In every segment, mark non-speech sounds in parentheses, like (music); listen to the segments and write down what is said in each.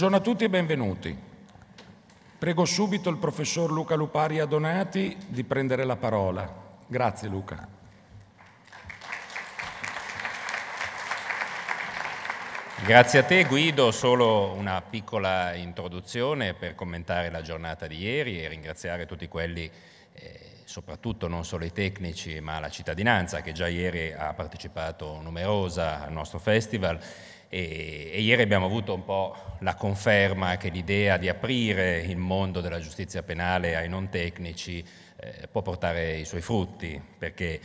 Buongiorno a tutti e benvenuti. Prego subito il professor Luca Lupari Adonati di prendere la parola. Grazie Luca. Grazie a te Guido, solo una piccola introduzione per commentare la giornata di ieri e ringraziare tutti quelli eh, soprattutto non solo i tecnici ma la cittadinanza che già ieri ha partecipato numerosa al nostro festival e, e, ieri abbiamo avuto un po' la conferma che l'idea di aprire il mondo della giustizia penale ai non tecnici eh, può portare i suoi frutti, perché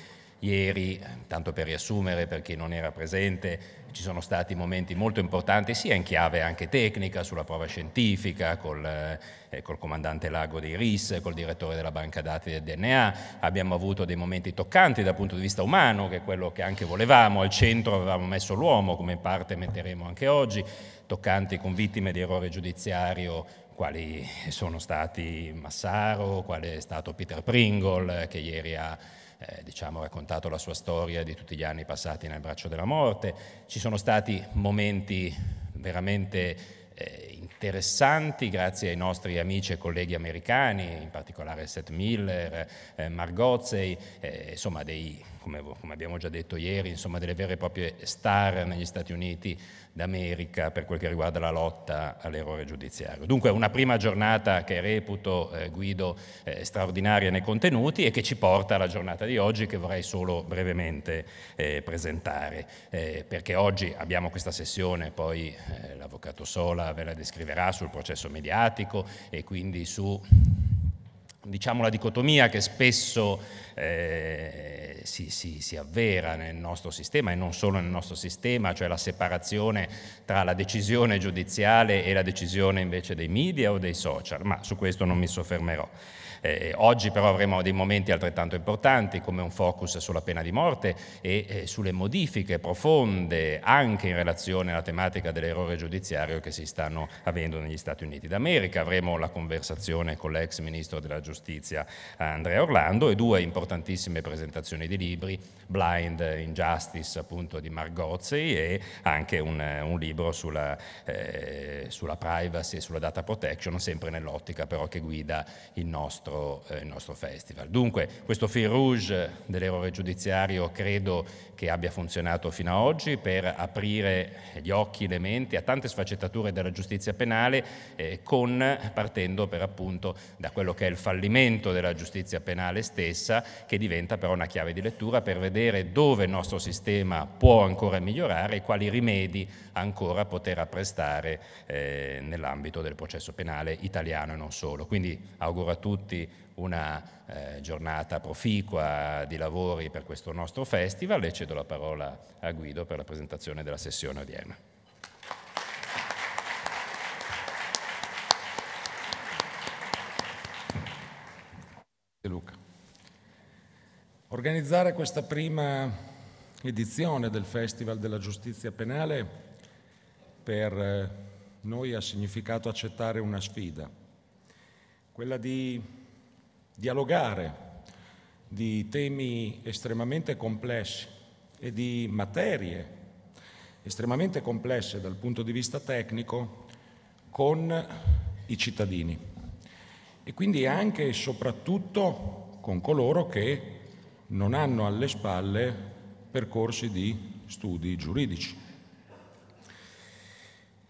Ieri, tanto per riassumere, per chi non era presente, ci sono stati momenti molto importanti sia in chiave anche tecnica sulla prova scientifica, col, eh, col comandante Lago dei RIS, col direttore della banca dati del DNA, abbiamo avuto dei momenti toccanti dal punto di vista umano, che è quello che anche volevamo, al centro avevamo messo l'uomo, come in parte metteremo anche oggi, toccanti con vittime di errore giudiziario quali sono stati Massaro, quale è stato Peter Pringle che ieri ha eh, diciamo, raccontato la sua storia di tutti gli anni passati nel braccio della morte. Ci sono stati momenti veramente eh, interessanti grazie ai nostri amici e colleghi americani, in particolare Seth Miller, eh, Margozzi, eh, insomma dei come, come, abbiamo già detto ieri, insomma delle vere e proprie star negli Stati Uniti d'America per quel che riguarda la lotta all'errore giudiziario. Dunque una prima giornata che reputo, eh, Guido, eh, straordinaria nei contenuti e che ci porta alla giornata di oggi che vorrei solo brevemente eh, presentare, eh, perché oggi abbiamo questa sessione, poi eh, l'Avvocato Sola ve la descriverà sul processo mediatico e quindi su diciamo, la dicotomia che spesso eh, si, si, si, avvera nel nostro sistema e non solo nel nostro sistema, cioè la separazione tra la decisione giudiziale e la decisione invece dei media o dei social, ma su questo non mi soffermerò. Eh, eh, oggi però avremo dei momenti altrettanto importanti come un focus sulla pena di morte e eh, sulle modifiche profonde anche in relazione alla tematica dell'errore giudiziario che si stanno avendo negli Stati Uniti d'America. Avremo la conversazione con l'ex ministro della giustizia Andrea Orlando e due importantissime presentazioni di libri, Blind Injustice appunto di Gozzi e anche un, un libro sulla, eh, sulla privacy e sulla data protection, sempre nell'ottica però che guida il nostro nostro, eh, il nostro festival. Dunque questo fil rouge dell'errore giudiziario credo che abbia funzionato fino ad oggi per aprire gli occhi, le menti a tante sfaccettature della giustizia penale eh, con, partendo per appunto da quello che è il fallimento della giustizia penale stessa che diventa però una chiave di lettura per vedere dove il nostro sistema può ancora migliorare e quali rimedi ancora poter apprestare eh, nell'ambito del processo penale italiano e non solo. Quindi auguro a tutti una eh, giornata proficua di lavori per questo nostro festival e cedo la parola a Guido per la presentazione della sessione odierna. Luca. Organizzare questa prima edizione del Festival della Giustizia Penale per eh, noi ha significato accettare una sfida, quella di dialogare di temi estremamente complessi e di materie estremamente complesse dal punto di vista tecnico con i cittadini e quindi anche e soprattutto con coloro che non hanno alle spalle percorsi di studi giuridici.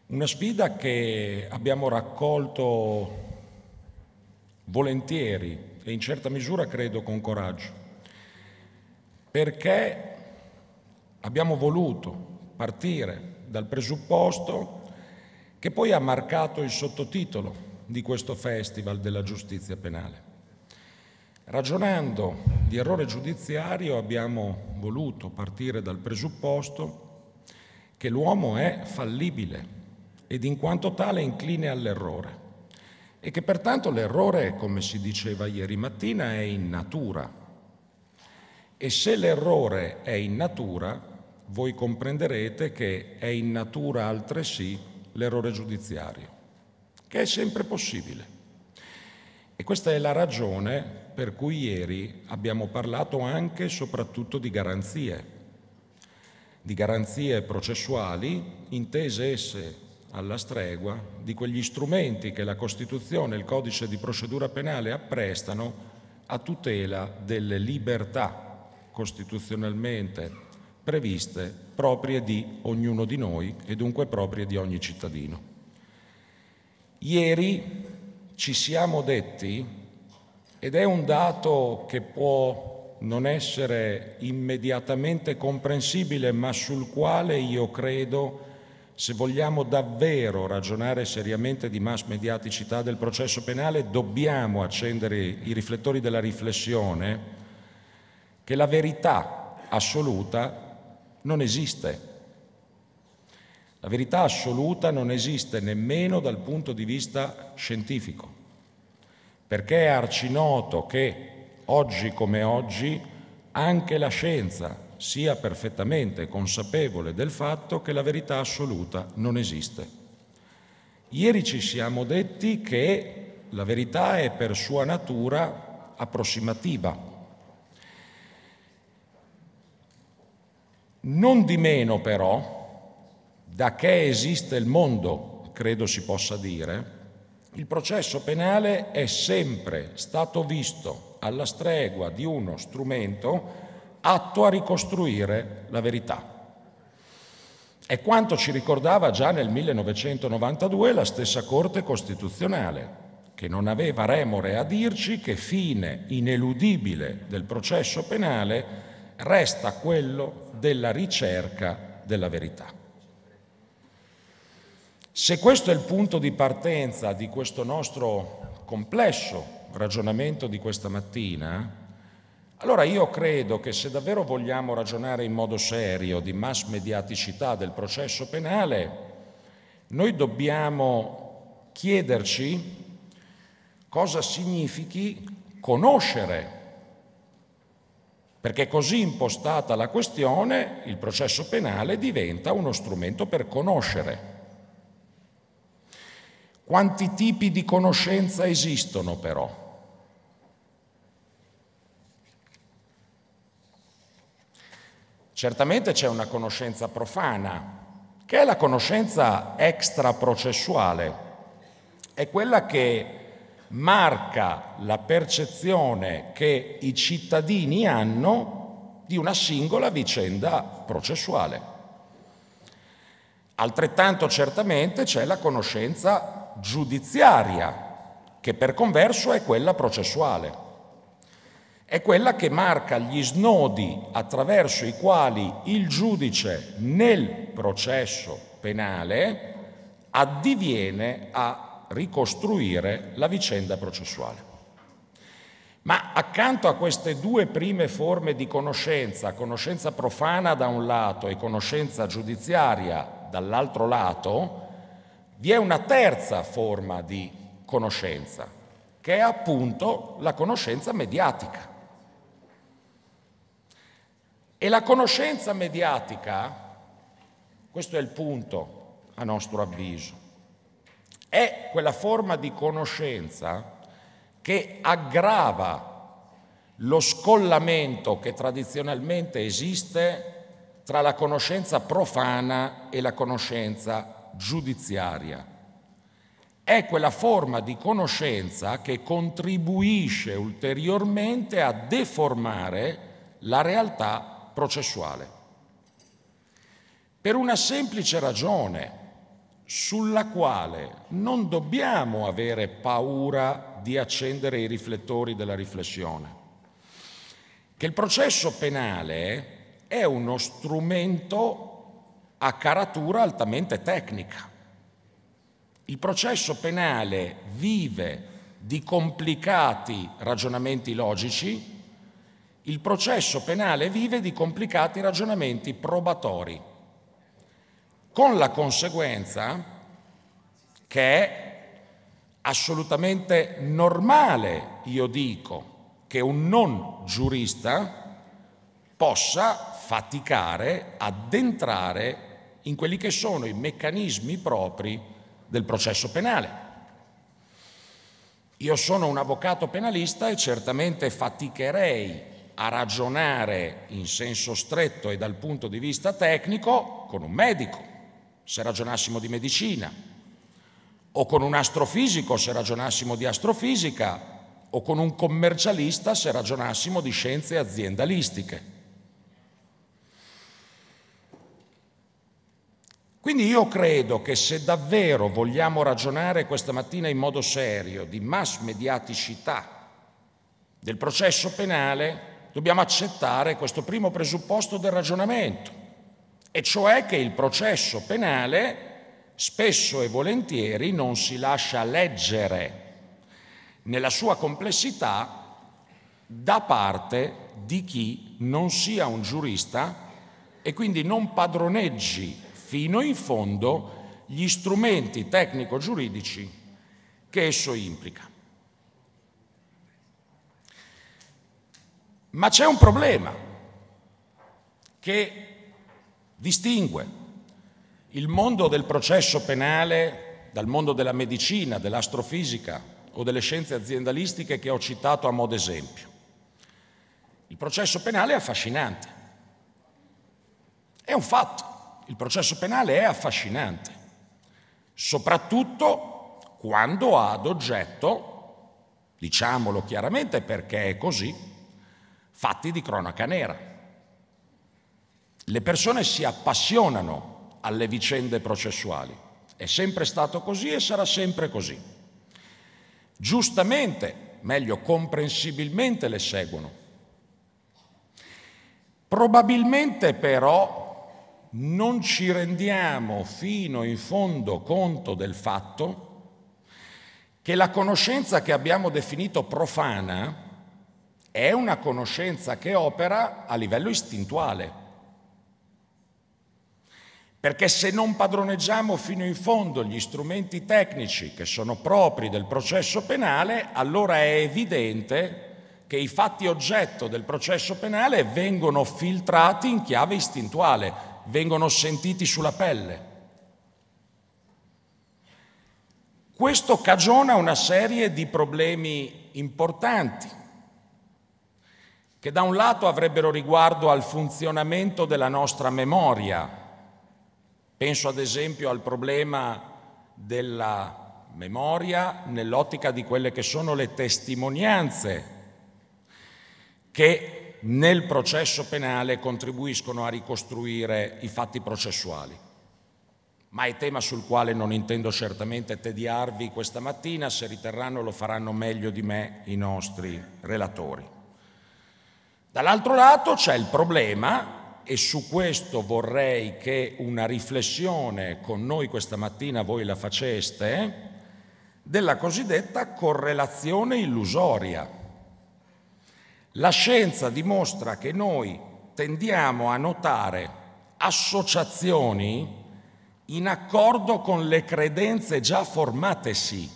Una sfida che abbiamo raccolto volentieri e in certa misura credo con coraggio, perché abbiamo voluto partire dal presupposto che poi ha marcato il sottotitolo di questo Festival della giustizia penale. Ragionando di errore giudiziario abbiamo voluto partire dal presupposto che l'uomo è fallibile ed in quanto tale incline all'errore e che pertanto l'errore, come si diceva ieri mattina, è in natura. E se l'errore è in natura, voi comprenderete che è in natura altresì l'errore giudiziario, che è sempre possibile. E questa è la ragione per cui ieri abbiamo parlato anche e soprattutto di garanzie, di garanzie processuali intese esse alla stregua di quegli strumenti che la Costituzione e il codice di procedura penale apprestano a tutela delle libertà costituzionalmente previste proprie di ognuno di noi e dunque proprie di ogni cittadino. Ieri ci siamo detti, ed è un dato che può non essere immediatamente comprensibile, ma sul quale io credo se vogliamo davvero ragionare seriamente di mass mediaticità del processo penale, dobbiamo accendere i riflettori della riflessione che la verità assoluta non esiste. La verità assoluta non esiste nemmeno dal punto di vista scientifico, perché è arcinoto che oggi come oggi anche la scienza sia perfettamente consapevole del fatto che la verità assoluta non esiste. Ieri ci siamo detti che la verità è per sua natura approssimativa. Non di meno però, da che esiste il mondo, credo si possa dire, il processo penale è sempre stato visto alla stregua di uno strumento atto a ricostruire la verità. È quanto ci ricordava già nel 1992 la stessa Corte Costituzionale, che non aveva remore a dirci che fine ineludibile del processo penale resta quello della ricerca della verità. Se questo è il punto di partenza di questo nostro complesso ragionamento di questa mattina, allora io credo che se davvero vogliamo ragionare in modo serio di mass mediaticità del processo penale, noi dobbiamo chiederci cosa significhi conoscere, perché così impostata la questione il processo penale diventa uno strumento per conoscere. Quanti tipi di conoscenza esistono però? Certamente c'è una conoscenza profana, che è la conoscenza extraprocessuale, è quella che marca la percezione che i cittadini hanno di una singola vicenda processuale. Altrettanto certamente c'è la conoscenza giudiziaria, che per converso è quella processuale è quella che marca gli snodi attraverso i quali il giudice nel processo penale addiviene a ricostruire la vicenda processuale. Ma accanto a queste due prime forme di conoscenza, conoscenza profana da un lato e conoscenza giudiziaria dall'altro lato, vi è una terza forma di conoscenza, che è appunto la conoscenza mediatica. E la conoscenza mediatica, questo è il punto a nostro avviso, è quella forma di conoscenza che aggrava lo scollamento che tradizionalmente esiste tra la conoscenza profana e la conoscenza giudiziaria. È quella forma di conoscenza che contribuisce ulteriormente a deformare la realtà processuale. Per una semplice ragione sulla quale non dobbiamo avere paura di accendere i riflettori della riflessione, che il processo penale è uno strumento a caratura altamente tecnica. Il processo penale vive di complicati ragionamenti logici il processo penale vive di complicati ragionamenti probatori, con la conseguenza che è assolutamente normale, io dico, che un non giurista possa faticare ad entrare in quelli che sono i meccanismi propri del processo penale. Io sono un avvocato penalista e certamente faticherei a ragionare in senso stretto e dal punto di vista tecnico con un medico, se ragionassimo di medicina, o con un astrofisico se ragionassimo di astrofisica, o con un commercialista se ragionassimo di scienze aziendalistiche. Quindi io credo che se davvero vogliamo ragionare questa mattina in modo serio di mass mediaticità del processo penale, dobbiamo accettare questo primo presupposto del ragionamento, e cioè che il processo penale spesso e volentieri non si lascia leggere nella sua complessità da parte di chi non sia un giurista e quindi non padroneggi fino in fondo gli strumenti tecnico-giuridici che esso implica. Ma c'è un problema che distingue il mondo del processo penale dal mondo della medicina, dell'astrofisica o delle scienze aziendalistiche che ho citato a modo esempio. Il processo penale è affascinante, è un fatto, il processo penale è affascinante, soprattutto quando ha ad oggetto, diciamolo chiaramente perché è così, fatti di cronaca nera. Le persone si appassionano alle vicende processuali, è sempre stato così e sarà sempre così. Giustamente, meglio comprensibilmente le seguono. Probabilmente però non ci rendiamo fino in fondo conto del fatto che la conoscenza che abbiamo definito profana è una conoscenza che opera a livello istintuale. Perché se non padroneggiamo fino in fondo gli strumenti tecnici che sono propri del processo penale, allora è evidente che i fatti oggetto del processo penale vengono filtrati in chiave istintuale, vengono sentiti sulla pelle. Questo cagiona una serie di problemi importanti che da un lato avrebbero riguardo al funzionamento della nostra memoria. Penso ad esempio al problema della memoria nell'ottica di quelle che sono le testimonianze che nel processo penale contribuiscono a ricostruire i fatti processuali. Ma è tema sul quale non intendo certamente tediarvi questa mattina, se riterranno lo faranno meglio di me i nostri relatori. Dall'altro lato c'è il problema, e su questo vorrei che una riflessione con noi questa mattina voi la faceste, della cosiddetta correlazione illusoria. La scienza dimostra che noi tendiamo a notare associazioni in accordo con le credenze già formatesi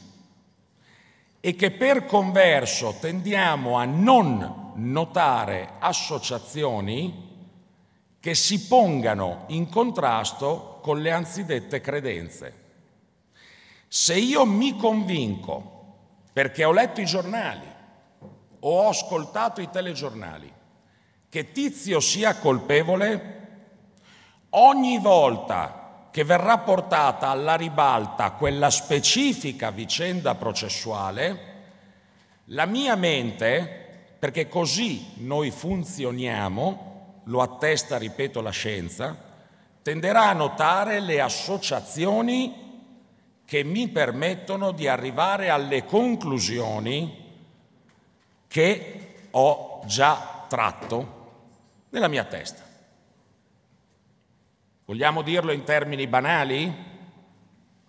e che per converso tendiamo a non notare associazioni che si pongano in contrasto con le anzidette credenze. Se io mi convinco, perché ho letto i giornali o ho ascoltato i telegiornali, che Tizio sia colpevole, ogni volta che verrà portata alla ribalta quella specifica vicenda processuale, la mia mente perché così noi funzioniamo, lo attesta, ripeto, la scienza, tenderà a notare le associazioni che mi permettono di arrivare alle conclusioni che ho già tratto nella mia testa. Vogliamo dirlo in termini banali?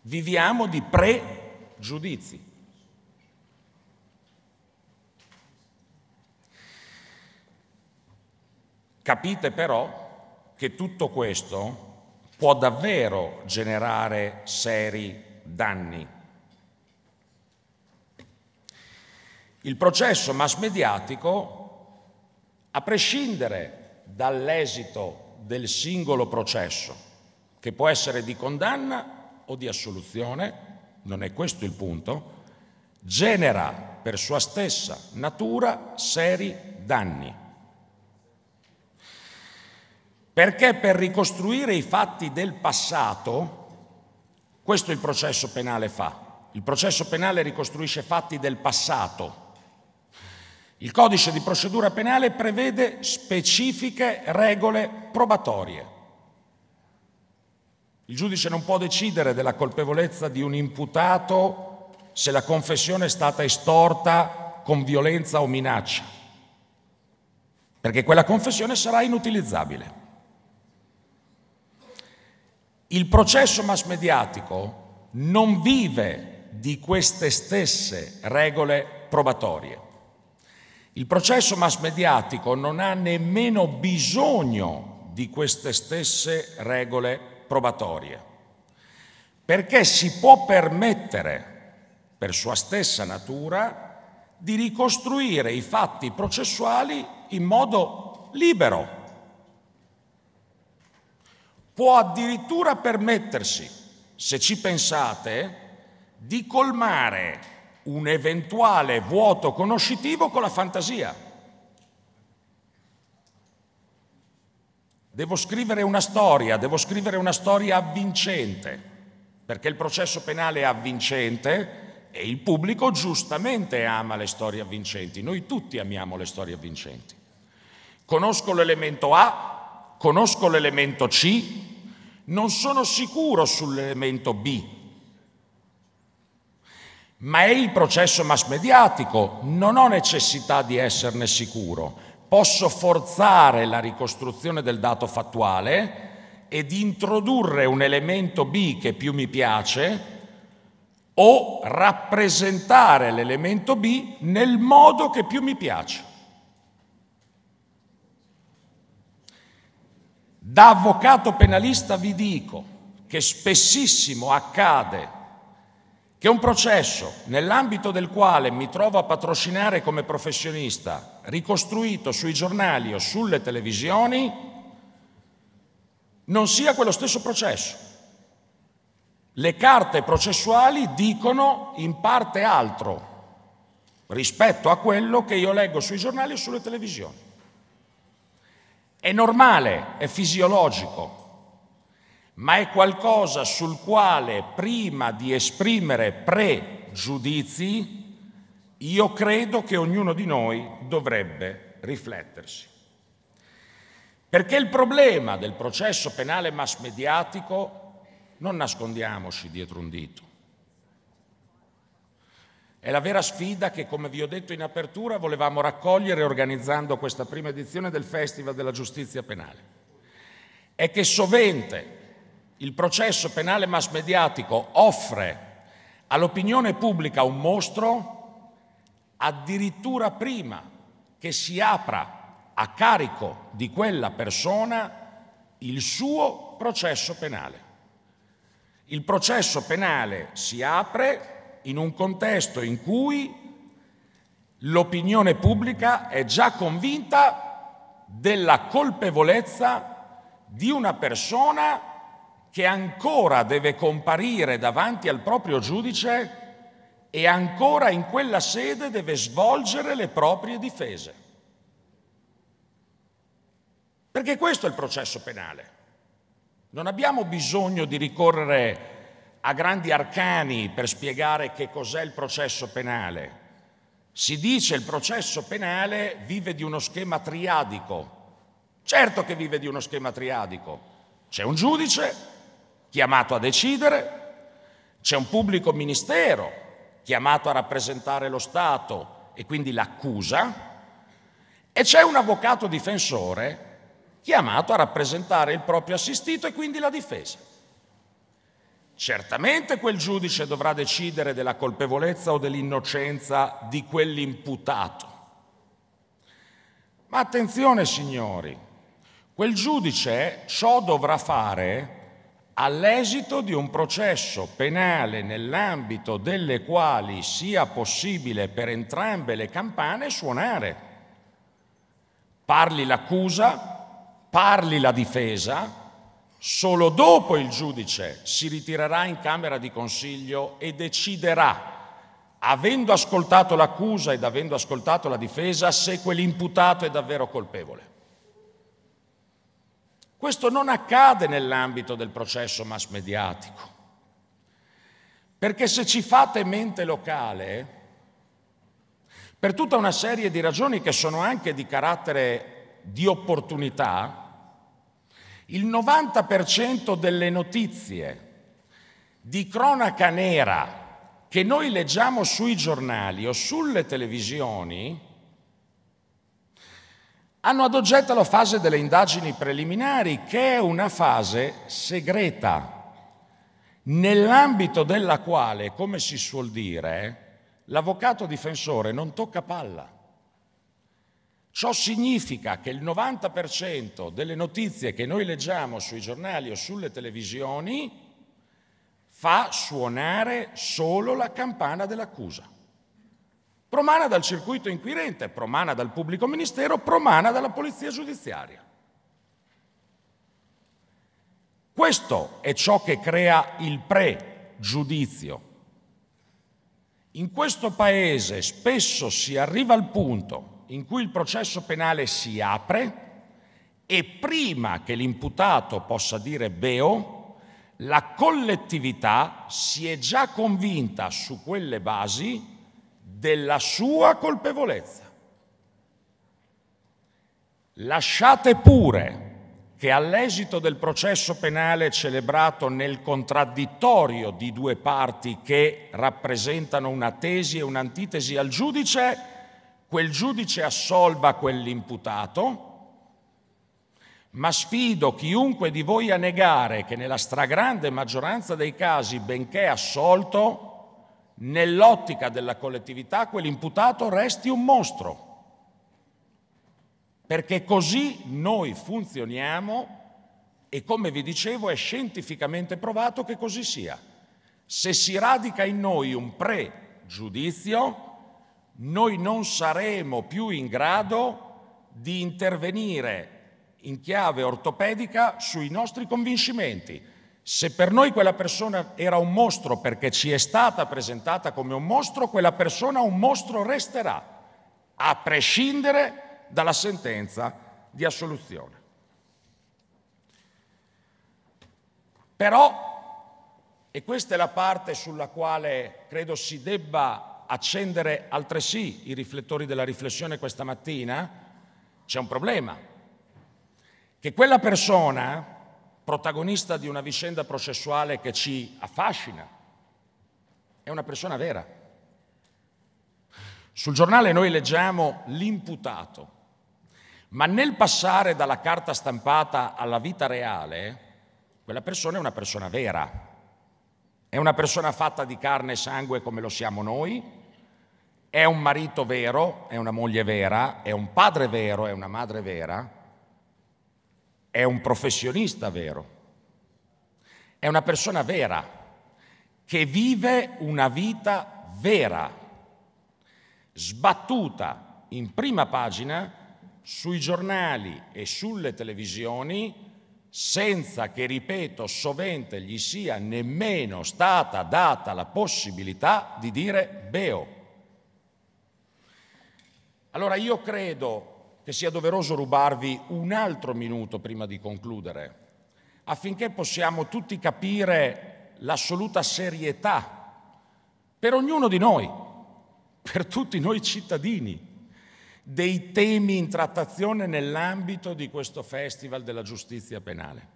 Viviamo di pregiudizi. Capite però che tutto questo può davvero generare seri danni. Il processo mass mediatico, a prescindere dall'esito del singolo processo, che può essere di condanna o di assoluzione, non è questo il punto, genera per sua stessa natura seri danni. Perché per ricostruire i fatti del passato, questo il processo penale fa. Il processo penale ricostruisce fatti del passato. Il codice di procedura penale prevede specifiche regole probatorie. Il giudice non può decidere della colpevolezza di un imputato se la confessione è stata estorta con violenza o minaccia, perché quella confessione sarà inutilizzabile. Il processo mass mediatico non vive di queste stesse regole probatorie. Il processo mass mediatico non ha nemmeno bisogno di queste stesse regole probatorie, perché si può permettere, per sua stessa natura, di ricostruire i fatti processuali in modo libero può addirittura permettersi, se ci pensate, di colmare un eventuale vuoto conoscitivo con la fantasia. Devo scrivere una storia, devo scrivere una storia avvincente, perché il processo penale è avvincente e il pubblico giustamente ama le storie avvincenti, noi tutti amiamo le storie avvincenti. Conosco l'elemento A, conosco l'elemento C, non sono sicuro sull'elemento B, ma è il processo massmediatico, non ho necessità di esserne sicuro, posso forzare la ricostruzione del dato fattuale ed introdurre un elemento B che più mi piace o rappresentare l'elemento B nel modo che più mi piace. Da avvocato penalista vi dico che spessissimo accade che un processo nell'ambito del quale mi trovo a patrocinare come professionista, ricostruito sui giornali o sulle televisioni, non sia quello stesso processo. Le carte processuali dicono in parte altro rispetto a quello che io leggo sui giornali o sulle televisioni. È normale, è fisiologico, ma è qualcosa sul quale prima di esprimere pregiudizi, io credo che ognuno di noi dovrebbe riflettersi. Perché il problema del processo penale mass mediatico, non nascondiamoci dietro un dito, è la vera sfida che, come vi ho detto in apertura, volevamo raccogliere organizzando questa prima edizione del Festival della Giustizia Penale. È che sovente il processo penale mass mediatico offre all'opinione pubblica un mostro addirittura prima che si apra a carico di quella persona il suo processo penale. Il processo penale si apre in un contesto in cui l'opinione pubblica è già convinta della colpevolezza di una persona che ancora deve comparire davanti al proprio giudice e ancora in quella sede deve svolgere le proprie difese. Perché questo è il processo penale. Non abbiamo bisogno di ricorrere a grandi arcani per spiegare che cos'è il processo penale. Si dice che il processo penale vive di uno schema triadico. Certo che vive di uno schema triadico. C'è un giudice chiamato a decidere, c'è un pubblico ministero chiamato a rappresentare lo Stato e quindi l'accusa, e c'è un avvocato difensore chiamato a rappresentare il proprio assistito e quindi la difesa. Certamente quel giudice dovrà decidere della colpevolezza o dell'innocenza di quell'imputato. Ma attenzione signori, quel giudice ciò dovrà fare all'esito di un processo penale nell'ambito delle quali sia possibile per entrambe le campane suonare. Parli l'accusa, parli la difesa, Solo dopo il giudice si ritirerà in Camera di Consiglio e deciderà, avendo ascoltato l'accusa ed avendo ascoltato la difesa, se quell'imputato è davvero colpevole. Questo non accade nell'ambito del processo mass mediatico, perché se ci fate mente locale, per tutta una serie di ragioni che sono anche di carattere di opportunità, il 90% delle notizie di cronaca nera che noi leggiamo sui giornali o sulle televisioni hanno ad oggetto la fase delle indagini preliminari, che è una fase segreta, nell'ambito della quale, come si suol dire, l'avvocato difensore non tocca palla. Ciò significa che il 90% delle notizie che noi leggiamo sui giornali o sulle televisioni fa suonare solo la campana dell'accusa. Promana dal circuito inquirente, promana dal pubblico ministero, promana dalla polizia giudiziaria. Questo è ciò che crea il pregiudizio. In questo paese spesso si arriva al punto in cui il processo penale si apre e prima che l'imputato possa dire beo, la collettività si è già convinta su quelle basi della sua colpevolezza. Lasciate pure che all'esito del processo penale celebrato nel contraddittorio di due parti che rappresentano una tesi e un'antitesi al giudice, quel giudice assolva quell'imputato, ma sfido chiunque di voi a negare che nella stragrande maggioranza dei casi, benché assolto, nell'ottica della collettività quell'imputato resti un mostro. Perché così noi funzioniamo e come vi dicevo è scientificamente provato che così sia. Se si radica in noi un pregiudizio, noi non saremo più in grado di intervenire in chiave ortopedica sui nostri convincimenti. Se per noi quella persona era un mostro perché ci è stata presentata come un mostro, quella persona un mostro resterà, a prescindere dalla sentenza di assoluzione. Però, e questa è la parte sulla quale credo si debba accendere altresì i riflettori della riflessione questa mattina, c'è un problema. Che quella persona, protagonista di una vicenda processuale che ci affascina, è una persona vera. Sul giornale noi leggiamo l'imputato, ma nel passare dalla carta stampata alla vita reale, quella persona è una persona vera, è una persona fatta di carne e sangue come lo siamo noi, è un marito vero, è una moglie vera, è un padre vero, è una madre vera, è un professionista vero, è una persona vera che vive una vita vera, sbattuta in prima pagina sui giornali e sulle televisioni senza che, ripeto, sovente gli sia nemmeno stata data la possibilità di dire beo. Oh, allora io credo che sia doveroso rubarvi un altro minuto prima di concludere, affinché possiamo tutti capire l'assoluta serietà per ognuno di noi, per tutti noi cittadini, dei temi in trattazione nell'ambito di questo Festival della giustizia penale.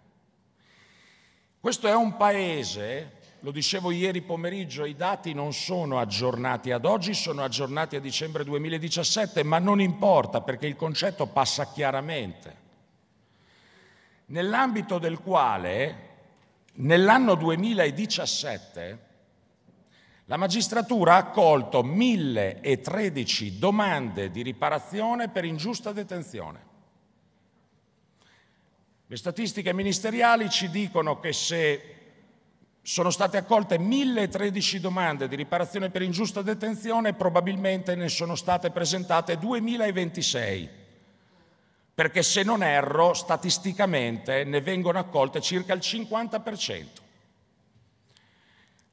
Questo è un paese lo dicevo ieri pomeriggio, i dati non sono aggiornati ad oggi, sono aggiornati a dicembre 2017, ma non importa perché il concetto passa chiaramente. Nell'ambito del quale nell'anno 2017 la magistratura ha accolto 1013 domande di riparazione per ingiusta detenzione. Le statistiche ministeriali ci dicono che se sono state accolte 1013 domande di riparazione per ingiusta detenzione e probabilmente ne sono state presentate 2026 perché se non erro statisticamente ne vengono accolte circa il 50%.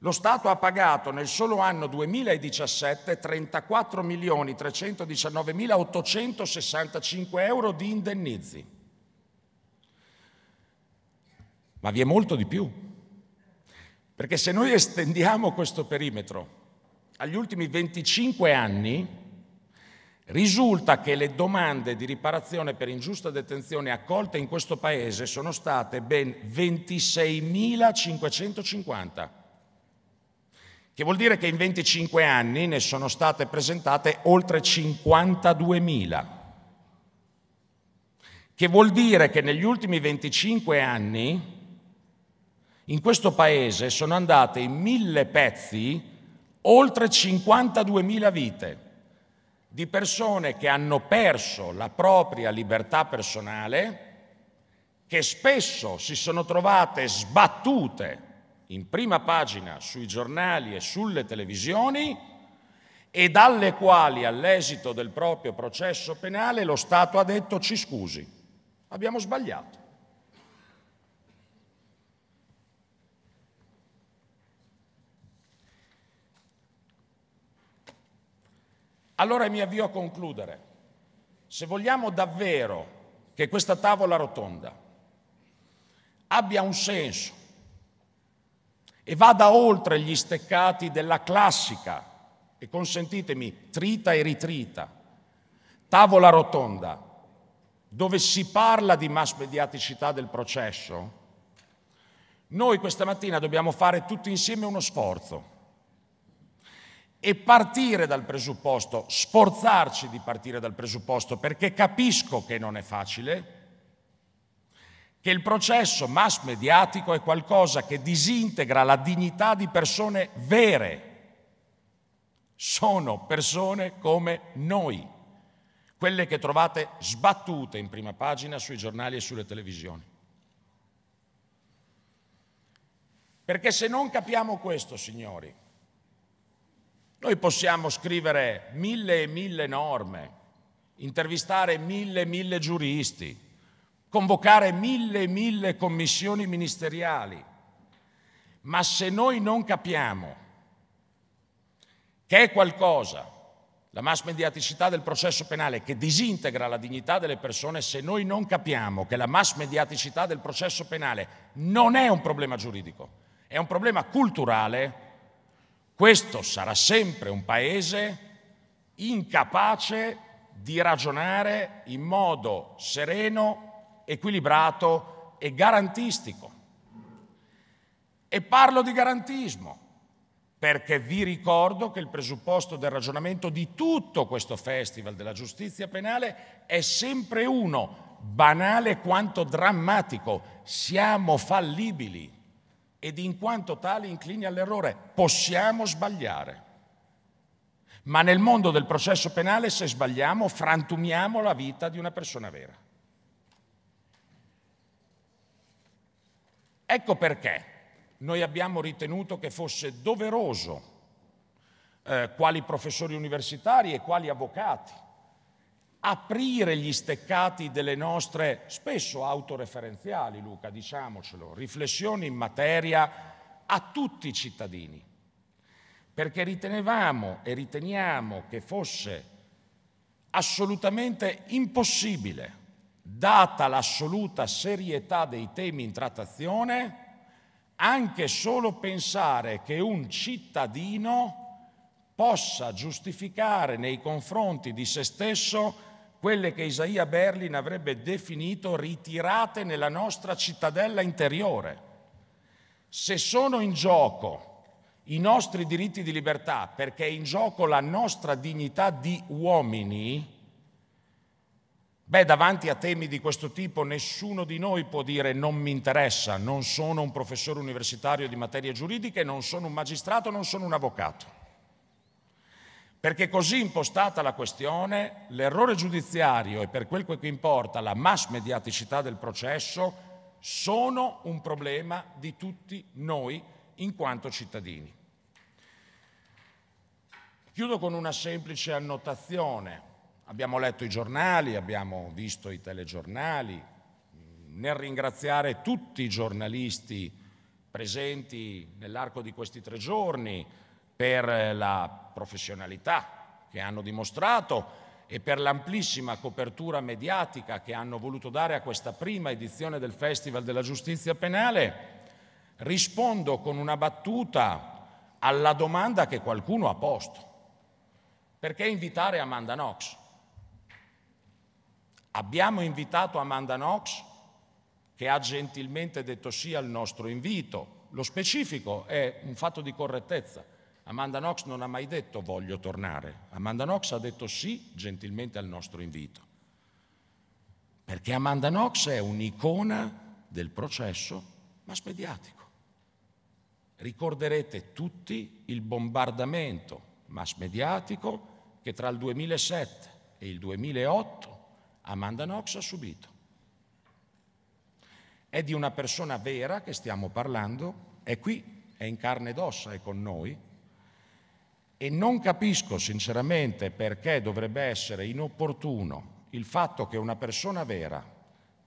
Lo Stato ha pagato nel solo anno 2017 34.319.865 euro di indennizi. Ma vi è molto di più. Perché se noi estendiamo questo perimetro agli ultimi 25 anni, risulta che le domande di riparazione per ingiusta detenzione accolte in questo Paese sono state ben 26.550, che vuol dire che in 25 anni ne sono state presentate oltre 52.000 che vuol dire che negli ultimi 25 anni in questo paese sono andate in mille pezzi oltre 52.000 vite di persone che hanno perso la propria libertà personale, che spesso si sono trovate sbattute in prima pagina sui giornali e sulle televisioni e dalle quali all'esito del proprio processo penale lo Stato ha detto ci scusi, abbiamo sbagliato. Allora mi avvio a concludere. Se vogliamo davvero che questa tavola rotonda abbia un senso e vada oltre gli steccati della classica, e consentitemi, trita e ritrita, tavola rotonda, dove si parla di mass mediaticità del processo, noi questa mattina dobbiamo fare tutti insieme uno sforzo e partire dal presupposto, sforzarci di partire dal presupposto, perché capisco che non è facile, che il processo mass mediatico è qualcosa che disintegra la dignità di persone vere. Sono persone come noi, quelle che trovate sbattute in prima pagina sui giornali e sulle televisioni. Perché se non capiamo questo, signori, noi possiamo scrivere mille e mille norme, intervistare mille e mille giuristi, convocare mille e mille commissioni ministeriali, ma se noi non capiamo che è qualcosa, la mass mediaticità del processo penale che disintegra la dignità delle persone, se noi non capiamo che la mass mediaticità del processo penale non è un problema giuridico, è un problema culturale, questo sarà sempre un paese incapace di ragionare in modo sereno, equilibrato e garantistico. E parlo di garantismo perché vi ricordo che il presupposto del ragionamento di tutto questo festival della giustizia penale è sempre uno, banale quanto drammatico, siamo fallibili ed in quanto tali inclini all'errore. Possiamo sbagliare. Ma nel mondo del processo penale, se sbagliamo, frantumiamo la vita di una persona vera. Ecco perché noi abbiamo ritenuto che fosse doveroso eh, quali professori universitari e quali avvocati aprire gli steccati delle nostre, spesso autoreferenziali, Luca, diciamocelo, riflessioni in materia a tutti i cittadini, perché ritenevamo e riteniamo che fosse assolutamente impossibile, data l'assoluta serietà dei temi in trattazione, anche solo pensare che un cittadino possa giustificare nei confronti di se stesso quelle che Isaia Berlin avrebbe definito ritirate nella nostra cittadella interiore. Se sono in gioco i nostri diritti di libertà, perché è in gioco la nostra dignità di uomini, beh, davanti a temi di questo tipo nessuno di noi può dire non mi interessa, non sono un professore universitario di materie giuridiche, non sono un magistrato, non sono un avvocato. Perché così impostata la questione, l'errore giudiziario e per quel che importa la mass mediaticità del processo sono un problema di tutti noi in quanto cittadini. Chiudo con una semplice annotazione. Abbiamo letto i giornali, abbiamo visto i telegiornali. Nel ringraziare tutti i giornalisti presenti nell'arco di questi tre giorni, per la professionalità che hanno dimostrato e per l'amplissima copertura mediatica che hanno voluto dare a questa prima edizione del Festival della Giustizia Penale, rispondo con una battuta alla domanda che qualcuno ha posto. Perché invitare Amanda Knox? Abbiamo invitato Amanda Knox che ha gentilmente detto sì al nostro invito. Lo specifico è un fatto di correttezza Amanda Knox non ha mai detto voglio tornare, Amanda Knox ha detto sì gentilmente al nostro invito, perché Amanda Knox è un'icona del processo mass mediatico. Ricorderete tutti il bombardamento mass mediatico che tra il 2007 e il 2008 Amanda Knox ha subito. È di una persona vera che stiamo parlando, è qui, è in carne ed ossa, è con noi, e non capisco sinceramente perché dovrebbe essere inopportuno il fatto che una persona vera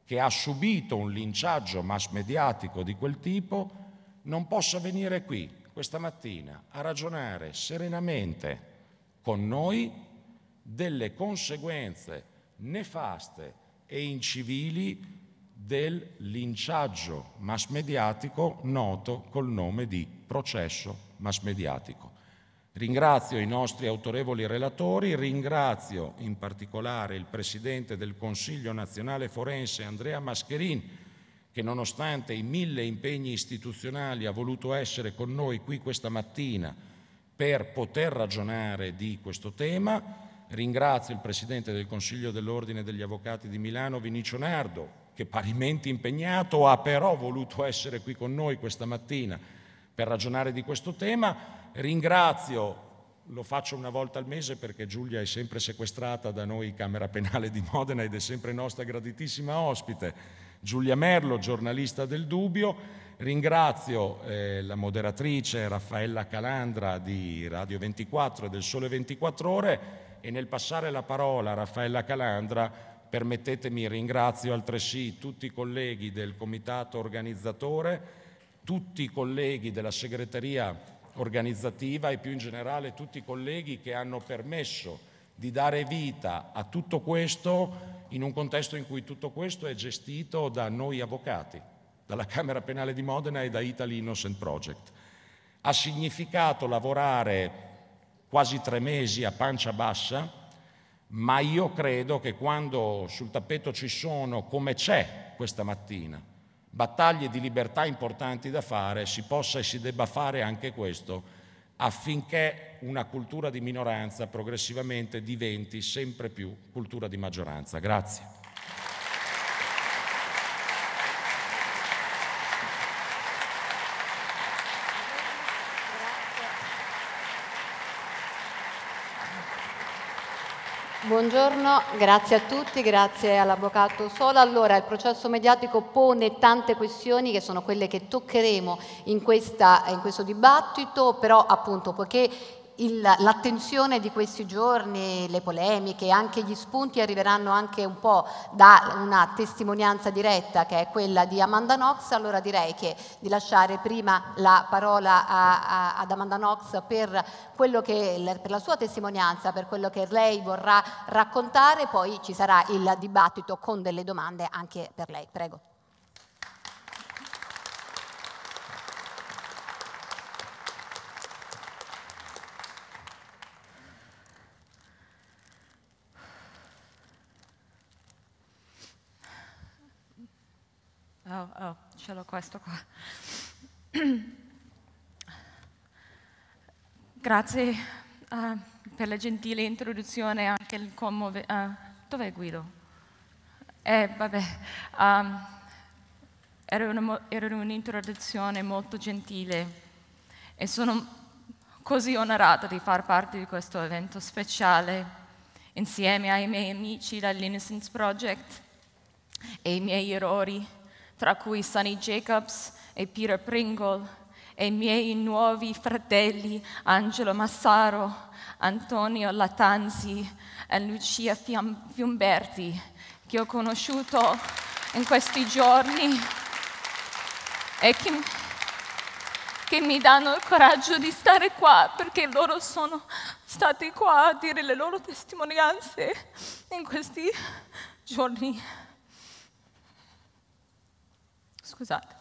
che ha subito un linciaggio mass mediatico di quel tipo non possa venire qui questa mattina a ragionare serenamente con noi delle conseguenze nefaste e incivili del linciaggio mass mediatico noto col nome di processo mass mediatico. Ringrazio i nostri autorevoli relatori, ringrazio in particolare il Presidente del Consiglio nazionale forense Andrea Mascherin, che nonostante i mille impegni istituzionali ha voluto essere con noi qui questa mattina per poter ragionare di questo tema. Ringrazio il Presidente del Consiglio dell'Ordine degli Avvocati di Milano, Vinicio Nardo, che parimenti impegnato ha però voluto essere qui con noi questa mattina per ragionare di questo tema. Ringrazio, lo faccio una volta al mese perché Giulia è sempre sequestrata da noi Camera Penale di Modena ed è sempre nostra graditissima ospite, Giulia Merlo, giornalista del Dubbio. Ringrazio eh, la moderatrice Raffaella Calandra di Radio 24 e del Sole 24 Ore e nel passare la parola a Raffaella Calandra permettetemi ringrazio altresì tutti i colleghi del comitato organizzatore tutti i colleghi della segreteria organizzativa e più in generale tutti i colleghi che hanno permesso di dare vita a tutto questo in un contesto in cui tutto questo è gestito da noi avvocati, dalla Camera Penale di Modena e da Italy Innocent Project. Ha significato lavorare quasi tre mesi a pancia bassa, ma io credo che quando sul tappeto ci sono, come c'è questa mattina, battaglie di libertà importanti da fare, si possa e si debba fare anche questo affinché una cultura di minoranza progressivamente diventi sempre più cultura di maggioranza. Grazie. Buongiorno, grazie a tutti, grazie all'Avvocato Sola. Allora, il processo mediatico pone tante questioni che sono quelle che toccheremo in, questa, in questo dibattito, però appunto poiché l'attenzione di questi giorni, le polemiche, anche gli spunti arriveranno anche un po' da una testimonianza diretta che è quella di Amanda Knox, allora direi che di lasciare prima la parola a, a, ad Amanda Knox per, che, per la sua testimonianza, per quello che lei vorrà raccontare, poi ci sarà il dibattito con delle domande anche per lei. Prego. Oh, oh, ce l'ho questo qua. Grazie uh, per la gentile introduzione, anche il commuove... Uh, ah, dov'è Guido? Eh, vabbè, um, era, una, era un'introduzione molto gentile e sono così onorata di far parte di questo evento speciale insieme ai miei amici dall'Innocence Project e i miei errori tra cui Sonny Jacobs e Peter Pringle, e i miei nuovi fratelli Angelo Massaro, Antonio Latanzi e Lucia Fiumberti, che ho conosciuto in questi giorni e che, che mi danno il coraggio di stare qua perché loro sono stati qua a dire le loro testimonianze in questi giorni. Scusate.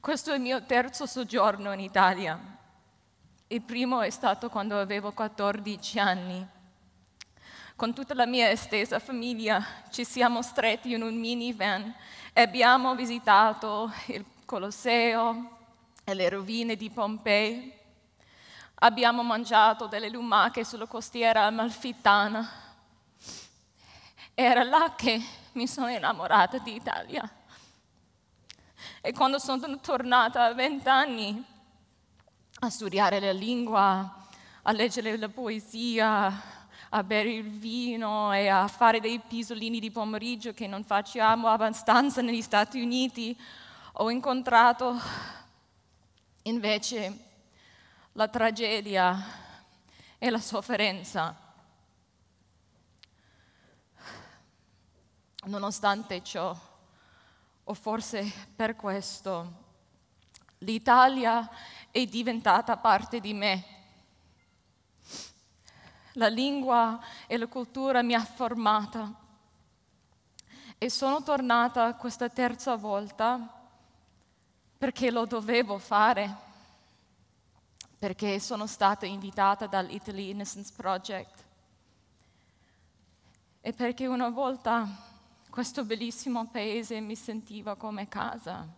Questo è il mio terzo soggiorno in Italia. Il primo è stato quando avevo 14 anni. Con tutta la mia estesa famiglia ci siamo stretti in un minivan e abbiamo visitato il Colosseo e le rovine di Pompei abbiamo mangiato delle lumache sulla costiera amalfitana. Era là che mi sono innamorata di Italia. E quando sono tornata a vent'anni a studiare la lingua, a leggere la poesia, a bere il vino e a fare dei pisolini di pomeriggio che non facciamo abbastanza negli Stati Uniti, ho incontrato invece la tragedia e la sofferenza. Nonostante ciò, o forse per questo, l'Italia è diventata parte di me. La lingua e la cultura mi ha formata e sono tornata questa terza volta perché lo dovevo fare perché sono stata invitata dall'Italy Innocence Project e perché una volta questo bellissimo paese mi sentiva come casa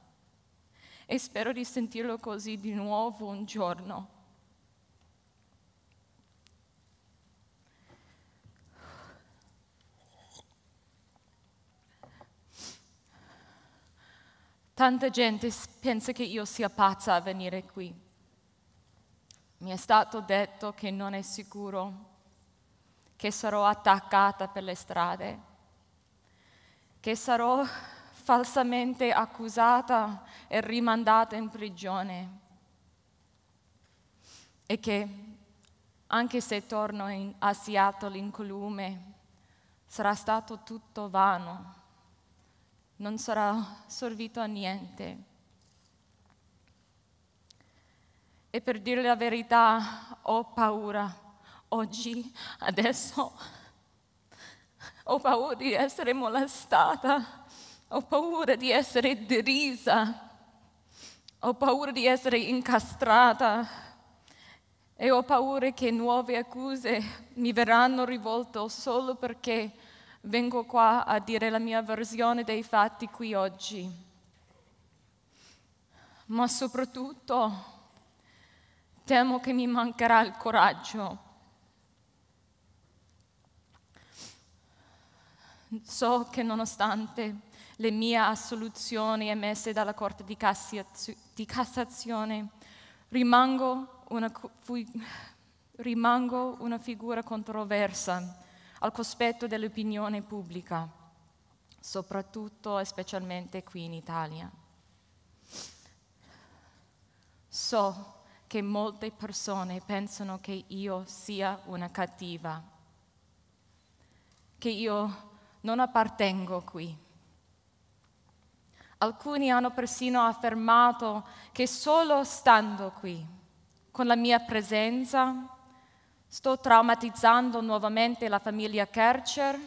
e spero di sentirlo così di nuovo un giorno. Tanta gente pensa che io sia pazza a venire qui mi è stato detto che non è sicuro, che sarò attaccata per le strade, che sarò falsamente accusata e rimandata in prigione e che anche se torno in, a Seattle in incolume sarà stato tutto vano, non sarà servito a niente. E per dire la verità, ho paura oggi, adesso. Ho paura di essere molestata, ho paura di essere derisa, ho paura di essere incastrata e ho paura che nuove accuse mi verranno rivolte solo perché vengo qua a dire la mia versione dei fatti qui oggi. Ma soprattutto temo che mi mancherà il coraggio. So che nonostante le mie assoluzioni emesse dalla Corte di, Cassazione, rimango una, fui, rimango una figura controversa al cospetto dell'opinione pubblica, soprattutto e specialmente qui in Italia. So che molte persone pensano che io sia una cattiva, che io non appartengo qui. Alcuni hanno persino affermato che solo stando qui, con la mia presenza, sto traumatizzando nuovamente la famiglia Kercher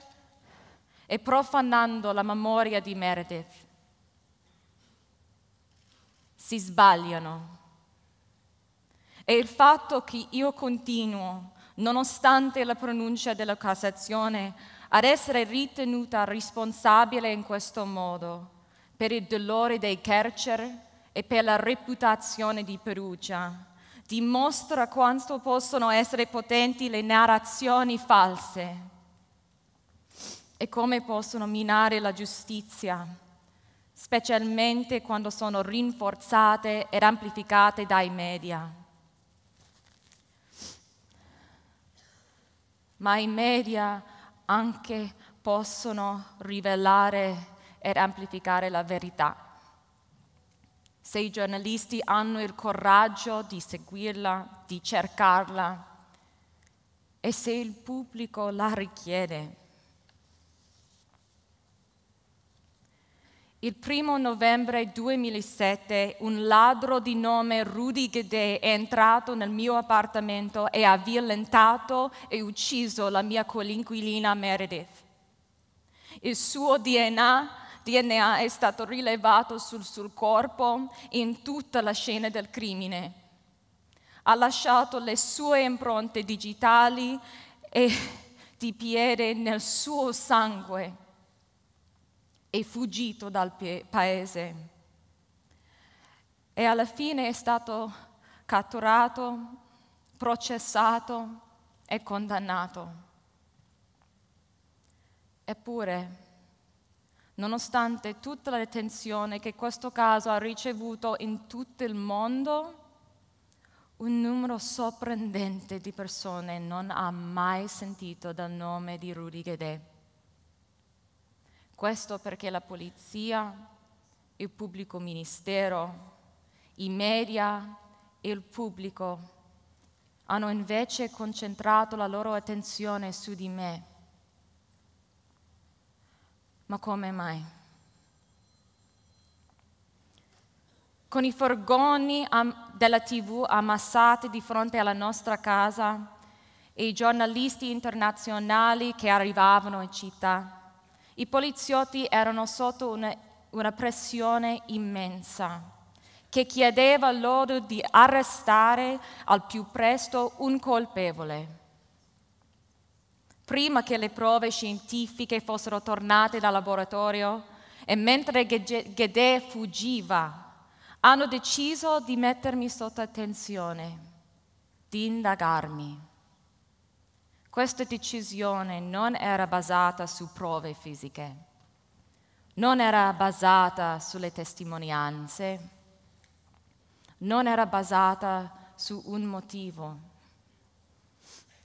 e profanando la memoria di Meredith. Si sbagliano è il fatto che io continuo, nonostante la pronuncia della Cassazione, ad essere ritenuta responsabile in questo modo per il dolore dei carceri e per la reputazione di Perugia. Dimostra quanto possono essere potenti le narrazioni false e come possono minare la giustizia, specialmente quando sono rinforzate ed amplificate dai media. ma i media anche possono rivelare ed amplificare la verità. Se i giornalisti hanno il coraggio di seguirla, di cercarla e se il pubblico la richiede. Il primo novembre 2007 un ladro di nome Rudy Gede è entrato nel mio appartamento e ha violentato e ucciso la mia coinquilina Meredith. Il suo DNA, DNA è stato rilevato sul suo corpo in tutta la scena del crimine. Ha lasciato le sue impronte digitali e (laughs) di piede nel suo sangue e fuggito dal paese. E alla fine è stato catturato, processato e condannato. Eppure, nonostante tutta la detenzione che questo caso ha ricevuto in tutto il mondo, un numero sorprendente di persone non ha mai sentito del nome di Rudy Guedet. Questo perché la polizia, il pubblico ministero, i media e il pubblico hanno invece concentrato la loro attenzione su di me. Ma come mai? Con i forgoni della TV ammassati di fronte alla nostra casa e i giornalisti internazionali che arrivavano in città i poliziotti erano sotto una, una pressione immensa che chiedeva loro di arrestare al più presto un colpevole. Prima che le prove scientifiche fossero tornate dal laboratorio e mentre Gede fuggiva, hanno deciso di mettermi sotto attenzione, di indagarmi. Questa decisione non era basata su prove fisiche, non era basata sulle testimonianze, non era basata su un motivo,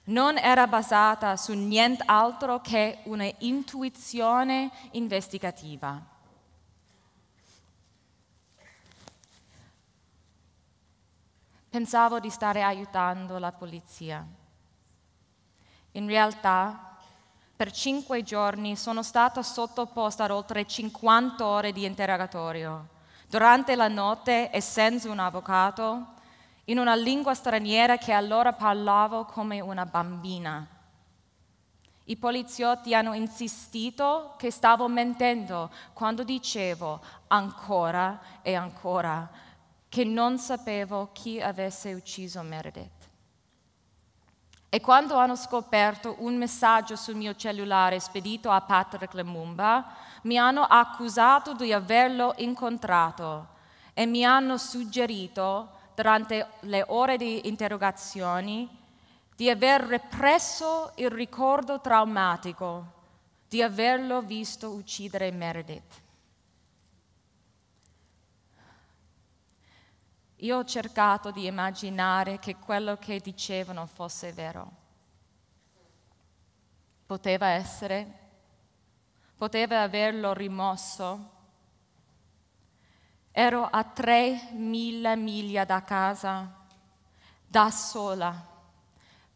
non era basata su nient'altro che un'intuizione investigativa. Pensavo di stare aiutando la polizia in realtà, per cinque giorni sono stata sottoposta ad oltre 50 ore di interrogatorio, durante la notte e senza un avvocato, in una lingua straniera che allora parlavo come una bambina. I poliziotti hanno insistito che stavo mentendo quando dicevo ancora e ancora che non sapevo chi avesse ucciso Meredith. E quando hanno scoperto un messaggio sul mio cellulare spedito a Patrick Lemumba, mi hanno accusato di averlo incontrato e mi hanno suggerito durante le ore di interrogazioni di aver represso il ricordo traumatico di averlo visto uccidere Meredith. Io ho cercato di immaginare che quello che dicevano fosse vero. Poteva essere, poteva averlo rimosso. Ero a 3.000 miglia da casa, da sola,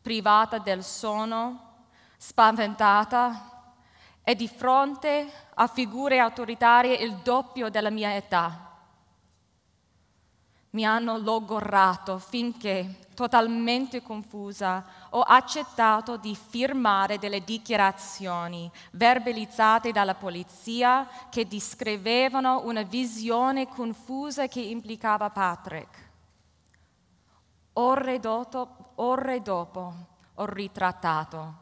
privata del sonno, spaventata e di fronte a figure autoritarie il doppio della mia età mi hanno logorato finché, totalmente confusa, ho accettato di firmare delle dichiarazioni verbalizzate dalla polizia che descrivevano una visione confusa che implicava Patrick. Ore dopo, ore dopo ho ritrattato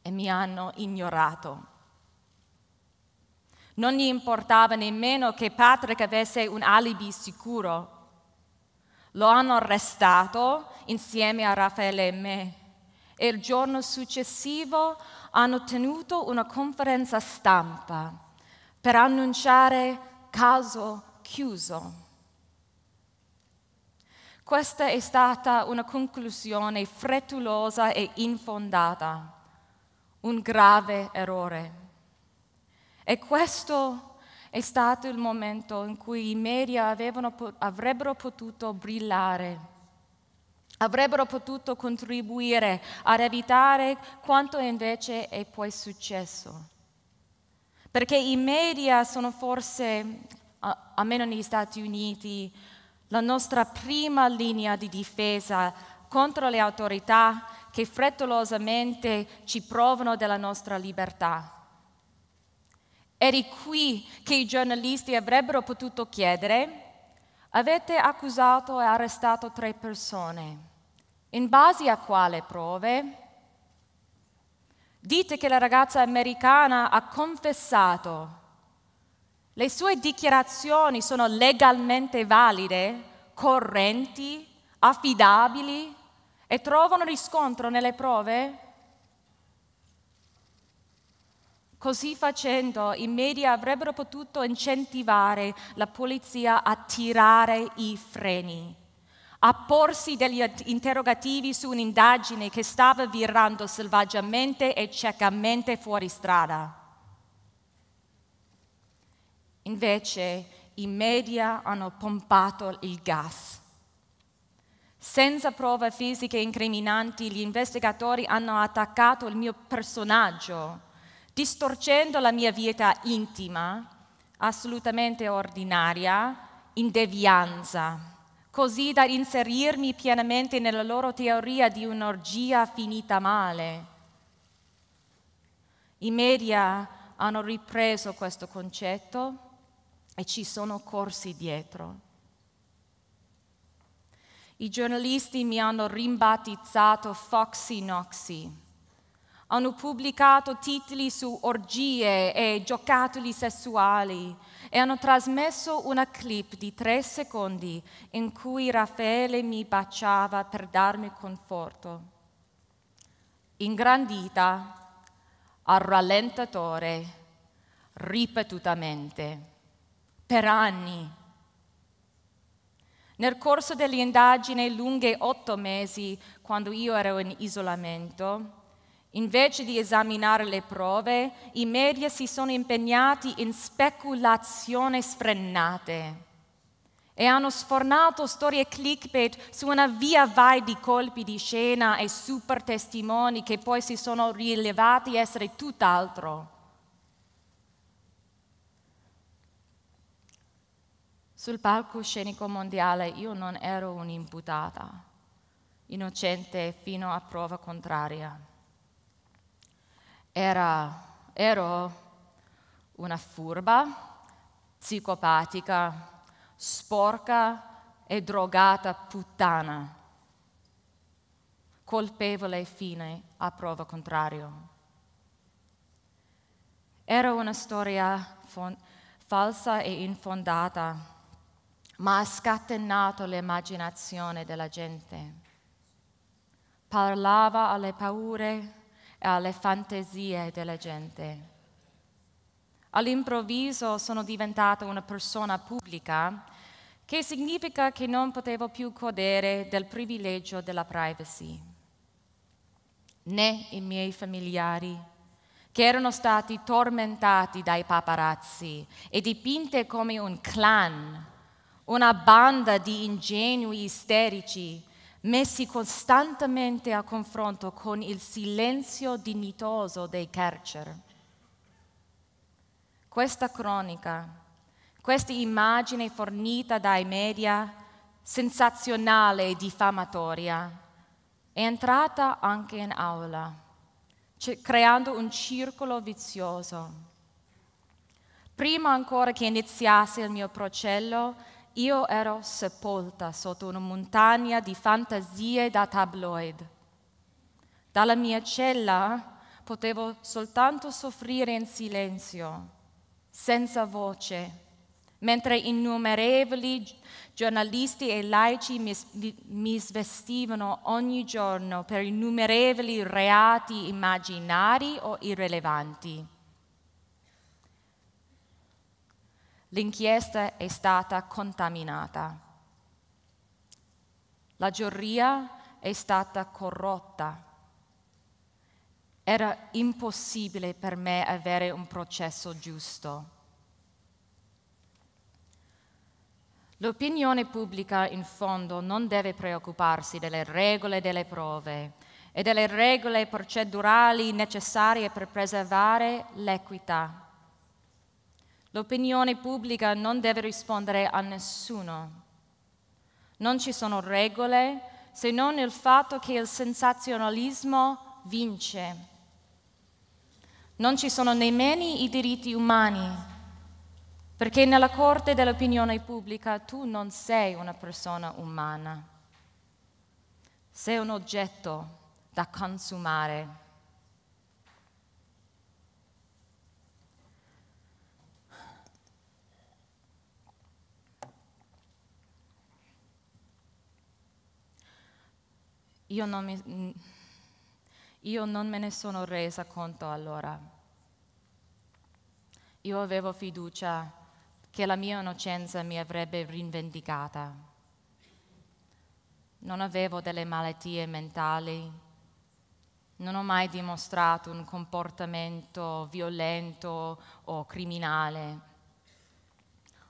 e mi hanno ignorato. Non gli importava nemmeno che Patrick avesse un alibi sicuro. Lo hanno arrestato insieme a Raffaele e me e il giorno successivo hanno tenuto una conferenza stampa per annunciare caso chiuso. Questa è stata una conclusione frettolosa e infondata, un grave errore. E questo è stato il momento in cui i media avevano, avrebbero potuto brillare, avrebbero potuto contribuire ad evitare quanto invece è poi successo. Perché i media sono forse, almeno negli Stati Uniti, la nostra prima linea di difesa contro le autorità che frettolosamente ci provano della nostra libertà. Eri qui che i giornalisti avrebbero potuto chiedere. Avete accusato e arrestato tre persone. In base a quale prove? Dite che la ragazza americana ha confessato. Le sue dichiarazioni sono legalmente valide, correnti, affidabili e trovano riscontro nelle prove? Così facendo i media avrebbero potuto incentivare la polizia a tirare i freni, a porsi degli interrogativi su un'indagine che stava virando selvaggiamente e ciecamente fuori strada. Invece i media hanno pompato il gas. Senza prove fisiche incriminanti, gli investigatori hanno attaccato il mio personaggio distorcendo la mia vita intima, assolutamente ordinaria, in devianza, così da inserirmi pienamente nella loro teoria di un'orgia finita male. I media hanno ripreso questo concetto e ci sono corsi dietro. I giornalisti mi hanno rimbattizzato Foxy Noxy hanno pubblicato titoli su orgie e giocattoli sessuali e hanno trasmesso una clip di tre secondi in cui Raffaele mi baciava per darmi conforto. Ingrandita, al rallentatore, ripetutamente, per anni. Nel corso delle indagini lunghe otto mesi, quando io ero in isolamento, Invece di esaminare le prove, i media si sono impegnati in speculazioni sfrenate e hanno sfornato storie clickbait su una via vai di colpi di scena e super testimoni che poi si sono rilevati essere tutt'altro. Sul palcoscenico mondiale io non ero un'imputata, innocente fino a prova contraria. Era, ero una furba, psicopatica, sporca e drogata puttana, colpevole fine a prova contrario. Era una storia falsa e infondata, ma ha scatenato l'immaginazione della gente. Parlava alle paure e alle fantasie della gente. All'improvviso sono diventata una persona pubblica, che significa che non potevo più godere del privilegio della privacy, né i miei familiari, che erano stati tormentati dai paparazzi e dipinte come un clan, una banda di ingenui isterici messi costantemente a confronto con il silenzio dignitoso dei carceri. Questa cronica, questa immagine fornita dai media, sensazionale e diffamatoria, è entrata anche in aula, creando un circolo vizioso. Prima ancora che iniziasse il mio procello, io ero sepolta sotto una montagna di fantasie da tabloid. Dalla mia cella potevo soltanto soffrire in silenzio, senza voce, mentre innumerevoli giornalisti e laici mi, mi svestivano ogni giorno per innumerevoli reati immaginari o irrilevanti. L'inchiesta è stata contaminata. La giuria è stata corrotta. Era impossibile per me avere un processo giusto. L'opinione pubblica in fondo non deve preoccuparsi delle regole delle prove e delle regole procedurali necessarie per preservare l'equità L'opinione pubblica non deve rispondere a nessuno. Non ci sono regole se non il fatto che il sensazionalismo vince. Non ci sono nemmeno i diritti umani, perché nella corte dell'opinione pubblica tu non sei una persona umana, sei un oggetto da consumare Io non, mi, mm, io non me ne sono resa conto allora. Io avevo fiducia che la mia innocenza mi avrebbe rivendicata. Non avevo delle malattie mentali, non ho mai dimostrato un comportamento violento o criminale.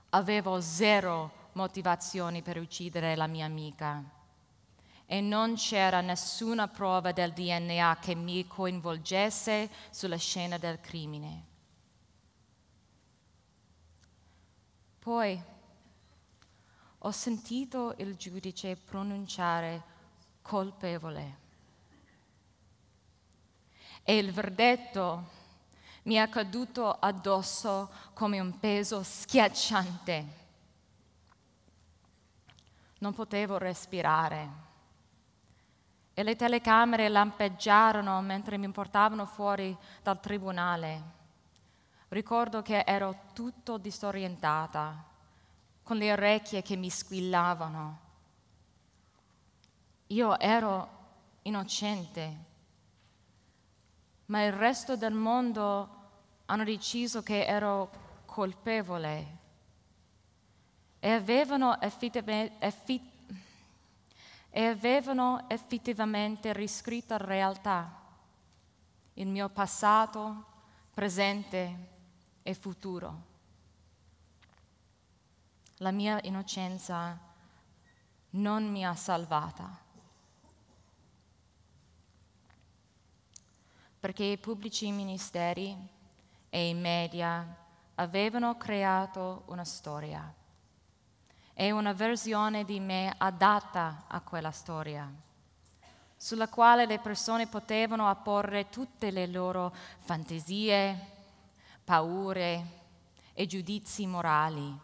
Avevo zero motivazioni per uccidere la mia amica e non c'era nessuna prova del DNA che mi coinvolgesse sulla scena del crimine. Poi ho sentito il giudice pronunciare colpevole e il verdetto mi è caduto addosso come un peso schiacciante. Non potevo respirare e le telecamere lampeggiarono mentre mi portavano fuori dal tribunale. Ricordo che ero tutto disorientata, con le orecchie che mi squillavano. Io ero innocente, ma il resto del mondo hanno deciso che ero colpevole e avevano effettivamente e avevano effettivamente riscritto realtà, il mio passato, presente e futuro. La mia innocenza non mi ha salvata. Perché i pubblici ministeri e i media avevano creato una storia è una versione di me adatta a quella storia, sulla quale le persone potevano apporre tutte le loro fantasie, paure e giudizi morali.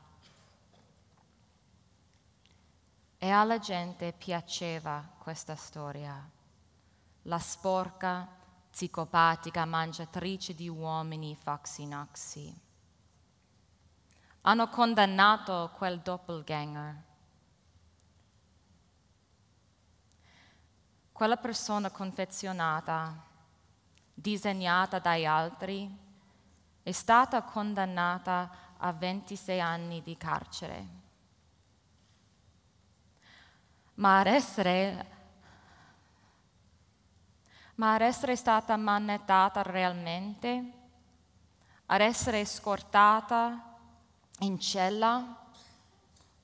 E alla gente piaceva questa storia, la sporca, psicopatica mangiatrice di uomini Foxy Noxy hanno condannato quel doppelganger. Quella persona confezionata, disegnata dagli altri, è stata condannata a 26 anni di carcere. Ma ad essere ma ad essere stata mannettata realmente, ad essere scortata in cella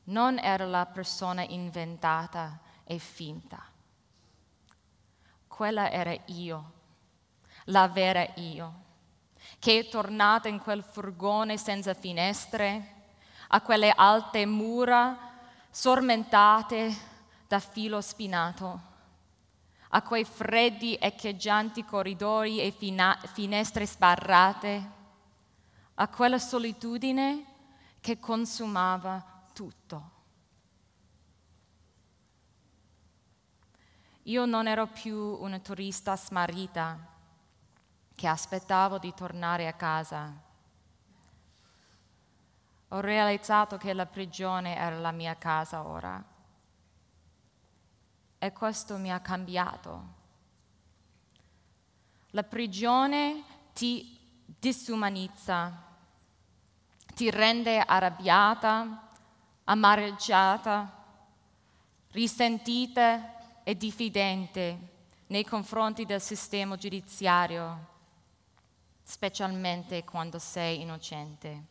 non era la persona inventata e finta. Quella era io, la vera io, che è tornata in quel furgone senza finestre, a quelle alte mura sormentate da filo spinato, a quei freddi echeggianti corridoi e fina- finestre sbarrate, a quella solitudine che consumava tutto. Io non ero più una turista smarrita che aspettavo di tornare a casa. Ho realizzato che la prigione era la mia casa ora e questo mi ha cambiato. La prigione ti disumanizza ti rende arrabbiata, amareggiata, risentita e diffidente nei confronti del sistema giudiziario, specialmente quando sei innocente.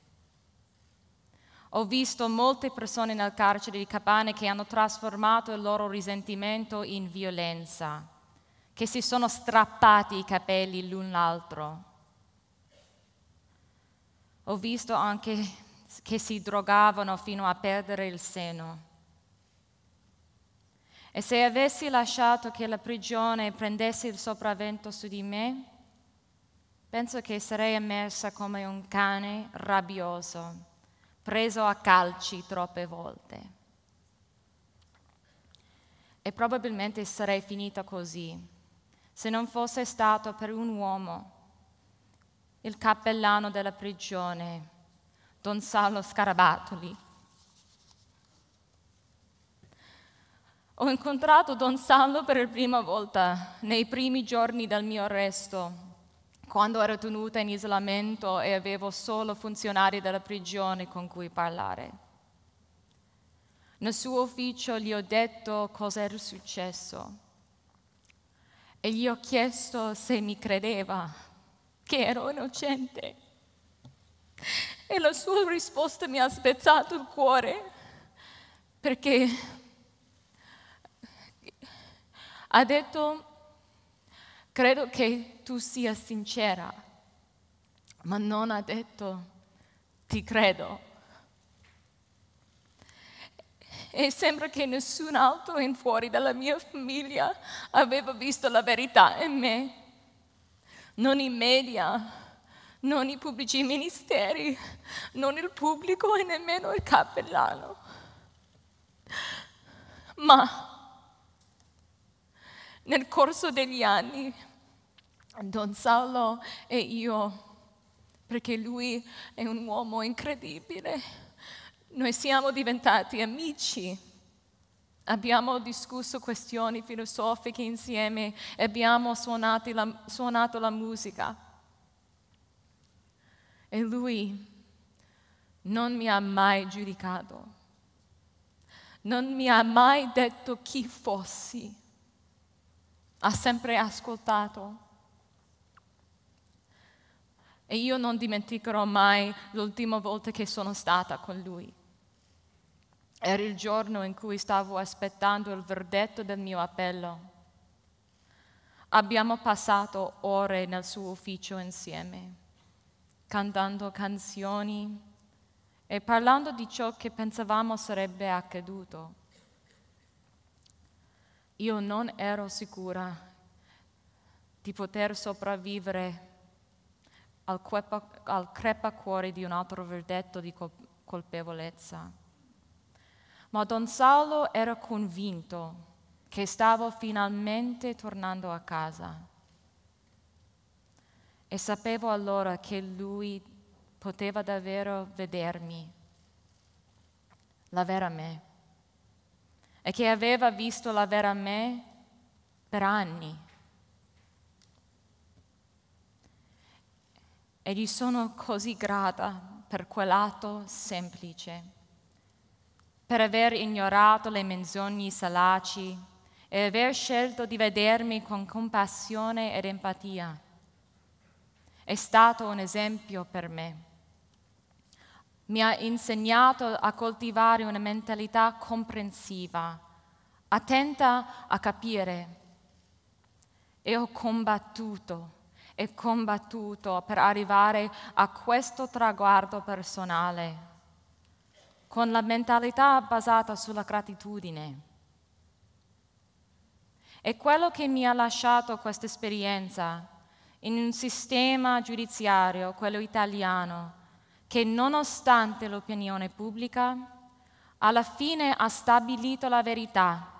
Ho visto molte persone nel carcere di Cabane che hanno trasformato il loro risentimento in violenza, che si sono strappati i capelli l'un l'altro ho visto anche che si drogavano fino a perdere il seno. E se avessi lasciato che la prigione prendesse il sopravvento su di me, penso che sarei emersa come un cane rabbioso, preso a calci troppe volte. E probabilmente sarei finita così, se non fosse stato per un uomo il cappellano della prigione, Don Salo Scarabatoli. Ho incontrato Don Salo per la prima volta nei primi giorni del mio arresto, quando ero tenuta in isolamento e avevo solo funzionari della prigione con cui parlare. Nel suo ufficio gli ho detto cosa era successo e gli ho chiesto se mi credeva che ero innocente. E la sua risposta mi ha spezzato il cuore perché ha detto, credo che tu sia sincera, ma non ha detto, ti credo. E sembra che nessun altro in fuori dalla mia famiglia aveva visto la verità in me non i media, non i pubblici ministeri, non il pubblico e nemmeno il cappellano. Ma nel corso degli anni Don Saulo e io, perché lui è un uomo incredibile, noi siamo diventati amici Abbiamo discusso questioni filosofiche insieme e abbiamo la, suonato la musica. E lui non mi ha mai giudicato, non mi ha mai detto chi fossi, ha sempre ascoltato. E io non dimenticherò mai l'ultima volta che sono stata con lui. Era il giorno in cui stavo aspettando il verdetto del mio appello. Abbiamo passato ore nel suo ufficio insieme, cantando canzoni e parlando di ciò che pensavamo sarebbe accaduto. Io non ero sicura di poter sopravvivere al, crepacuore di un altro verdetto di colpevolezza ma Don Saulo era convinto che stavo finalmente tornando a casa. E sapevo allora che lui poteva davvero vedermi, la vera me, e che aveva visto la vera me per anni. E gli sono così grata per quell'atto semplice per aver ignorato le menzogne salaci e aver scelto di vedermi con compassione ed empatia. È stato un esempio per me. Mi ha insegnato a coltivare una mentalità comprensiva, attenta a capire. E ho combattuto e combattuto per arrivare a questo traguardo personale con la mentalità basata sulla gratitudine. E quello che mi ha lasciato questa esperienza in un sistema giudiziario, quello italiano, che nonostante l'opinione pubblica, alla fine ha stabilito la verità,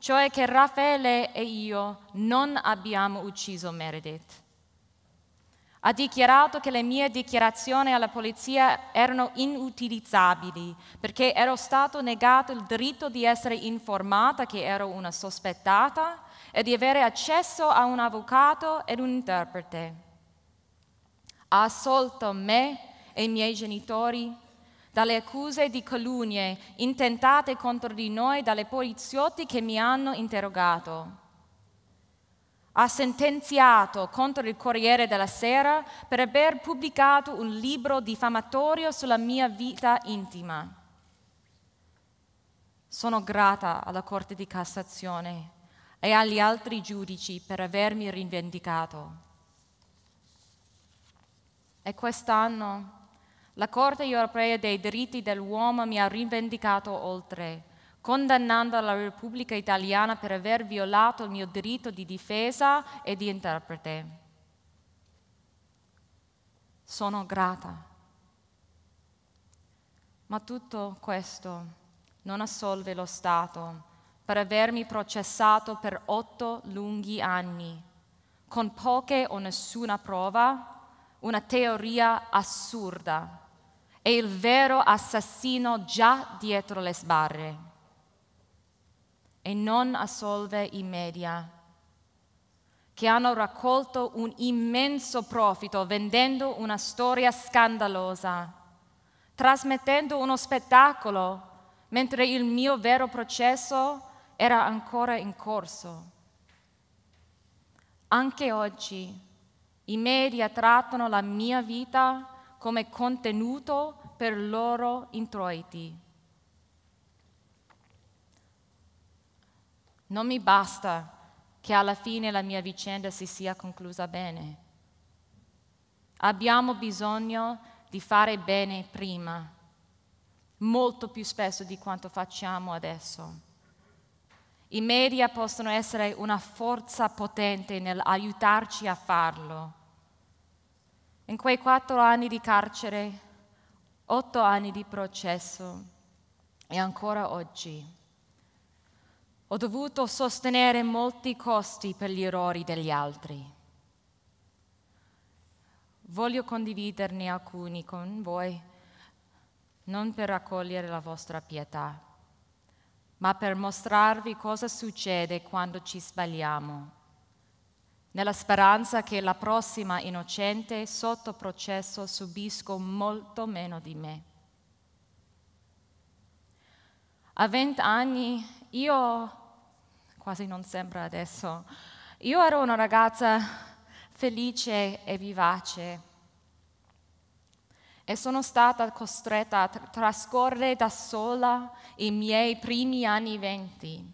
cioè che Raffaele e io non abbiamo ucciso Meredith. Ha dichiarato che le mie dichiarazioni alla polizia erano inutilizzabili perché ero stato negato il diritto di essere informata che ero una sospettata e di avere accesso a un avvocato ed un interprete. Ha assolto me e i miei genitori dalle accuse di calunnie intentate contro di noi dalle poliziotti che mi hanno interrogato ha sentenziato contro il Corriere della Sera per aver pubblicato un libro diffamatorio sulla mia vita intima. Sono grata alla Corte di Cassazione e agli altri giudici per avermi rivendicato. E quest'anno la Corte europea dei diritti dell'uomo mi ha rivendicato oltre condannando la Repubblica Italiana per aver violato il mio diritto di difesa e di interprete. Sono grata. Ma tutto questo non assolve lo Stato per avermi processato per otto lunghi anni, con poche o nessuna prova, una teoria assurda e il vero assassino già dietro le sbarre e non assolve i media, che hanno raccolto un immenso profitto vendendo una storia scandalosa, trasmettendo uno spettacolo, mentre il mio vero processo era ancora in corso. Anche oggi i media trattano la mia vita come contenuto per loro introiti Non mi basta che alla fine la mia vicenda si sia conclusa bene. Abbiamo bisogno di fare bene prima, molto più spesso di quanto facciamo adesso. I media possono essere una forza potente nell'aiutarci a farlo. In quei quattro anni di carcere, otto anni di processo e ancora oggi ho dovuto sostenere molti costi per gli errori degli altri. Voglio condividerne alcuni con voi, non per raccogliere la vostra pietà, ma per mostrarvi cosa succede quando ci sbagliamo, nella speranza che la prossima innocente sotto processo subisca molto meno di me. A vent'anni io quasi non sembra adesso. Io ero una ragazza felice e vivace e sono stata costretta a trascorrere da sola i miei primi anni venti,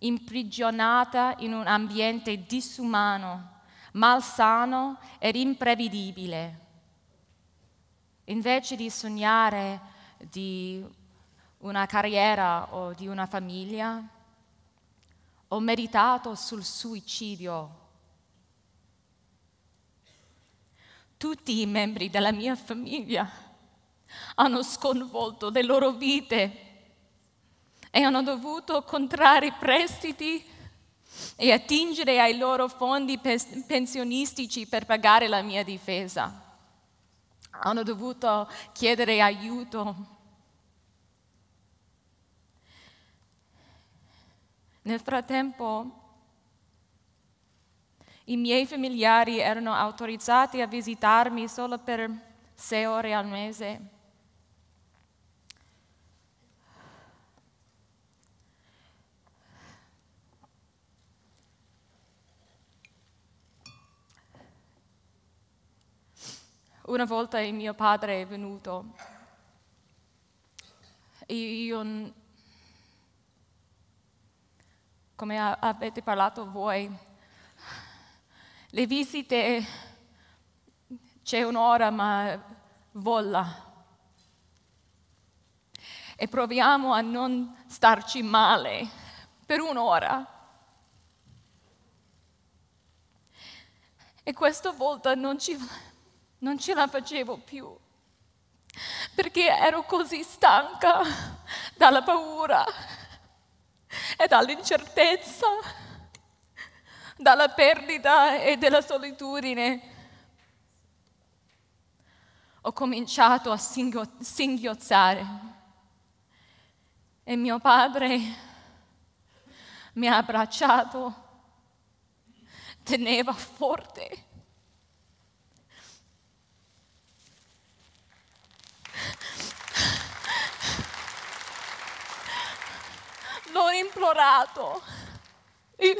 imprigionata in un ambiente disumano, malsano ed imprevedibile. Invece di sognare di una carriera o di una famiglia, ho meditato sul suicidio. Tutti i membri della mia famiglia hanno sconvolto le loro vite e hanno dovuto contrarre prestiti e attingere ai loro fondi pensionistici per pagare la mia difesa. Hanno dovuto chiedere aiuto Nel frattempo i miei familiari erano autorizzati a visitarmi solo per sei ore al mese. Una volta il mio padre è venuto e io come avete parlato voi, le visite c'è un'ora ma vola. E proviamo a non starci male per un'ora. E questa volta non, ci, non ce la facevo più, perché ero così stanca dalla paura e dall'incertezza, dalla perdita e dalla solitudine. Ho cominciato a singhiozzare e mio padre mi ha abbracciato, teneva forte l'ho implorato. Il,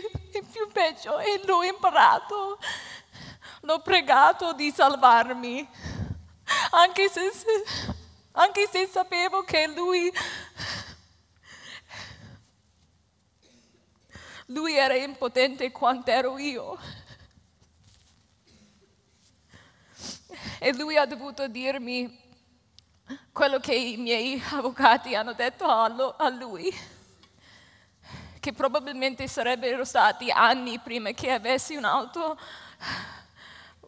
più peggio è l'ho imparato. L'ho pregato di salvarmi. Anche se, anche se sapevo che lui lui era impotente quanto ero io. E lui ha dovuto dirmi quello che i miei avvocati hanno detto a lui che probabilmente sarebbero stati anni prima che avessi un altro,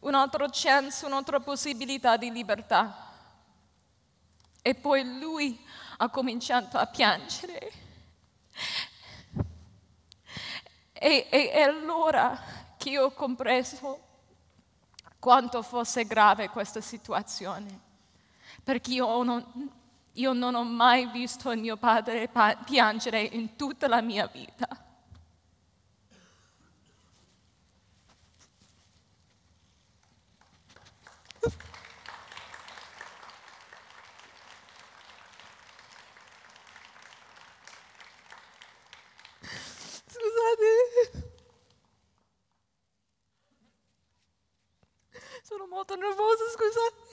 un chance, un'altra possibilità di libertà. E poi lui ha cominciato a piangere. E, e, e allora che io ho compreso quanto fosse grave questa situazione, perché io non, io non ho mai visto mio padre piangere in tutta la mia vita. Scusate. Sono molto nervosa, scusate.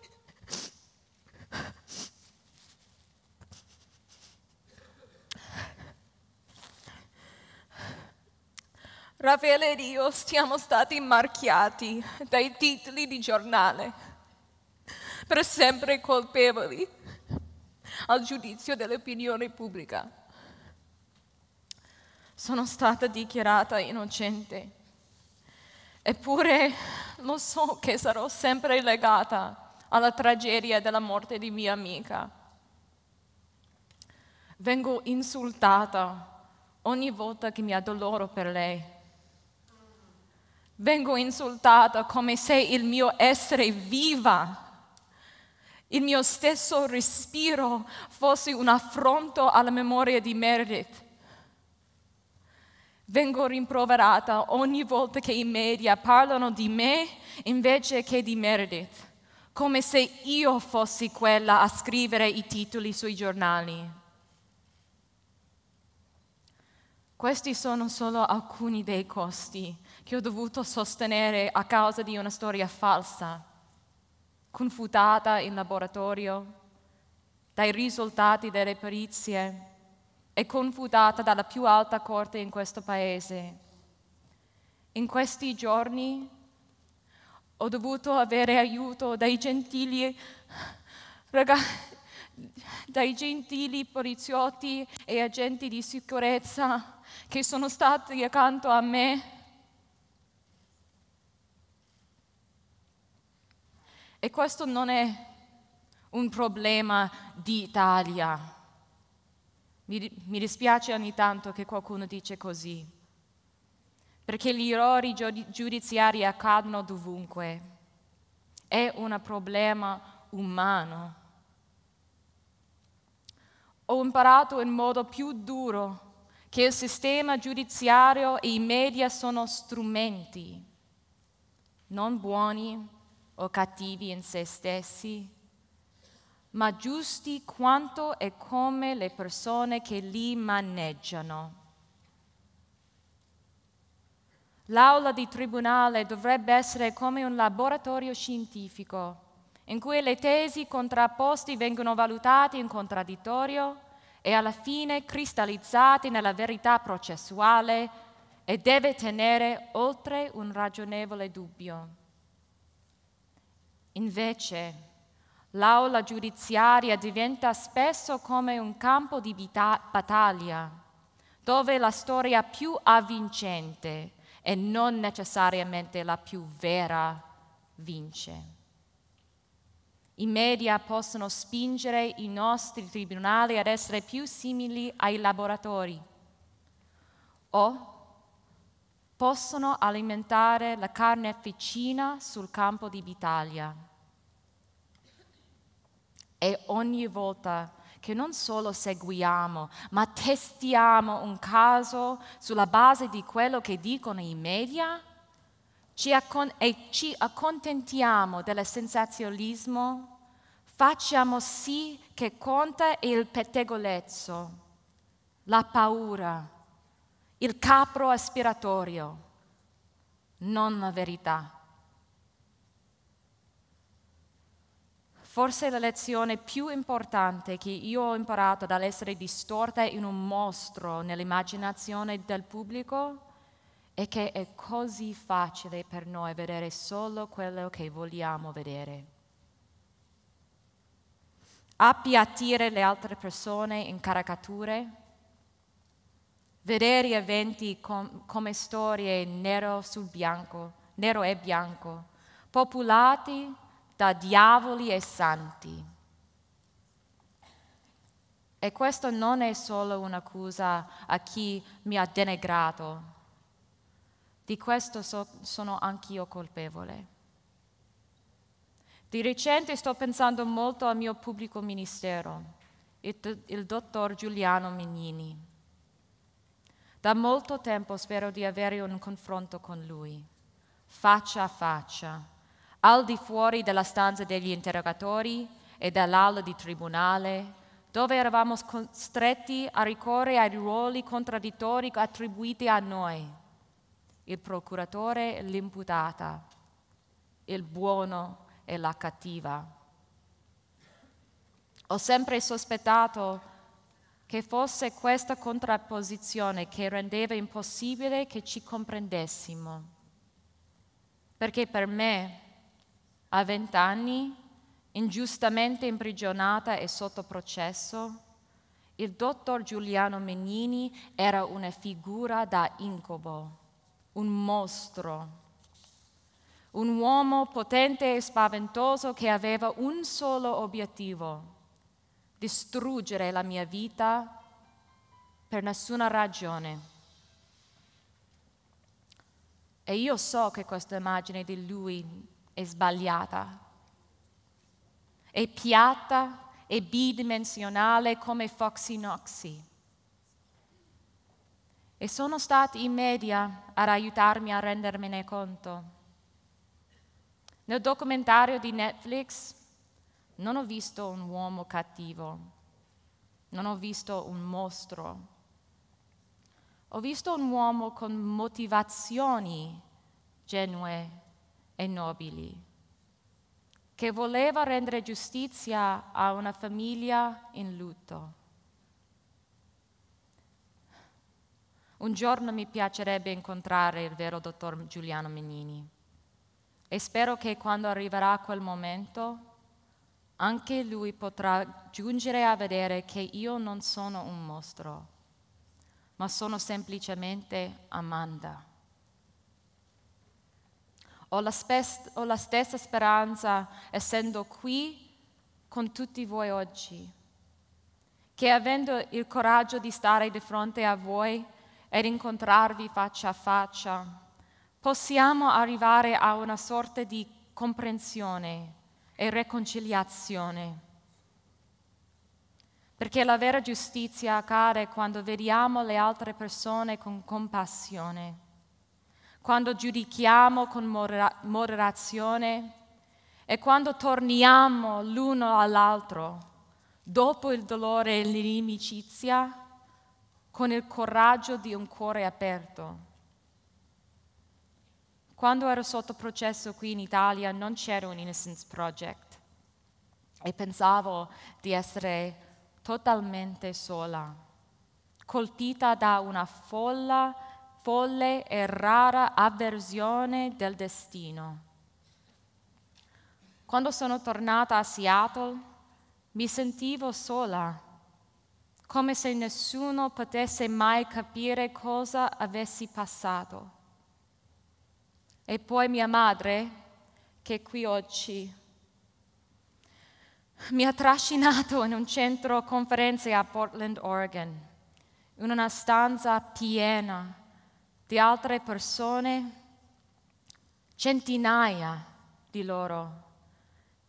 Raffaele ed io siamo stati marchiati dai titoli di giornale per sempre colpevoli al giudizio dell'opinione pubblica. Sono stata dichiarata innocente, eppure lo so che sarò sempre legata alla tragedia della morte di mia amica. Vengo insultata ogni volta che mi addoloro per lei vengo insultata come se il mio essere viva, il mio stesso respiro fosse un affronto alla memoria di Meredith. Vengo rimproverata ogni volta che i media parlano di me invece che di Meredith, come se io fossi quella a scrivere i titoli sui giornali. Questi sono solo alcuni dei costi che ho dovuto sostenere a causa di una storia falsa, confutata in laboratorio, dai risultati delle perizie e confutata dalla più alta corte in questo paese. In questi giorni ho dovuto avere aiuto dai gentili, raga, dai gentili poliziotti e agenti di sicurezza che sono stati accanto a me E questo non è un problema di Italia. Mi, mi dispiace ogni tanto che qualcuno dice così, perché gli errori giudiziari accadono dovunque. È un problema umano. Ho imparato in modo più duro che il sistema giudiziario e i media sono strumenti, non buoni, o cattivi in se stessi, ma giusti quanto e come le persone che li maneggiano. L'aula di tribunale dovrebbe essere come un laboratorio scientifico in cui le tesi contrapposte vengono valutate in contraddittorio e alla fine cristallizzate nella verità processuale e deve tenere oltre un ragionevole dubbio. Invece, l'aula giudiziaria diventa spesso come un campo di vita- battaglia, dove la storia più avvincente e non necessariamente la più vera vince. I media possono spingere i nostri tribunali ad essere più simili ai laboratori o possono alimentare la carneficina sul campo di battaglia. E ogni volta che non solo seguiamo, ma testiamo un caso sulla base di quello che dicono i media, ci e ci accontentiamo del sensazionalismo, facciamo sì che conta il pettegolezzo, la paura, il capro aspiratorio, non la verità. Forse la lezione più importante che io ho imparato dall'essere distorta in un mostro nell'immaginazione del pubblico è che è così facile per noi vedere solo quello che vogliamo vedere. Appiattire le altre persone in caricature vedere eventi com, come storie nero sul bianco, nero e bianco, popolati da diavoli e santi. E questo non è solo un'accusa a chi mi ha denegrato, di questo so, sono anch'io colpevole. Di recente sto pensando molto al mio pubblico ministero, il, il dottor Giuliano Mignini da molto tempo spero di avere un confronto con lui, faccia a faccia, al di fuori della stanza degli interrogatori e dell'aula di tribunale, dove eravamo costretti a ricorrere ai ruoli contraddittori attribuiti a noi, il procuratore e l'imputata, il buono e la cattiva. Ho sempre sospettato che fosse questa contrapposizione che rendeva impossibile che ci comprendessimo. Perché per me, a vent'anni, ingiustamente imprigionata e sotto processo, il dottor Giuliano Menini era una figura da incubo, un mostro, un uomo potente e spaventoso che aveva un solo obiettivo distruggere la mia vita per nessuna ragione. E io so che questa immagine di lui è sbagliata, è piatta, e bidimensionale come Foxy Noxy. E sono stati i media ad aiutarmi a rendermene conto. Nel documentario di Netflix non ho visto un uomo cattivo, non ho visto un mostro. Ho visto un uomo con motivazioni genue e nobili, che voleva rendere giustizia a una famiglia in lutto. Un giorno mi piacerebbe incontrare il vero dottor Giuliano Menini e spero che quando arriverà quel momento anche lui potrà giungere a vedere che io non sono un mostro, ma sono semplicemente Amanda. Ho la, spes- ho la stessa speranza, essendo qui con tutti voi oggi, che avendo il coraggio di stare di fronte a voi ed incontrarvi faccia a faccia, possiamo arrivare a una sorta di comprensione e riconciliazione. Perché la vera giustizia accade quando vediamo le altre persone con compassione, quando giudichiamo con moderazione e quando torniamo l'uno all'altro dopo il dolore e l'inimicizia con il coraggio di un cuore aperto. Quando ero sotto processo qui in Italia non c'era un Innocence Project e pensavo di essere totalmente sola, colpita da una folla, folle e rara avversione del destino. Quando sono tornata a Seattle mi sentivo sola, come se nessuno potesse mai capire cosa avessi passato e poi mia madre che è qui oggi. Mi ha trascinato in un centro conferenze a Portland, Oregon, in una stanza piena di altre persone, centinaia di loro,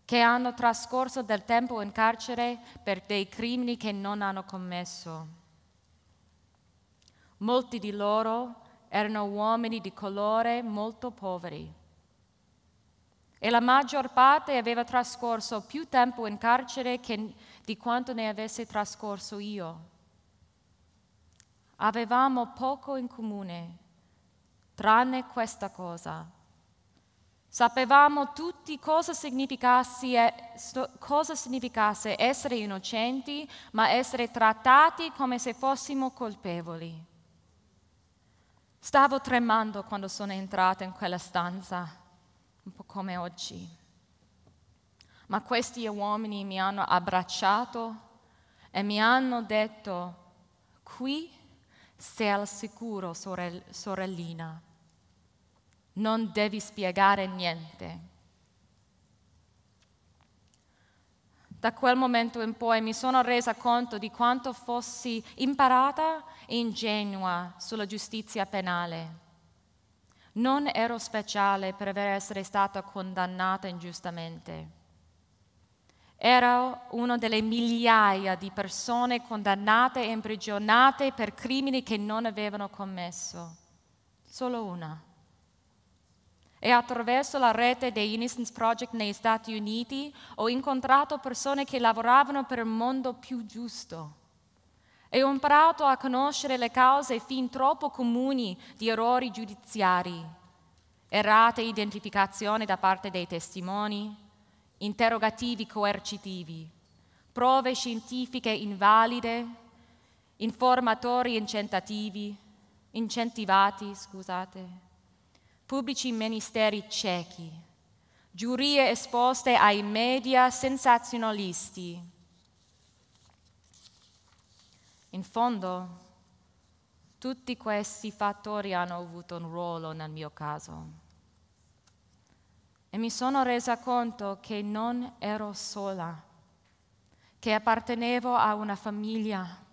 che hanno trascorso del tempo in carcere per dei crimini che non hanno commesso. Molti di loro erano uomini di colore molto poveri e la maggior parte aveva trascorso più tempo in carcere che, di quanto ne avesse trascorso io. Avevamo poco in comune, tranne questa cosa. Sapevamo tutti cosa significasse, eh, cosa significasse essere innocenti, ma essere trattati come se fossimo colpevoli. Stavo tremando quando sono entrata in quella stanza, un po' come oggi. Ma questi uomini mi hanno abbracciato e mi hanno detto, qui sei al sicuro, sorellina, non devi spiegare niente. Da quel momento in poi mi sono resa conto di quanto fossi imparata e ingenua sulla giustizia penale. Non ero speciale per aver essere stata condannata ingiustamente. Ero una delle migliaia di persone condannate e imprigionate per crimini che non avevano commesso. Solo una e attraverso la rete dei Innocence Project negli Stati Uniti ho incontrato persone che lavoravano per un mondo più giusto. E ho imparato a conoscere le cause fin troppo comuni di errori giudiziari, errate identificazioni da parte dei testimoni, interrogativi coercitivi, prove scientifiche invalide, informatori incentivati, scusate, pubblici ministeri ciechi, giurie esposte ai media sensazionalisti. In fondo, tutti questi fattori hanno avuto un ruolo nel mio caso. E mi sono resa conto che non ero sola, che appartenevo a una famiglia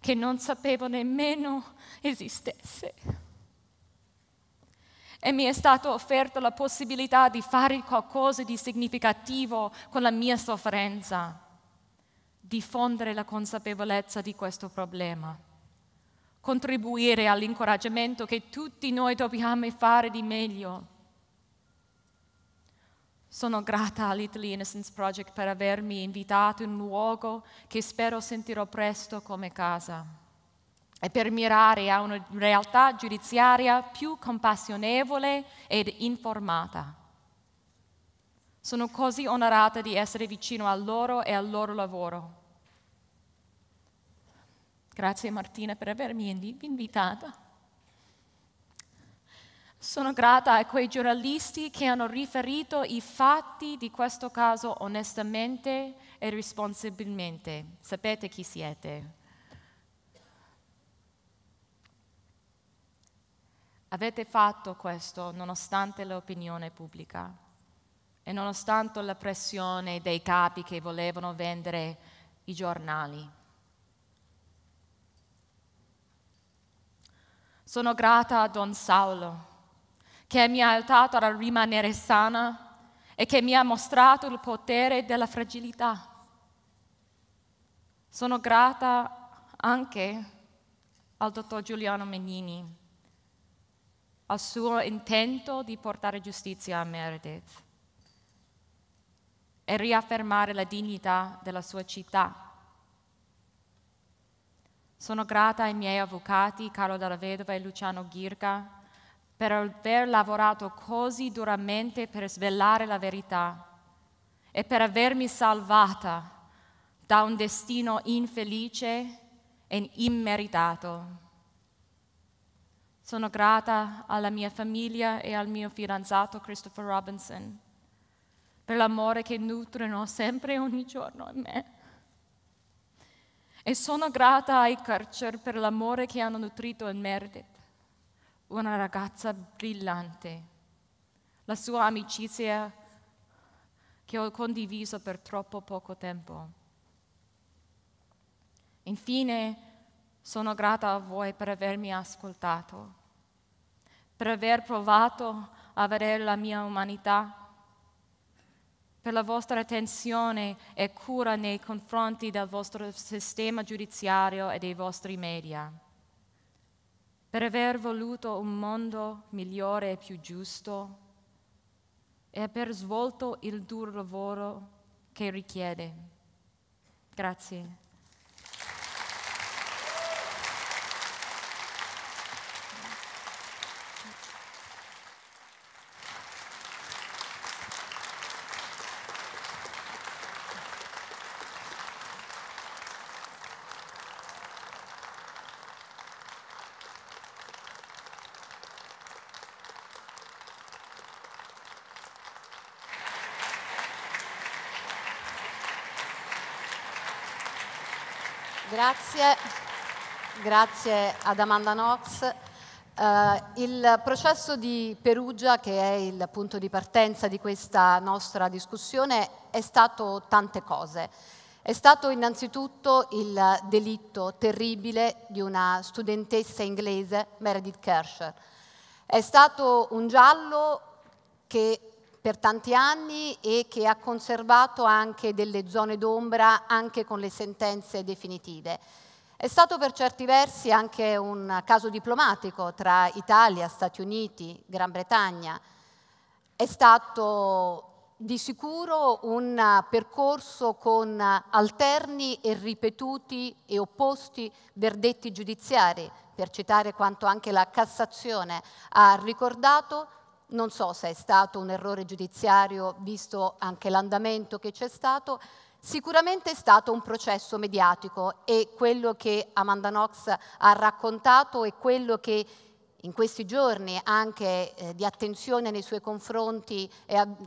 che non sapevo nemmeno esistesse e mi è stata offerta la possibilità di fare qualcosa di significativo con la mia sofferenza, diffondere la consapevolezza di questo problema, contribuire all'incoraggiamento che tutti noi dobbiamo fare di meglio. Sono grata all'Italy Innocence Project per avermi invitato in un luogo che spero sentirò presto come casa e per mirare a una realtà giudiziaria più compassionevole ed informata. Sono così onorata di essere vicino a loro e al loro lavoro. Grazie Martina per avermi invitata. Sono grata a quei giornalisti che hanno riferito i fatti di questo caso onestamente e responsabilmente. Sapete chi siete. Avete fatto questo nonostante l'opinione pubblica e nonostante la pressione dei capi che volevano vendere i giornali. Sono grata a Don Saulo che mi ha aiutato a rimanere sana e che mi ha mostrato il potere della fragilità. Sono grata anche al dottor Giuliano Menini al suo intento di portare giustizia a Meredith e riaffermare la dignità della sua città. Sono grata ai miei avvocati, Carlo Dalla Vedova e Luciano Ghirga, per aver lavorato così duramente per svelare la verità e per avermi salvata da un destino infelice e immeritato. Sono grata alla mia famiglia e al mio fidanzato Christopher Robinson per l'amore che nutrono sempre e ogni giorno in me. E sono grata ai Karcher per l'amore che hanno nutrito in Meredith, una ragazza brillante, la sua amicizia che ho condiviso per troppo poco tempo. Infine, sono grata a voi per avermi ascoltato, per aver provato a vedere la mia umanità, per la vostra attenzione e cura nei confronti del vostro sistema giudiziario e dei vostri media, per aver voluto un mondo migliore e più giusto e per svolto il duro lavoro che richiede. Grazie. Grazie, grazie ad Amanda Knox. Uh, il processo di Perugia, che è il punto di partenza di questa nostra discussione, è stato tante cose. È stato innanzitutto il delitto terribile di una studentessa inglese, Meredith Kersher. È stato un giallo che per tanti anni e che ha conservato anche delle zone d'ombra anche con le sentenze definitive. È stato per certi versi anche un caso diplomatico tra Italia, Stati Uniti, Gran Bretagna. È stato di sicuro un percorso con alterni e ripetuti e opposti verdetti giudiziari, per citare quanto anche la Cassazione ha ricordato, non so se è stato un errore giudiziario, visto anche l'andamento che c'è stato, Sicuramente è stato un processo mediatico e quello che Amanda Knox ha raccontato e quello che in questi giorni anche eh, di attenzione nei suoi confronti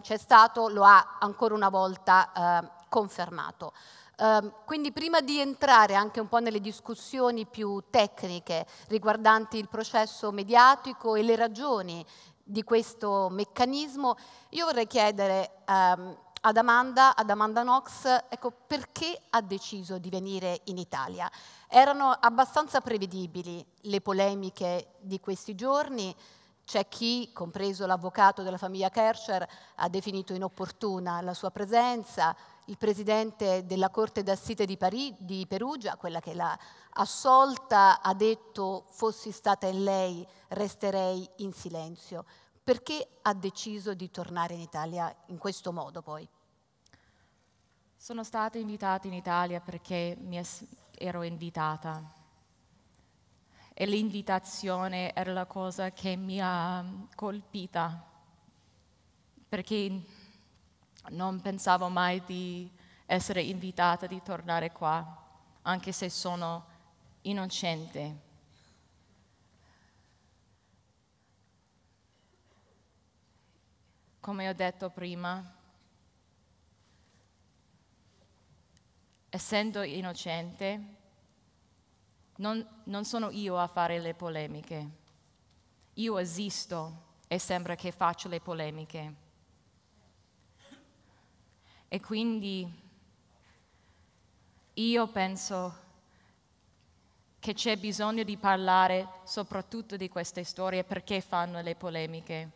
c'è stato lo ha ancora una volta eh, confermato. Eh, quindi prima di entrare anche un po' nelle discussioni più tecniche riguardanti il processo mediatico e le ragioni di questo meccanismo, io vorrei chiedere um, ad Amanda, ad Amanda Knox, ecco, perché ha deciso di venire in Italia? Erano abbastanza prevedibili le polemiche di questi giorni, c'è chi, compreso l'avvocato della famiglia Kercher, ha definito inopportuna la sua presenza, il presidente della Corte d'Assite di, Parigi, di Perugia, quella che l'ha assolta, ha detto fossi stata in lei resterei in silenzio. Perché ha deciso di tornare in Italia in questo modo poi? Sono stata invitata in Italia perché mi ero invitata e l'invitazione era la cosa che mi ha colpita perché non pensavo mai di essere invitata di tornare qua, anche se sono innocente. Come ho detto prima, essendo innocente, non, non, sono io a fare le polemiche. Io esisto e sembra che faccio le polemiche. E quindi io penso che c'è bisogno di parlare soprattutto di queste storie perché fanno le polemiche,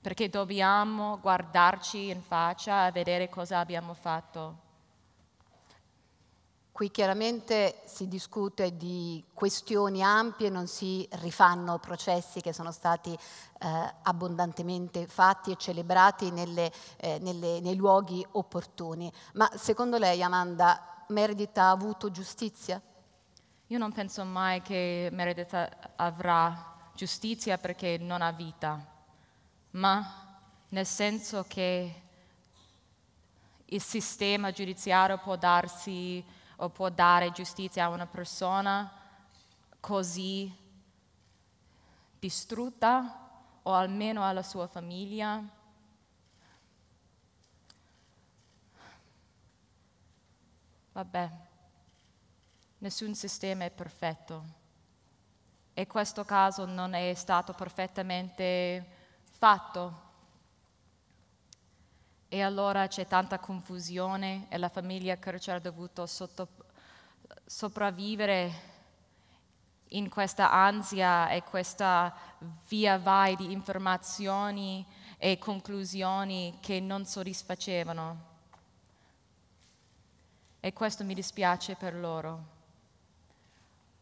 perché dobbiamo guardarci in faccia e vedere cosa abbiamo fatto. Qui chiaramente si discute di questioni ampie, non si rifanno processi che sono stati eh, abbondantemente fatti e celebrati nelle, eh, nelle, nei luoghi opportuni. Ma secondo lei, Amanda, Meredith ha avuto giustizia? Io non penso mai che Meredith avrà giustizia perché non ha vita, ma nel senso che il sistema giudiziario può darsi o può dare giustizia a una persona così distrutta o almeno alla sua famiglia. Vabbè, nessun sistema è perfetto e questo caso non è stato perfettamente fatto e allora c'è tanta confusione e la famiglia Kircher ha dovuto sotto, sopravvivere in questa ansia e questa via vai di informazioni e conclusioni che non soddisfacevano. E questo mi dispiace per loro.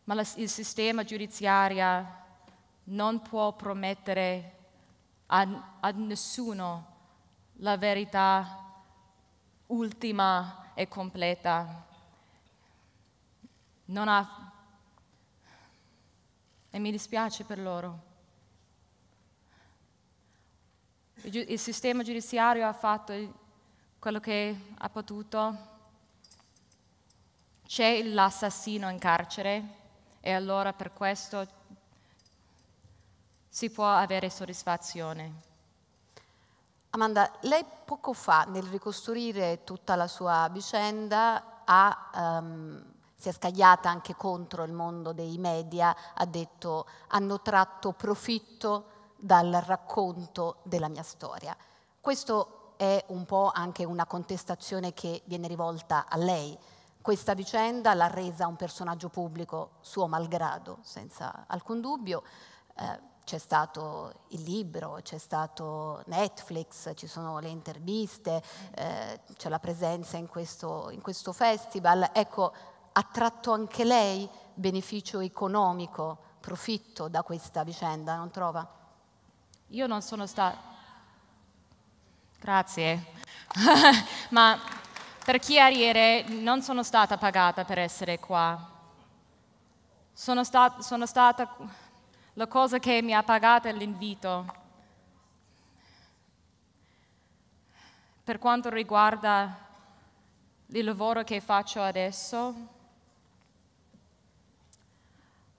Ma la, il sistema giudiziario non può promettere a, a nessuno la verità ultima e completa. Non ha... E mi dispiace per loro. Il, sistema giudiziario ha fatto quello che ha potuto. C'è l'assassino in carcere e allora per questo si può avere soddisfazione. Amanda, lei poco fa nel ricostruire tutta la sua vicenda ha, um, si è scagliata anche contro il mondo dei media, ha detto hanno tratto profitto dal racconto della mia storia. Questo è un po' anche una contestazione che viene rivolta a lei. Questa vicenda l'ha resa un personaggio pubblico suo malgrado, senza alcun dubbio. Eh, c'è stato il libro, c'è stato Netflix, ci sono le interviste, eh, c'è la presenza in questo, in questo festival. Ecco, ha tratto anche lei beneficio economico, profitto da questa vicenda, non trova? Io non sono stata... Grazie. (laughs) Ma per chiarire, non sono stata pagata per essere qua. Sono, sta... sono stata la cosa che mi ha pagato è l'invito. Per quanto riguarda il lavoro che faccio adesso,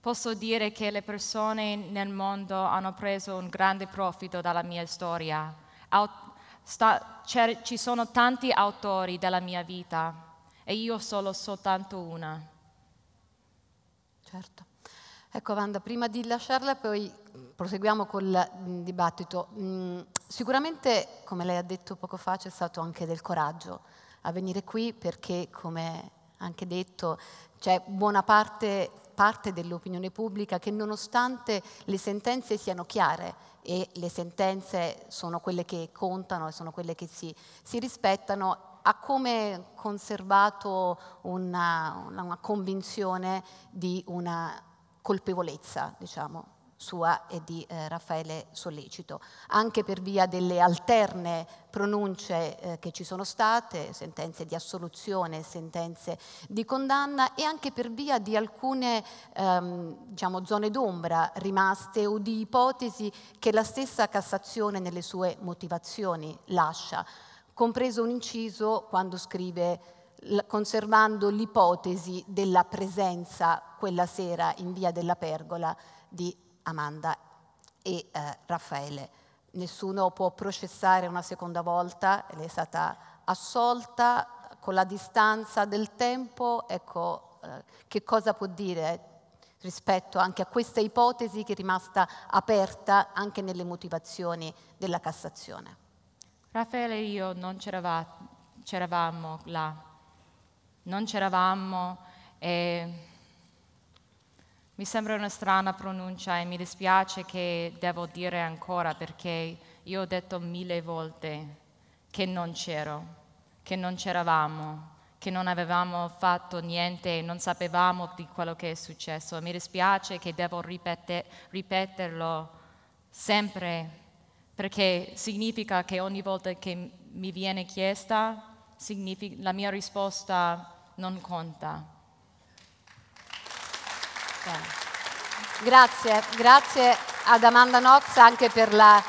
posso dire che le persone nel mondo hanno preso un grande profitto dalla mia storia. ci sono tanti autori della mia vita e io sono soltanto una. Certo. Ecco Wanda, prima di lasciarla poi mm, proseguiamo col mm, dibattito. Mm, sicuramente, come lei ha detto poco fa, c'è stato anche del coraggio a venire qui perché, come anche detto, c'è buona parte, parte dell'opinione pubblica che nonostante le sentenze siano chiare e le sentenze sono quelle che contano e sono quelle che si, si rispettano, ha come conservato una, una, una convinzione di una colpevolezza, diciamo, sua e di eh, Raffaele Sollecito, anche per via delle alterne pronunce eh, che ci sono state, sentenze di assoluzione, sentenze di condanna e anche per via di alcune ehm, diciamo, zone d'ombra rimaste o di ipotesi che la stessa Cassazione nelle sue motivazioni lascia, compreso un inciso quando scrive conservando l'ipotesi della presenza quella sera in via della Pergola di Amanda e eh, Raffaele. Nessuno può processare una seconda volta, lei è stata assolta con la distanza del tempo, ecco eh, che cosa può dire rispetto anche a questa ipotesi che è rimasta aperta anche nelle motivazioni della Cassazione. Raffaele e io non c'eravamo là, non c'eravamo e mi sembra una strana pronuncia e mi dispiace che devo dire ancora perché io ho detto mille volte che non c'ero, che non c'eravamo, che non avevamo fatto niente e non sapevamo di quello che è successo. Mi dispiace che devo ripete, ripeterlo sempre perché significa che ogni volta che mi viene chiesta significa, la mia risposta non conta. Sì. Grazie, grazie ad Amanda Nozza anche per la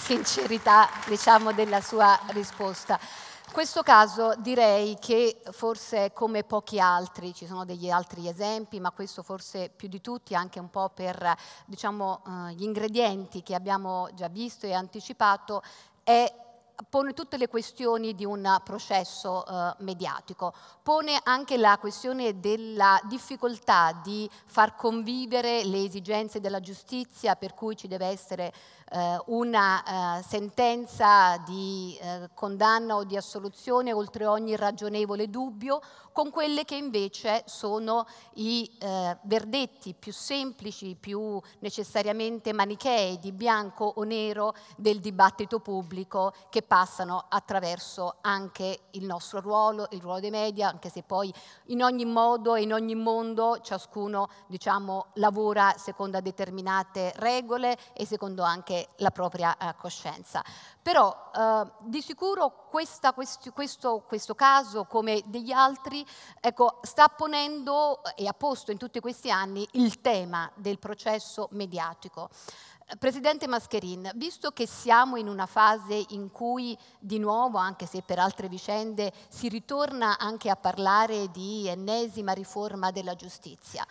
sincerità diciamo, della sua risposta. In questo caso direi che forse come pochi altri, ci sono degli altri esempi, ma questo forse più di tutti anche un po' per diciamo, eh, gli ingredienti che abbiamo già visto e anticipato, è pone tutte le questioni di un processo eh, mediatico, pone anche la questione della difficoltà di far convivere le esigenze della giustizia per cui ci deve essere eh, una eh, sentenza di eh, condanna o di assoluzione oltre ogni ragionevole dubbio, con quelle che invece sono i eh, verdetti più semplici, più necessariamente manichei di bianco o nero del dibattito pubblico che passano attraverso anche il nostro ruolo, il ruolo dei media, anche se poi in ogni modo e in ogni mondo ciascuno diciamo, lavora secondo determinate regole e secondo anche anche la propria eh, coscienza. Però eh, di sicuro questa, questi, questo, questo, caso, come degli altri, ecco, sta ponendo eh, e ha posto in tutti questi anni il tema del processo mediatico. Presidente Mascherin, visto che siamo in una fase in cui di nuovo, anche se per altre vicende, si ritorna anche a parlare di ennesima riforma della giustizia,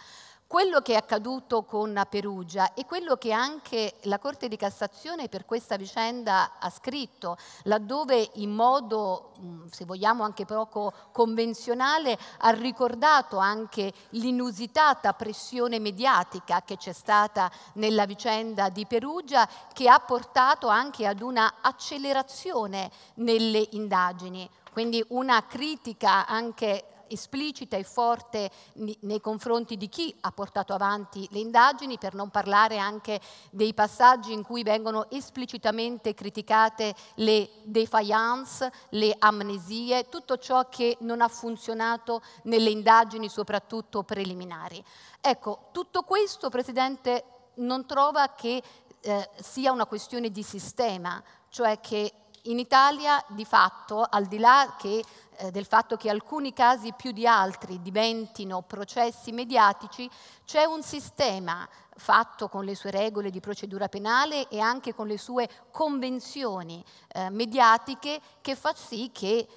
quello che è accaduto con Perugia e quello che anche la Corte di Cassazione per questa vicenda ha scritto, laddove in modo, mm, se vogliamo, anche poco convenzionale, ha ricordato anche l'inusitata pressione mediatica che c'è stata nella vicenda di Perugia, che ha portato anche ad una accelerazione nelle indagini quindi una critica anche esplicita e forte nei confronti di chi ha portato avanti le indagini, per non parlare anche dei passaggi in cui vengono esplicitamente criticate le defiance, le amnesie, tutto ciò che non ha funzionato nelle indagini, soprattutto preliminari. Ecco, tutto questo, Presidente, non trova che eh, sia una questione di sistema, cioè che in Italia di fatto, al di là che, eh, del fatto che alcuni casi più di altri diventino processi mediatici, c'è un sistema fatto con le sue regole di procedura penale e anche con le sue convenzioni eh, mediatiche che fa sì che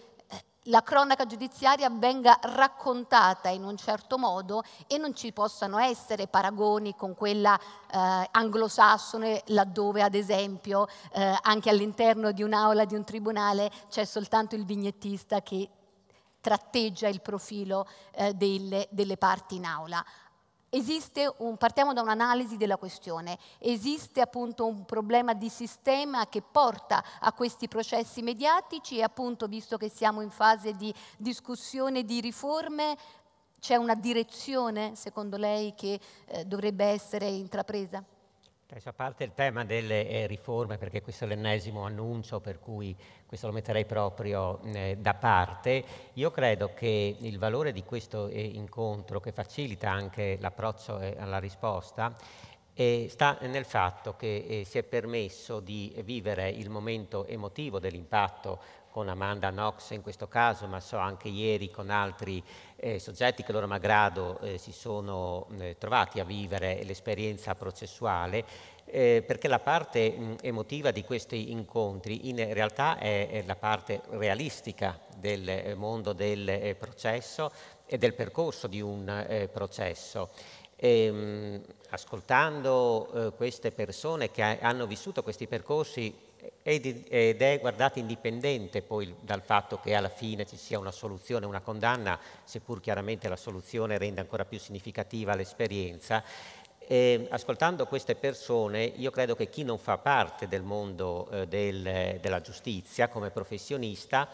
la cronaca giudiziaria venga raccontata in un certo modo e non ci possano essere paragoni con quella eh, anglosassone laddove ad esempio eh, anche all'interno di un'aula di un tribunale c'è soltanto il vignettista che tratteggia il profilo eh, delle, delle parti in aula. Un, partiamo da un'analisi della questione, esiste appunto un problema di sistema che porta a questi processi mediatici e appunto visto che siamo in fase di discussione di riforme c'è una direzione secondo lei che eh, dovrebbe essere intrapresa? Adesso a parte il tema delle eh, riforme, perché questo è l'ennesimo annuncio, per cui questo lo metterei proprio eh, da parte, io credo che il valore di questo eh, incontro, che facilita anche l'approccio eh, alla risposta, sta nel fatto che eh, si è permesso di vivere il momento emotivo dell'impatto con Amanda Knox in questo caso, ma so anche ieri con altri eh, soggetti che loro malgrado eh, si sono eh, trovati a vivere l'esperienza processuale, eh, perché la parte mh, emotiva di questi incontri in realtà è, è la parte realistica del eh, mondo del eh, processo e del percorso di un processo. E, ehm, mh, ascoltando queste persone che ha, hanno vissuto questi percorsi ed è, guardate, indipendente poi dal fatto che alla fine ci sia una soluzione, una condanna, seppur chiaramente la soluzione rende ancora più significativa l'esperienza. E, ehm, ascoltando queste persone, io credo che chi non fa parte del mondo eh, del, della giustizia come professionista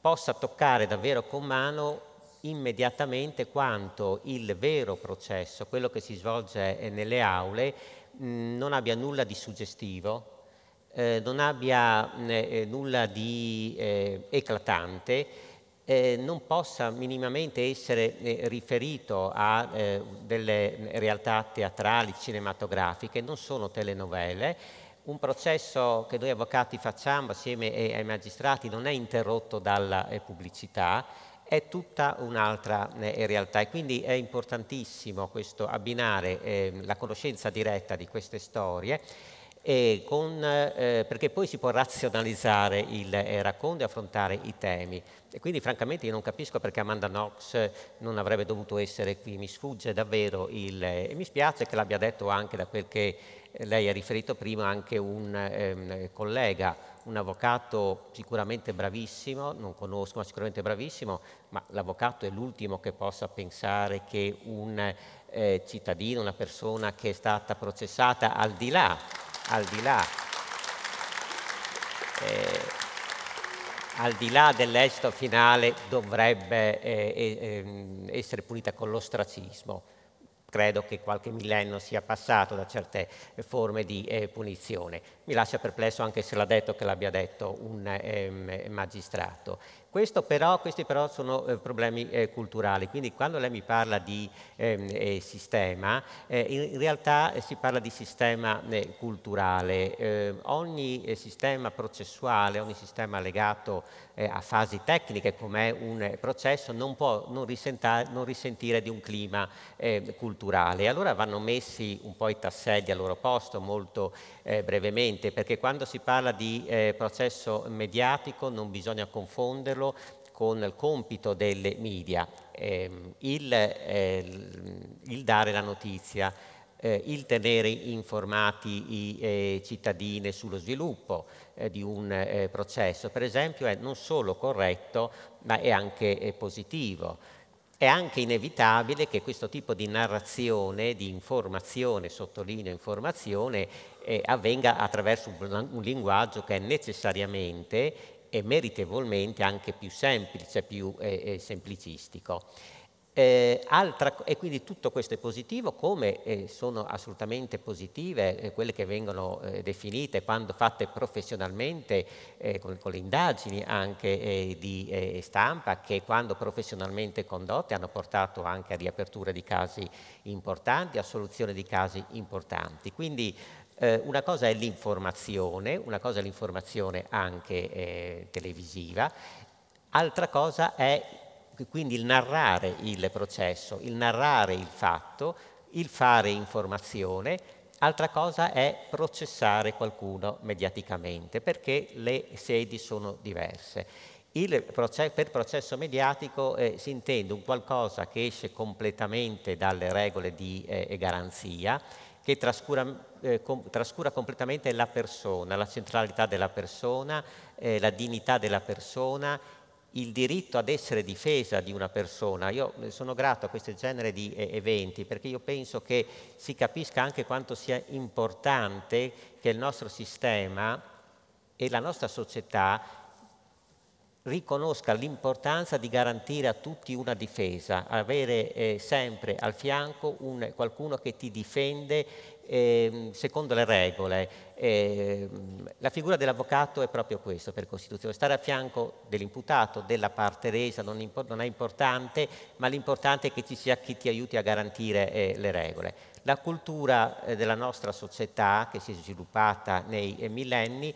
possa toccare davvero con mano immediatamente quanto il vero processo, quello che si svolge eh, nelle aule, mh, non abbia nulla di suggestivo, eh, non abbia eh, eh nulla di eh, eclatante, non possa minimamente essere riferito a delle realtà teatrali, cinematografiche, non sono telenovele, un processo che noi avvocati facciamo assieme ai magistrati non è interrotto dalla pubblicità, è tutta un'altra realtà e quindi è importantissimo questo abbinare eh, la conoscenza diretta di queste storie con, eh, perché poi si può razionalizzare il eh, racconto e affrontare i temi. E quindi francamente io non capisco perché Amanda Knox non avrebbe dovuto essere qui, mi sfugge davvero il... Eh, e mi spiace che l'abbia detto anche da quel che lei ha riferito prima anche un ehm, collega, un avvocato sicuramente bravissimo, non conosco ma sicuramente bravissimo, ma l'avvocato è l'ultimo che possa pensare che un eh, cittadino, una persona che è stata processata al di là al di là, eh, al di là dell'esito finale dovrebbe eh, eh ehm, essere punita con l'ostracismo. Credo che qualche millennio sia passato da certe forme di eh, punizione. Mi lascia perplesso anche se l'ha detto che l'abbia detto un ehm, magistrato però, questi però sono eh, problemi eh, culturali, quindi quando lei mi parla di ehm, eh, sistema, eh, in, in, realtà eh, si parla di sistema eh, culturale. Ehm, ogni sistema processuale, ogni sistema legato eh, a fasi tecniche come è un processo non può non, non risentire di un clima eh, culturale. Allora vanno messi un po' i tasselli al loro posto molto eh, brevemente perché quando si parla di eh, processo mediatico non bisogna confonderlo con il compito delle media, ehm, il, eh, il dare la notizia, eh, il tenere informati i eh, cittadini sullo sviluppo, eh, di un eh, processo, per esempio, è non solo corretto, ma è anche è eh, positivo. È anche inevitabile che questo tipo di narrazione, di informazione, sottolineo informazione, eh, avvenga attraverso un, un linguaggio che è necessariamente e meritevolmente anche più semplice, più eh, eh semplicistico. Eh, altra, e quindi tutto questo è positivo, come eh, sono assolutamente positive eh, quelle che vengono eh, definite quando fatte professionalmente, eh, con, con, le indagini anche eh, di stampa, che quando professionalmente condotte hanno portato anche a riapertura di casi importanti, a soluzione di casi importanti. Quindi, una cosa è l'informazione, una cosa è l'informazione anche televisiva, altra cosa è quindi il narrare il processo, il narrare il fatto, il fare informazione, altra cosa è processare qualcuno mediaticamente, perché le sedi sono diverse. Proce- per processo mediatico eh, si intende un qualcosa che esce completamente dalle regole di eh, garanzia, che trascura, eh, com- trascura, completamente la persona, la centralità della persona, eh, la dignità della persona il diritto ad essere difesa di una persona. Io sono grato a questo genere di eventi perché io penso che si capisca anche quanto sia importante che il nostro sistema e la nostra società riconosca l'importanza di garantire a tutti una difesa, avere eh, sempre al fianco un, qualcuno che ti difende eh, secondo le regole. Eh, la figura dell'avvocato è proprio questo per Costituzione, stare a fianco dell'imputato, della parte resa non, impo- non è importante, ma l'importante è che ci sia chi ti aiuti a garantire eh, le regole. La cultura eh, della nostra società che si è sviluppata nei eh, millenni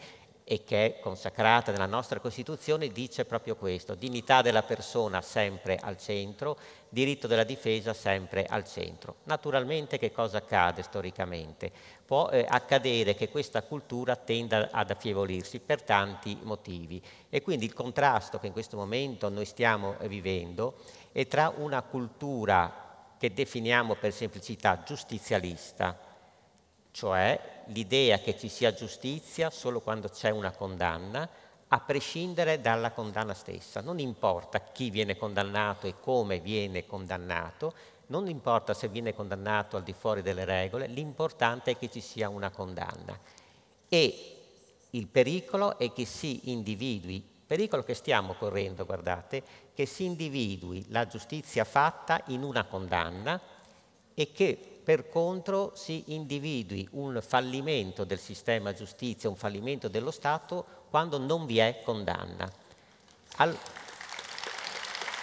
e che è consacrata nella nostra Costituzione dice proprio questo, dignità della persona sempre al centro, diritto della difesa sempre al centro. Naturalmente che cosa accade storicamente? Può eh, accadere che questa cultura tenda ad affievolirsi per tanti motivi e quindi il contrasto che in questo momento noi stiamo eh, vivendo è tra una cultura che definiamo per semplicità giustizialista, cioè l'idea che ci sia giustizia solo quando c'è una condanna, a prescindere dalla condanna stessa. Non importa chi viene condannato e come viene condannato, non importa se viene condannato al di fuori delle regole, l'importante è che ci sia una condanna. E il pericolo è che si individui, pericolo che stiamo correndo, guardate, che si individui la giustizia fatta in una condanna e che per contro si individui un fallimento del sistema giustizia, un fallimento dello Stato quando non vi è condanna. All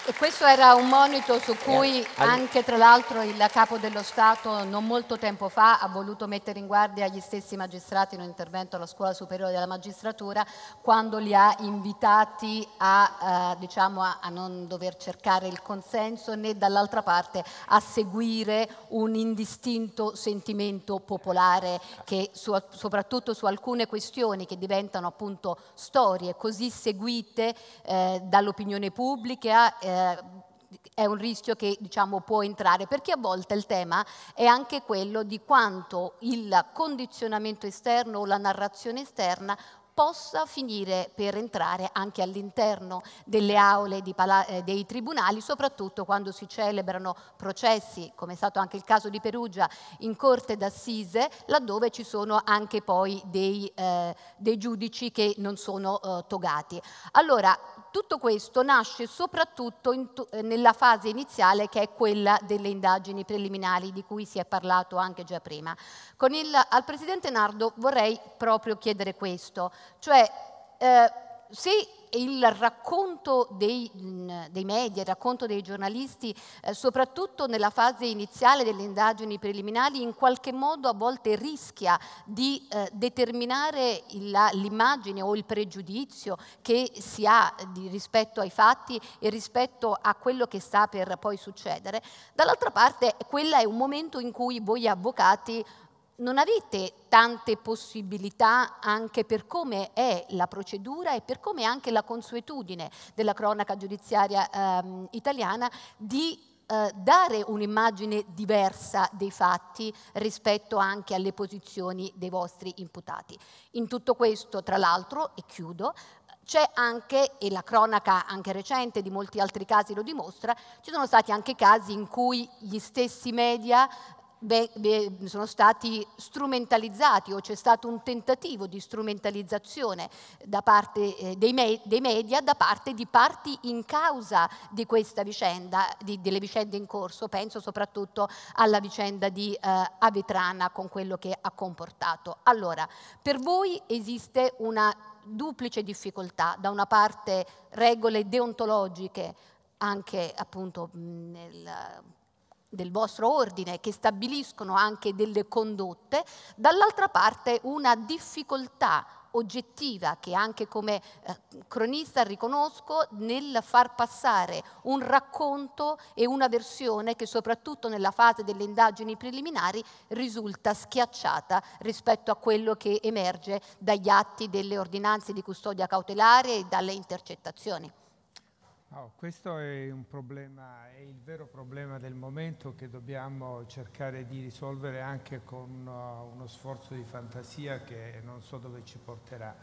e questo era un monito su eh, cui anche tra l'altro il capo dello Stato non molto tempo fa ha voluto mettere in guardia gli stessi magistrati in un intervento alla Scuola Superiore della Magistratura quando li ha invitati a, eh, diciamo a, a non dover cercare il consenso né dall'altra parte a seguire un indistinto sentimento popolare che su, soprattutto su alcune questioni che diventano appunto storie così seguite eh, dall'opinione pubblica eh, eh, è un rischio che diciamo, può entrare, perché a volte il tema è anche quello di quanto il condizionamento esterno o la narrazione esterna possa finire per entrare anche all'interno delle aule eh, dei tribunali, soprattutto quando si celebrano processi, come è stato anche il caso di Perugia, in corte d'assise, laddove ci sono anche poi dei, eh, dei giudici che non sono eh, togati. Allora, tutto questo nasce soprattutto in, eh, nella fase iniziale che è quella delle indagini preliminari di cui si è parlato anche già prima. Il, al Presidente Nardo vorrei proprio chiedere questo, cioè eh, se il racconto dei, mm, dei, media, il racconto dei giornalisti, eh, soprattutto nella fase iniziale delle indagini preliminari, in qualche modo a volte rischia di eh, determinare l'immagine o il pregiudizio che si ha di, rispetto ai fatti e rispetto a quello che sta per poi succedere. Dall'altra parte, quella è un momento in cui voi avvocati non avete tante possibilità anche per come è la procedura e per come è anche la consuetudine della cronaca giudiziaria ehm, italiana di eh, dare un'immagine diversa dei fatti rispetto anche alle posizioni dei vostri imputati. In tutto questo, tra l'altro, e chiudo, c'è anche, e la cronaca anche recente di molti altri casi lo dimostra, ci sono stati anche casi in cui gli stessi media sono stati strumentalizzati o c'è stato un tentativo di strumentalizzazione da parte eh, dei, media, da parte di parti in causa di questa vicenda, di, delle vicende in corso, penso soprattutto alla vicenda di eh, Avetrana con quello che ha comportato. Allora, per voi esiste una duplice difficoltà, da una parte regole deontologiche, anche appunto nel del vostro ordine che stabiliscono anche delle condotte, dall'altra parte una difficoltà oggettiva che anche come eh, cronista riconosco nel far passare un racconto e una versione che soprattutto nella fase delle indagini preliminari risulta schiacciata rispetto a quello che emerge dagli atti delle ordinanze di custodia cautelare e dalle intercettazioni. Oh, questo è un problema, è il vero problema del momento che dobbiamo cercare di risolvere anche con uh, uno sforzo di fantasia che non so dove ci porterà.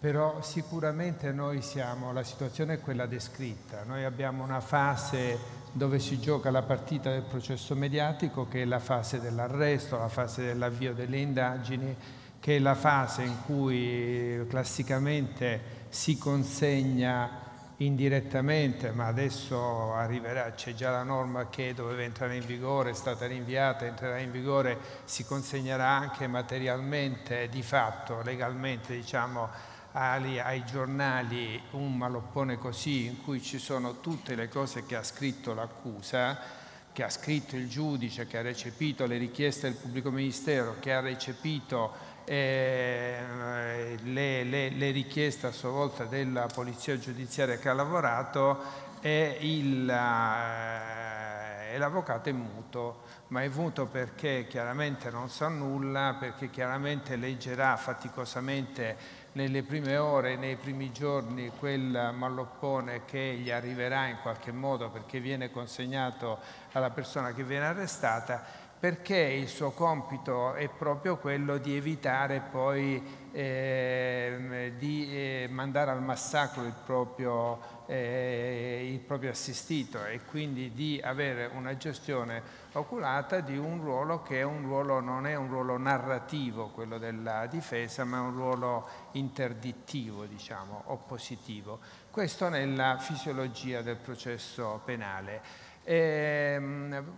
Però sicuramente noi siamo, la situazione è quella descritta, noi abbiamo una fase dove si gioca la partita del processo mediatico che è la fase dell'arresto, la fase dell'avvio delle indagini, che è la fase in cui eh, classicamente si consegna indirettamente, ma adesso arriverà, c'è già la norma che doveva entrare in vigore, è stata rinviata, entrerà in vigore, si consegnerà anche materialmente, di fatto, legalmente, diciamo, ai, ai giornali un maloppone così in cui ci sono tutte le cose che ha scritto l'accusa, che ha scritto il giudice, che ha recepito le richieste del pubblico ministero, che ha recepito eh, le, le, le, richieste a sua volta della polizia giudiziaria che ha lavorato eh, e l'avvocato è muto, ma è muto perché chiaramente non sa nulla, perché chiaramente leggerà faticosamente nelle prime ore, nei primi giorni, quel malloppone che gli arriverà in qualche modo perché viene consegnato alla persona che viene arrestata perché il suo compito è proprio quello di evitare poi eh, di eh, mandare al massacro il proprio, eh, il proprio, assistito e quindi di avere una gestione oculata di un ruolo che un ruolo, non è un ruolo narrativo, quello della difesa, ma è un ruolo interdittivo, diciamo, oppositivo. Questo nella fisiologia del processo penale. E, ehm,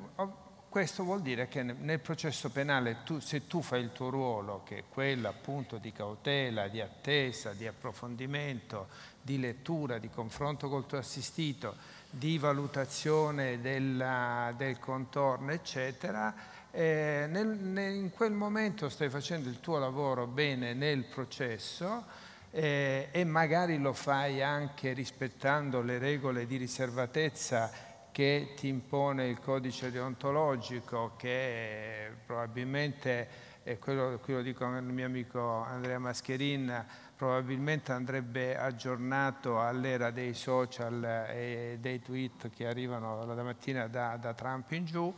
questo vuol dire che nel processo penale tu, se tu fai il tuo ruolo, che è quello appunto di cautela, di attesa, di approfondimento, di lettura, di confronto col tuo assistito, di valutazione della, del contorno, eccetera, eh, nel, nel, in quel momento stai facendo il tuo lavoro bene nel processo eh, e magari lo fai anche rispettando le regole di riservatezza che ti impone il codice deontologico, che probabilmente, e quello, qui lo dico al mio amico Andrea Mascherin, probabilmente andrebbe aggiornato all'era dei social e dei tweet che arrivano la mattina da, da Trump in giù.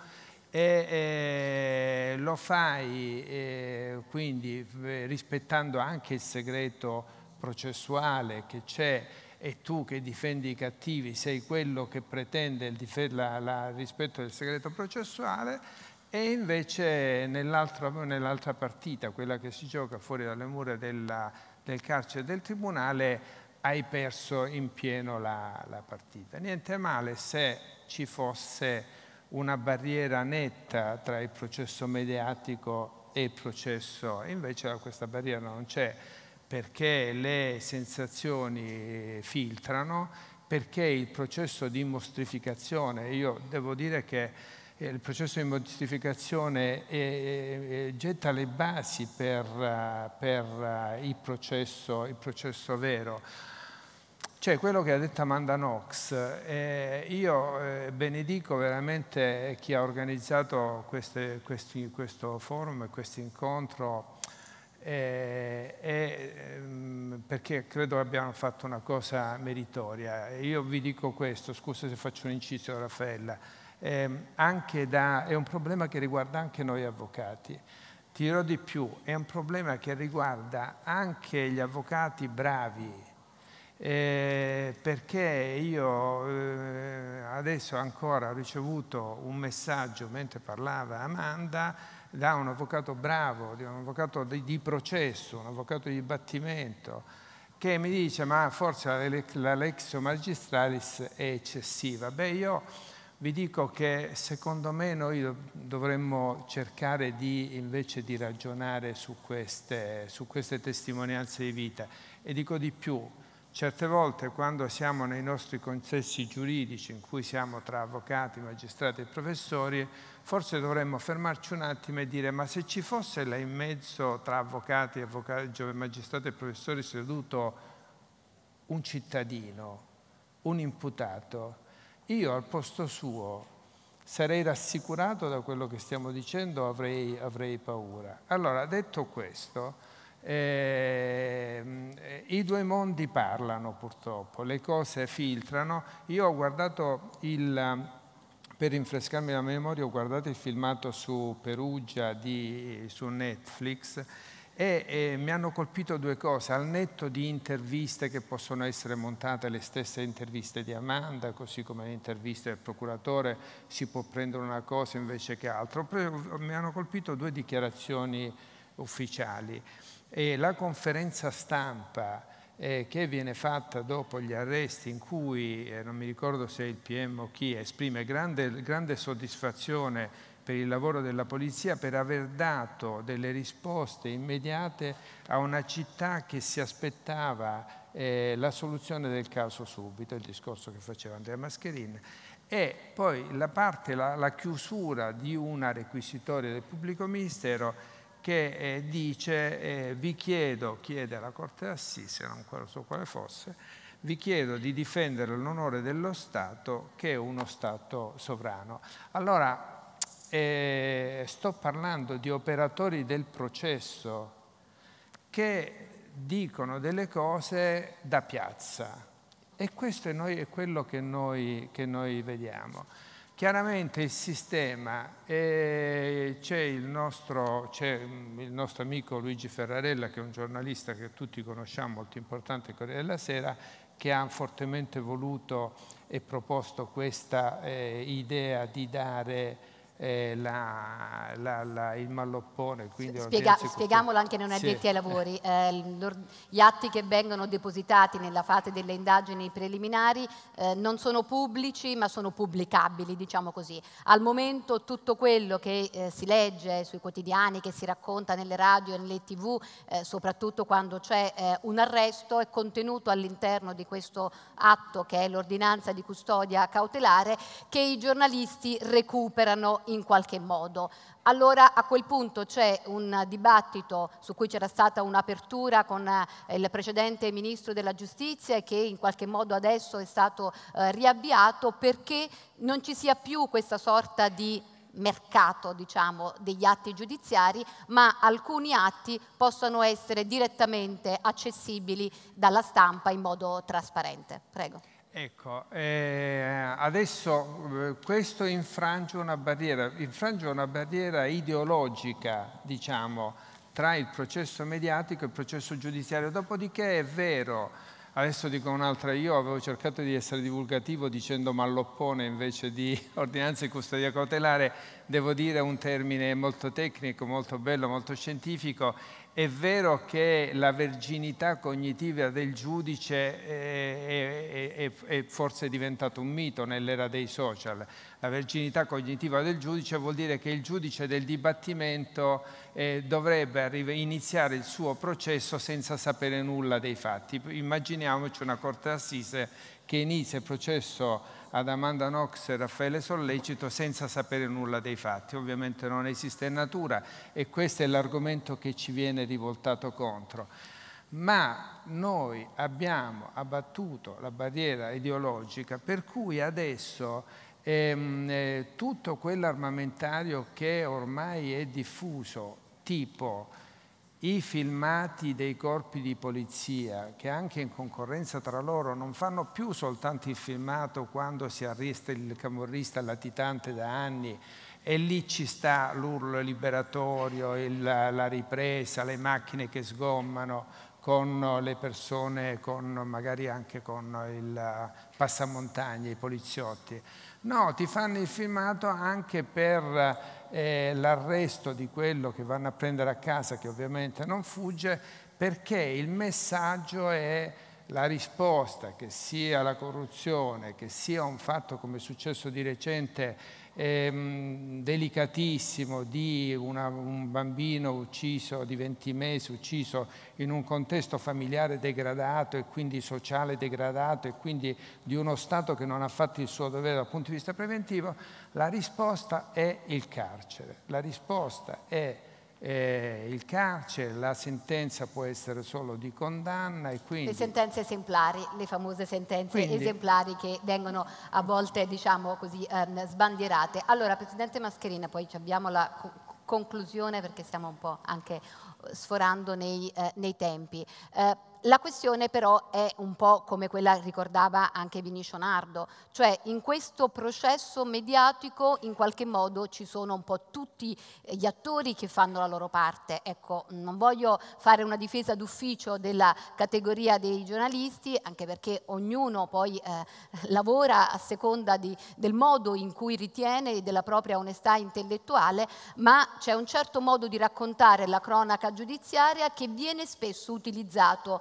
E, e, lo fai e, quindi eh, rispettando anche il segreto processuale che c'è e tu che difendi i cattivi sei quello che pretende il la, la, rispetto del segreto processuale e invece nell'altra, nell partita, quella che si gioca fuori dalle mura della, del carcere del tribunale, hai perso in pieno la, la partita. Niente male se ci fosse una barriera netta tra il processo mediatico e il processo, invece questa barriera non c'è perché le sensazioni filtrano, perché il processo di mostrificazione, io devo dire che eh, il processo di mostrificazione è, eh, è, eh, getta le basi per, per il, processo, il processo vero. Cioè quello che ha detto Amanda Knox, eh, io benedico veramente chi ha organizzato queste, questi, questo forum e questo incontro eh, eh, perché credo abbiamo fatto una cosa meritoria. Io vi dico questo, scusa se faccio un inciso Raffaella, eh, da, è un problema che riguarda anche noi avvocati. Ti dirò di più, è un problema che riguarda anche gli avvocati bravi, eh, perché io eh, adesso ancora ho ricevuto un messaggio mentre parlava Amanda da un avvocato bravo, da un avvocato di, di processo, un avvocato di battimento, che mi dice ma forse la, lex magistralis è eccessiva. Beh, io vi dico che secondo me noi dovremmo cercare di, invece di ragionare su queste, su queste testimonianze di vita. E dico di più, certe volte quando siamo nei nostri consessi giuridici, in cui siamo tra avvocati, magistrati e professori, forse dovremmo fermarci un attimo e dire ma se ci fosse là in mezzo tra avvocati, avvocati magistrati e professori seduto un cittadino, un imputato, io al posto suo sarei rassicurato da quello che stiamo dicendo, avrei, avrei paura. Allora, detto questo, eh, i due mondi parlano purtroppo, le cose filtrano. Io ho guardato il per rinfrescarmi la memoria ho guardato il filmato su Perugia di, su Netflix e, e, mi hanno colpito due cose, al netto di interviste che possono essere montate, le stesse interviste di Amanda, così come le interviste del procuratore, si può prendere una cosa invece che altro, mi hanno colpito due dichiarazioni ufficiali e la conferenza stampa eh, che viene fatta dopo gli arresti in cui, eh, non mi ricordo se il PM o chi, esprime grande, grande soddisfazione per il lavoro della polizia, per aver dato delle risposte immediate a una città che si aspettava eh, la soluzione del caso subito, il discorso che faceva Andrea Mascherin, e poi la parte, la, la chiusura di una requisitoria del pubblico ministero che eh, dice eh, vi chiedo, chiede alla Corte d'Assise, non so quale fosse, vi chiedo di difendere l'onore dello Stato che è uno Stato sovrano. Allora, eh, sto parlando di operatori del processo che dicono delle cose da piazza e questo è, noi, è quello che noi, che noi vediamo. Chiaramente il sistema, eh, c'è il, mm, il, nostro amico Luigi Ferrarella che è un giornalista che tutti conosciamo, molto importante, Corriere della Sera, che ha fortemente voluto e proposto questa eh, idea di dare eh, la, la, la, il malloppone. Spiega, spiegamolo anche non addetti sì. ai lavori. Eh, gli atti che vengono depositati nella fase delle indagini preliminari eh, non sono pubblici ma sono pubblicabili, diciamo così. Al momento tutto quello che eh, si legge sui quotidiani, che si racconta nelle radio e nelle tv, eh, soprattutto quando c'è eh, un arresto, è contenuto all'interno di questo atto che è l'ordinanza di custodia cautelare che i giornalisti recuperano in in qualche modo. Allora a quel punto c'è un dibattito su cui c'era stata un'apertura con eh, il precedente Ministro della Giustizia e che in qualche modo adesso è stato eh, riavviato perché non ci sia più questa sorta di mercato diciamo, degli atti giudiziari, ma alcuni atti possano essere direttamente accessibili dalla stampa in modo trasparente. Prego. Ecco, eh, adesso eh, questo infrange una barriera, infrange una barriera ideologica, diciamo, tra il processo mediatico e il processo giudiziario. Dopodiché è vero, adesso dico un'altra, io avevo cercato di essere divulgativo dicendo malloppone invece di (laughs) ordinanza di custodia cautelare, devo dire un termine molto tecnico, molto bello, molto scientifico, è vero che la verginità cognitiva del giudice eh, è, è, è, è forse diventato un mito nell'era dei social. La verginità cognitiva del giudice vuol dire che il giudice del dibattimento eh, dovrebbe iniziare il suo processo senza sapere nulla dei fatti. Immaginiamoci una corte d'assise che inizia il processo ad Amanda Knox e Raffaele Sollecito senza sapere nulla dei fatti. Ovviamente non esiste natura e questo è l'argomento che ci viene rivoltato contro. Ma noi abbiamo abbattuto la barriera ideologica per cui adesso ehm, eh, tutto quell'armamentario che ormai è diffuso, tipo i filmati dei corpi di polizia che anche in concorrenza tra loro non fanno più soltanto il filmato quando si arresta il camorrista latitante da anni e lì ci sta l'urlo liberatorio, il, la ripresa, le macchine che sgommano con le persone, con, magari anche con il eh, passamontagna, i poliziotti No, ti fanno il filmato anche per eh, l'arresto di quello che vanno a prendere a casa, che ovviamente non fugge, perché il messaggio è la risposta, che sia la corruzione, che sia un fatto come è successo di recente ehm, delicatissimo di una, un bambino ucciso di 20 mesi, ucciso in un contesto familiare degradato e quindi sociale degradato e quindi di uno Stato che non ha fatto il suo dovere dal punto di vista preventivo, la risposta è il carcere, la risposta è eh, il carcere, la sentenza può essere solo di condanna e quindi... Le sentenze esemplari, le famose sentenze quindi, esemplari che vengono a volte, diciamo così, ehm, sbandierate. Allora, Presidente Mascherina, poi abbiamo la co conclusione perché stiamo un po' anche sforando nei, eh, nei tempi. Eh, la questione però è un po' come quella ricordava anche Vinicio Nardo, cioè in questo processo mediatico in qualche modo ci sono un po' tutti eh, gli attori che fanno la loro parte. Ecco, non voglio fare una difesa d'ufficio della categoria dei giornalisti, anche perché ognuno poi eh, lavora a seconda di, del modo in cui ritiene e della propria onestà intellettuale, ma c'è un certo modo di raccontare la cronaca giudiziaria che viene spesso utilizzato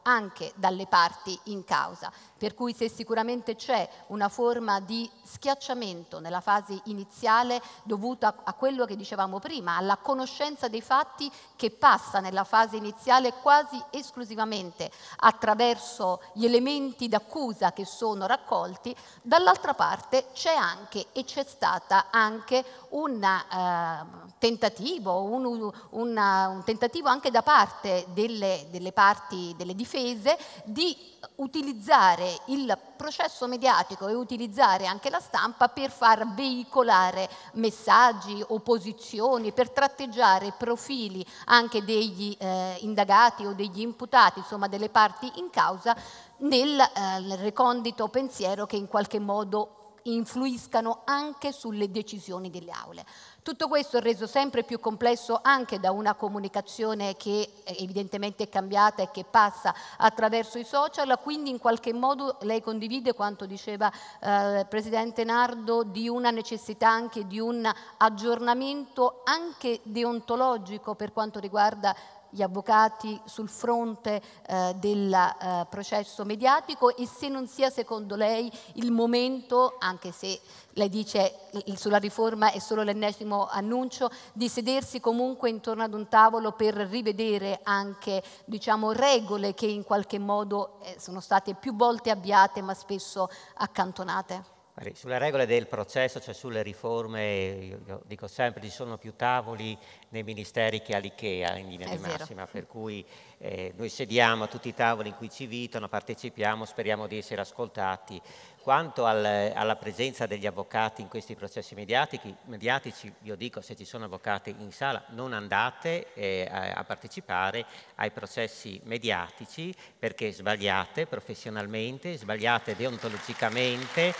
anche dalle parti in causa, per cui se sicuramente c'è una forma di schiacciamento nella fase iniziale dovuta a quello che dicevamo prima, alla conoscenza dei fatti che passa nella fase iniziale quasi esclusivamente attraverso gli elementi d'accusa che sono raccolti, dall'altra parte c'è anche e c'è stata anche un eh, tentativo, un, una, un, tentativo, anche da parte delle, delle parti, delle difese, difese di utilizzare il processo mediatico e utilizzare anche la stampa per far veicolare messaggi, opposizioni, per tratteggiare profili anche degli eh, indagati o degli imputati, insomma delle parti in causa, nel eh, recondito pensiero che in qualche modo influiscano anche sulle decisioni delle aule. Tutto questo è reso sempre più complesso anche da una comunicazione che evidentemente è cambiata e che passa attraverso i social, quindi in qualche modo lei condivide quanto diceva eh, il Presidente Nardo di una necessità anche di un aggiornamento anche deontologico per quanto riguarda gli avvocati sul fronte eh, del eh, processo mediatico e se non sia secondo lei il momento, anche se lei dice sulla riforma è solo l'ennesimo annuncio, di sedersi comunque intorno ad un tavolo per rivedere anche diciamo, regole che in qualche modo eh, sono state più volte avviate ma spesso accantonate. Sulle regole del processo, cioè sulle riforme, io dico sempre ci sono più tavoli nei ministeri che all'IKEA in linea È di vero. massima, per cui eh, noi sediamo a tutti i tavoli in cui ci invitano, partecipiamo, speriamo di essere ascoltati. Quanto al, alla presenza degli avvocati in questi processi mediatici, mediatici, io dico se ci sono avvocati in sala non andate eh, a, a partecipare ai processi mediatici perché sbagliate professionalmente, sbagliate deontologicamente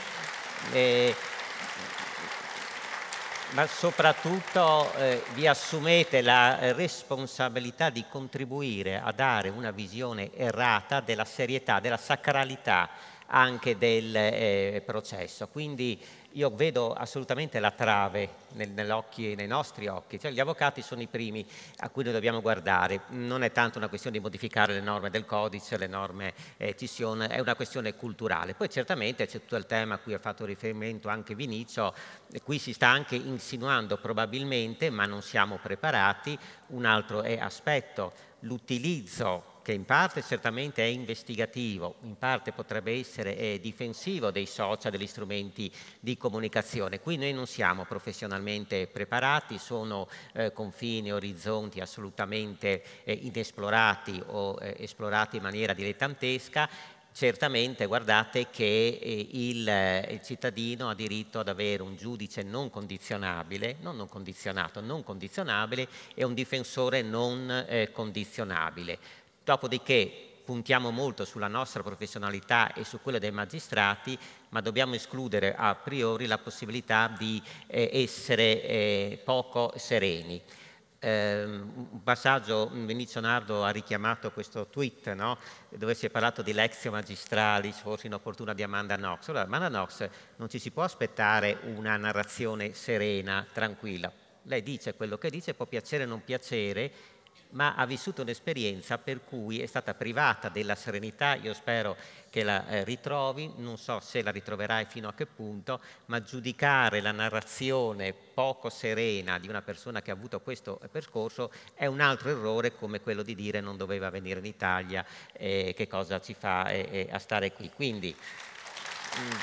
eh, ma soprattutto eh, vi assumete la eh, responsabilità di contribuire a dare una visione errata della serietà, della sacralità anche del eh, processo. Quindi io vedo assolutamente la trave nel, nei nostri occhi, cioè gli avvocati sono i primi a cui noi dobbiamo guardare, non è tanto una questione di modificare le norme del codice, le norme eh, ci sono, è una questione culturale. Poi certamente c'è tutto il tema a cui ha fatto riferimento anche Vinicio, eh, qui si sta anche insinuando probabilmente, ma non siamo preparati, un altro aspetto, l'utilizzo che in parte certamente è investigativo, in parte potrebbe essere eh, difensivo dei social, degli strumenti di comunicazione. Qui noi non siamo professionalmente preparati, sono eh, confini, orizzonti assolutamente eh, inesplorati o eh, esplorati in maniera dilettantesca Certamente guardate che eh, il, eh, il, cittadino ha diritto ad avere un giudice non condizionabile, non, non condizionato, non condizionabile e un difensore non condizionabile Dopodiché puntiamo molto sulla nostra professionalità e su quella dei magistrati, ma dobbiamo escludere a priori la possibilità di eh, essere eh, poco sereni. Eh, un passaggio, Vinicio Nardo ha richiamato questo tweet no? dove si è parlato di lezio magistrali, forse inopportuna di Amanda Knox. Allora, Amanda Knox non ci si può aspettare una narrazione serena, tranquilla. Lei dice quello che dice, può piacere o non piacere, ma ha vissuto un'esperienza per cui è stata privata della serenità, io spero che la eh, ritrovi, non so se la ritroverai fino a che punto, ma giudicare la narrazione poco serena di una persona che ha avuto questo percorso è un altro errore come quello di dire non doveva venire in Italia, eh, che cosa ci fa eh, eh, a stare qui. Quindi, mm,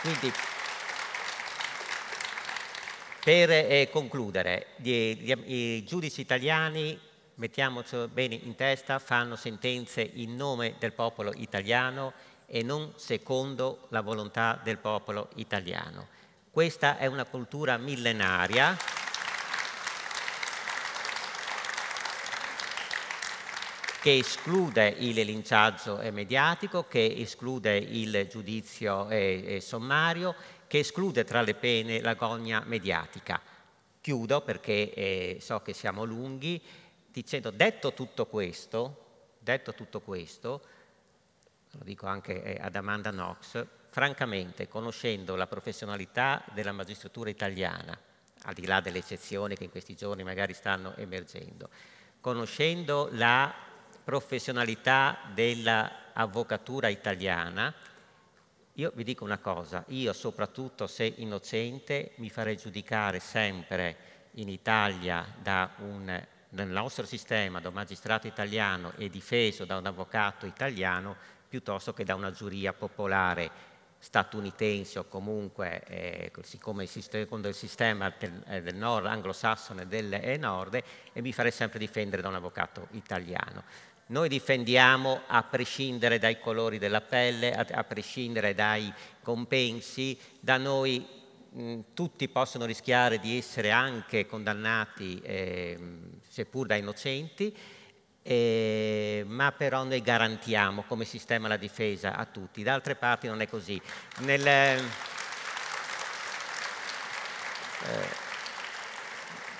Quindi per eh, concludere, i giudici italiani, mettiamoci bene in testa, fanno sentenze in nome del popolo italiano e non secondo la volontà del popolo italiano. Questa è una cultura millenaria. che esclude il linciaggio mediatico, che esclude il giudizio eh, eh, sommario che esclude tra le pene la gogna mediatica. Chiudo perché eh, so che siamo lunghi dicendo detto tutto questo, detto tutto questo, lo dico anche eh, ad Amanda Knox, francamente conoscendo la professionalità della magistratura italiana, al di là delle eccezioni che in questi giorni magari stanno emergendo, conoscendo la professionalità dell'avvocatura italiana, io vi dico una cosa, io soprattutto se innocente mi farei giudicare sempre in Italia un, nel nostro sistema da un magistrato italiano e difeso da un avvocato italiano piuttosto che da una giuria popolare statunitense o comunque eh, siccome il sistema, il sistema del, eh, del nord anglosassone del, e eh, nord e mi farei sempre difendere da un avvocato italiano. Noi difendiamo a prescindere dai colori della pelle, a, a prescindere dai compensi, da noi mh, tutti possono rischiare di essere anche condannati, eh, seppur da innocenti, eh, ma però noi garantiamo come sistema la difesa a tutti, da altre parti non è così. Nel, eh,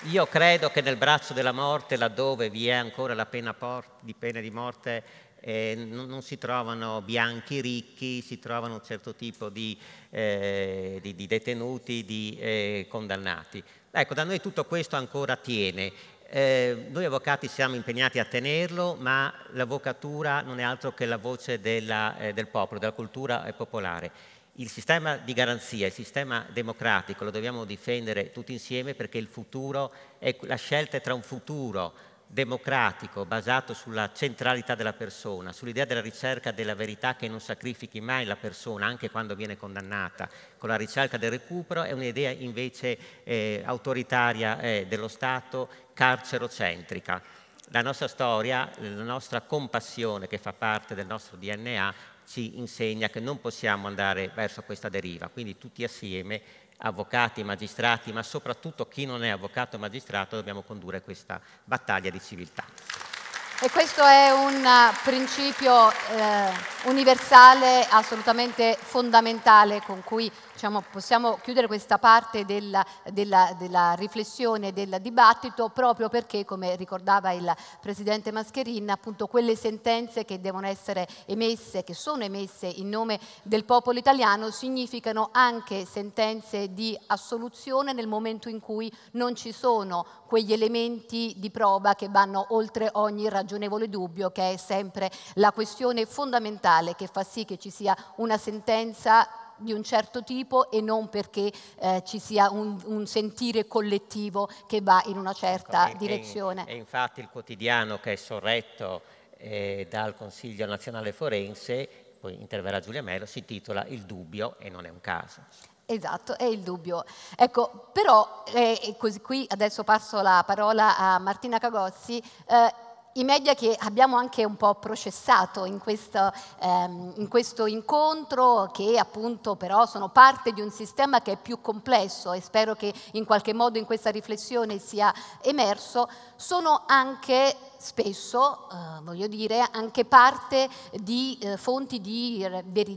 io credo che nel braccio della morte, laddove vi è ancora la pena di pena di morte, eh, non, non, si trovano bianchi ricchi, si trovano un certo tipo di, eh, di, di detenuti, di eh, condannati. Ecco, da noi tutto questo ancora tiene. Eh, noi avvocati siamo impegnati a tenerlo, ma l'avvocatura non è altro che la voce della, eh, del popolo, della cultura popolare il sistema di garanzia, il sistema democratico lo dobbiamo difendere tutti insieme perché il futuro è la scelta tra un futuro democratico basato sulla centralità della persona, sull'idea della ricerca della verità che non sacrifichi mai la persona anche quando viene condannata, con la ricerca del recupero è un'idea invece eh, autoritaria eh, dello Stato carcerocentrica. La nostra storia, la nostra compassione che fa parte del nostro DNA ci insegna che non possiamo andare verso questa deriva, quindi tutti assieme, avvocati, magistrati, ma soprattutto chi non è avvocato e magistrato, dobbiamo condurre questa battaglia di civiltà. E questo è un eh, principio eh, universale, assolutamente fondamentale, con cui diciamo, possiamo chiudere questa parte della, della, della, riflessione, del dibattito, proprio perché, come ricordava il Presidente Mascherin, appunto quelle sentenze che devono essere emesse, che sono emesse in nome del popolo italiano, significano anche sentenze di assoluzione nel momento in cui non ci sono quegli elementi di prova che vanno oltre ogni ragionevole dubbio, che è sempre la questione fondamentale che fa sì che ci sia una sentenza di un certo tipo e non perché eh, ci sia un, un, sentire collettivo che va in una certa ecco, direzione. E, infatti il quotidiano che è sorretto eh, dal Consiglio nazionale forense, poi interverrà Giulia Mello, si intitola Il dubbio e non è un caso. Esatto, è il dubbio. Ecco, però, eh, qui adesso passo la parola a Martina Cagozzi, eh, i media che abbiamo anche un po' processato in questo, ehm, in questo, incontro, che appunto però sono parte di un sistema che è più complesso e spero che in qualche modo in questa riflessione sia emerso, sono anche spesso, eh, voglio dire, anche parte di eh, fonti di,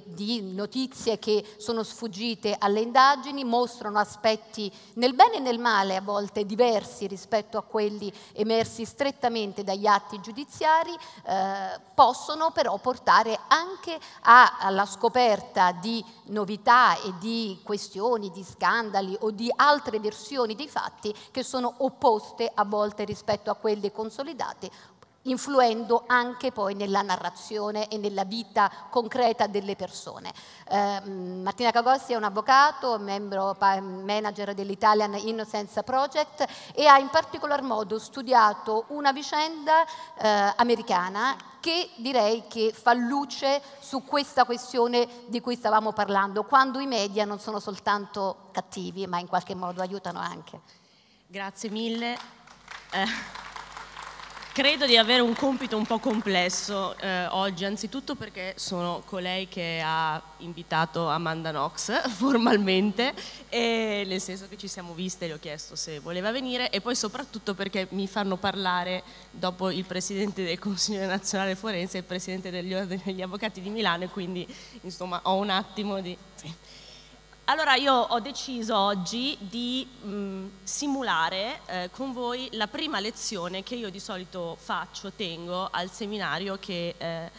di, notizie che sono sfuggite alle indagini, mostrano aspetti nel bene e nel male a volte diversi rispetto a quelli emersi strettamente dagli atti giudiziari, eh, possono però portare anche a, alla scoperta di novità e di questioni, di scandali o di altre versioni dei fatti che sono opposte a volte rispetto a quelle consolidate influendo anche poi nella narrazione e nella vita concreta delle persone. Eh, Martina Cagossi è un avvocato, membro manager dell'Italian Innocence Project e ha in particolar modo studiato una vicenda eh, americana che direi che fa luce su questa questione di cui stavamo parlando, quando i media non sono soltanto cattivi, ma in qualche modo aiutano anche. Grazie mille. Eh. Credo di avere un compito un po' complesso eh, oggi, anzitutto perché sono colei che ha invitato Amanda Knox (laughs) formalmente, e, nel senso che ci siamo viste, le ho chiesto se voleva venire e poi soprattutto perché mi fanno parlare dopo il Presidente del Consiglio Nazionale Forense e il Presidente degli Ordini degli Avvocati di Milano e quindi insomma ho un attimo di allora io ho deciso oggi di mh, mm, simulare eh, con voi la prima lezione che io di solito faccio, tengo al seminario che eh,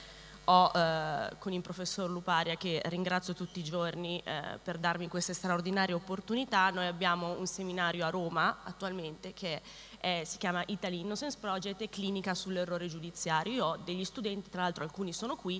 ho eh, con il professor Luparia che ringrazio tutti i giorni eh, per darmi questa straordinaria opportunità. Noi abbiamo un seminario a Roma attualmente che è, si chiama Italy Innocence Project e clinica sull'errore giudiziario. Io ho degli studenti, tra l'altro alcuni sono qui,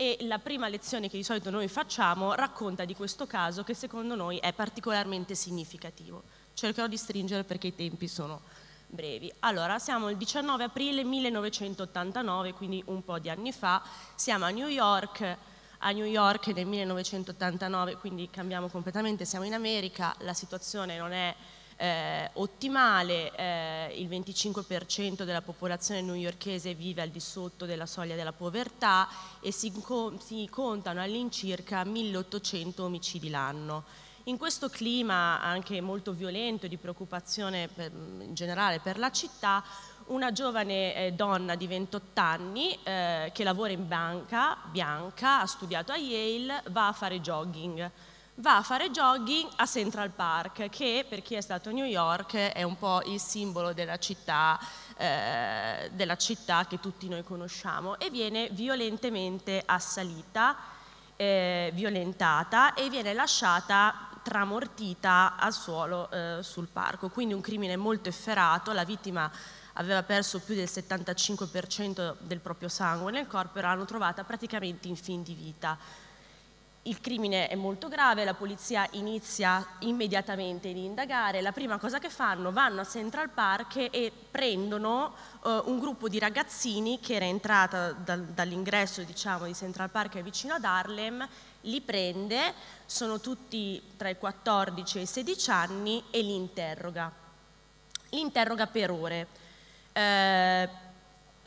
e la prima lezione che di solito noi facciamo racconta di questo caso che secondo noi è particolarmente significativo. Cercherò di stringere perché i tempi sono brevi. Allora, siamo il 19 aprile 1989, quindi un po' di anni fa, siamo a New York, a New York nel 1989, quindi cambiamo completamente, siamo in America, la situazione non è eh, ottimale, eh, il 25% della popolazione newyorkese vive al di sotto della soglia della povertà e si, si contano all'incirca 1800 omicidi l'anno. In questo clima anche molto violento e di preoccupazione per, in generale per la città, una giovane eh, donna di 28 anni eh, che lavora in banca, bianca, ha studiato a Yale, va a fare jogging va a fare jogging a Central Park, che per chi è stato a New York è un po' il simbolo della città, eh, della città che tutti noi conosciamo, e viene violentemente assalita, eh, violentata e viene lasciata tramortita al suolo eh, sul parco. Quindi un crimine molto efferato, la vittima aveva perso più del 75% del proprio sangue nel corpo e l'hanno trovata praticamente in fin di vita il crimine è molto grave, la polizia inizia immediatamente ad indagare, la prima cosa che fanno vanno a Central Park e prendono eh, un gruppo di ragazzini che era entrata da, dall'ingresso diciamo, di Central Park vicino ad Harlem, li prende, sono tutti tra i 14 e i 16 anni e li interroga. Li interroga per ore. Eh,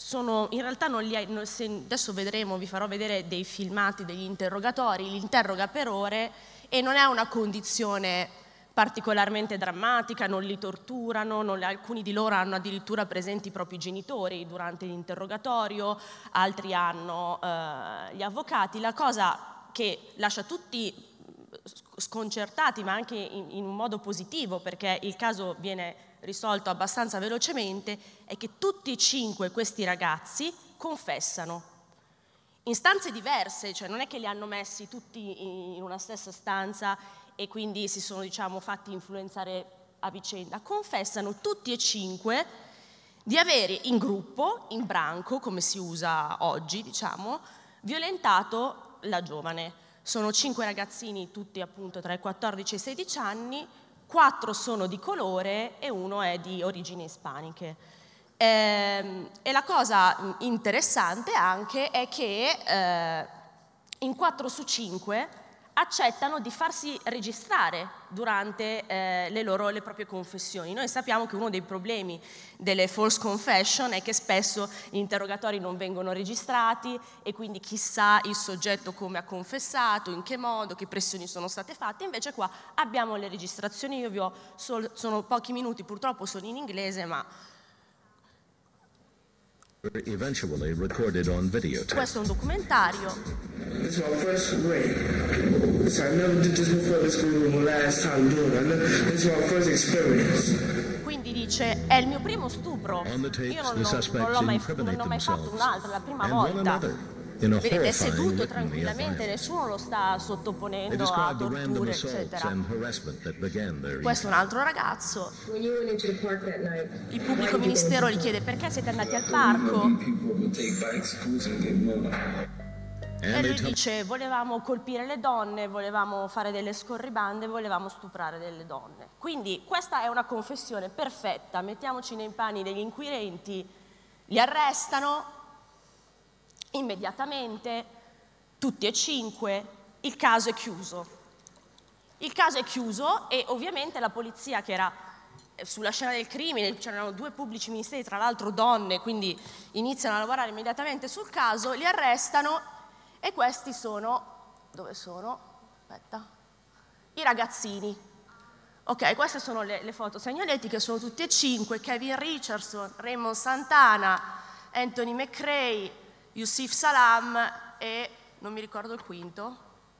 sono, in realtà li, adesso vedremo, vi farò vedere dei filmati, degli interrogatori, li interroga per ore e non è una condizione particolarmente drammatica, non li torturano, non, alcuni di loro hanno addirittura presenti i propri genitori durante l'interrogatorio, altri hanno eh, gli avvocati. La cosa che lascia tutti sconcertati, ma anche in, in un modo positivo, perché il caso viene risolto abbastanza velocemente è che tutti e cinque questi ragazzi confessano. In stanze diverse, cioè non è che li hanno messi tutti in una stessa stanza e quindi si sono diciamo, fatti influenzare a vicenda, confessano tutti e cinque di avere in gruppo, in branco, come si usa oggi, diciamo, violentato la giovane. Sono cinque ragazzini, tutti appunto tra i 14 e i 16 anni, quattro sono di colore e uno è di origini ispaniche. Ehm, e la cosa interessante anche è che eh, in 4 su 5 accettano di farsi registrare durante eh, le loro le proprie confessioni. Noi sappiamo che uno dei problemi delle false confession è che spesso gli interrogatori non vengono registrati e quindi chissà il soggetto come ha confessato, in che modo, che pressioni sono state fatte. Invece qua abbiamo le registrazioni, io vi ho sol- sono pochi minuti, purtroppo sono in inglese, ma questo è un documentario. It's my first raid. So I never did this before this room last time doing it. It's my first experience. Quindi dice è il mio primo stupro. Io non, non, non l'ho mai, non l'ho mai fatto un'altra, la prima volta. Vedete, è seduto tranquillamente, nessuno lo sta sottoponendo a torture, eccetera. Questo è un altro ragazzo. Il pubblico ministero gli chiede perché siete andati al parco. E lui dice, volevamo colpire le donne, volevamo fare delle scorribande, volevamo stuprare delle donne. Quindi questa è una confessione perfetta, mettiamoci nei panni degli inquirenti, li arrestano, Immediatamente, tutti e cinque, il caso è chiuso. Il caso è chiuso e ovviamente la polizia che era eh, sulla scena del crimine, c'erano due pubblici ministeri, tra l'altro donne, quindi iniziano a lavorare immediatamente sul caso, li arrestano e questi sono, dove sono? Aspetta, i ragazzini. Ok, queste sono le, le foto segnaletiche, sono tutti e cinque, Kevin Richardson, Raymond Santana, Anthony McRae, Yusuf Salam e, non mi ricordo il quinto,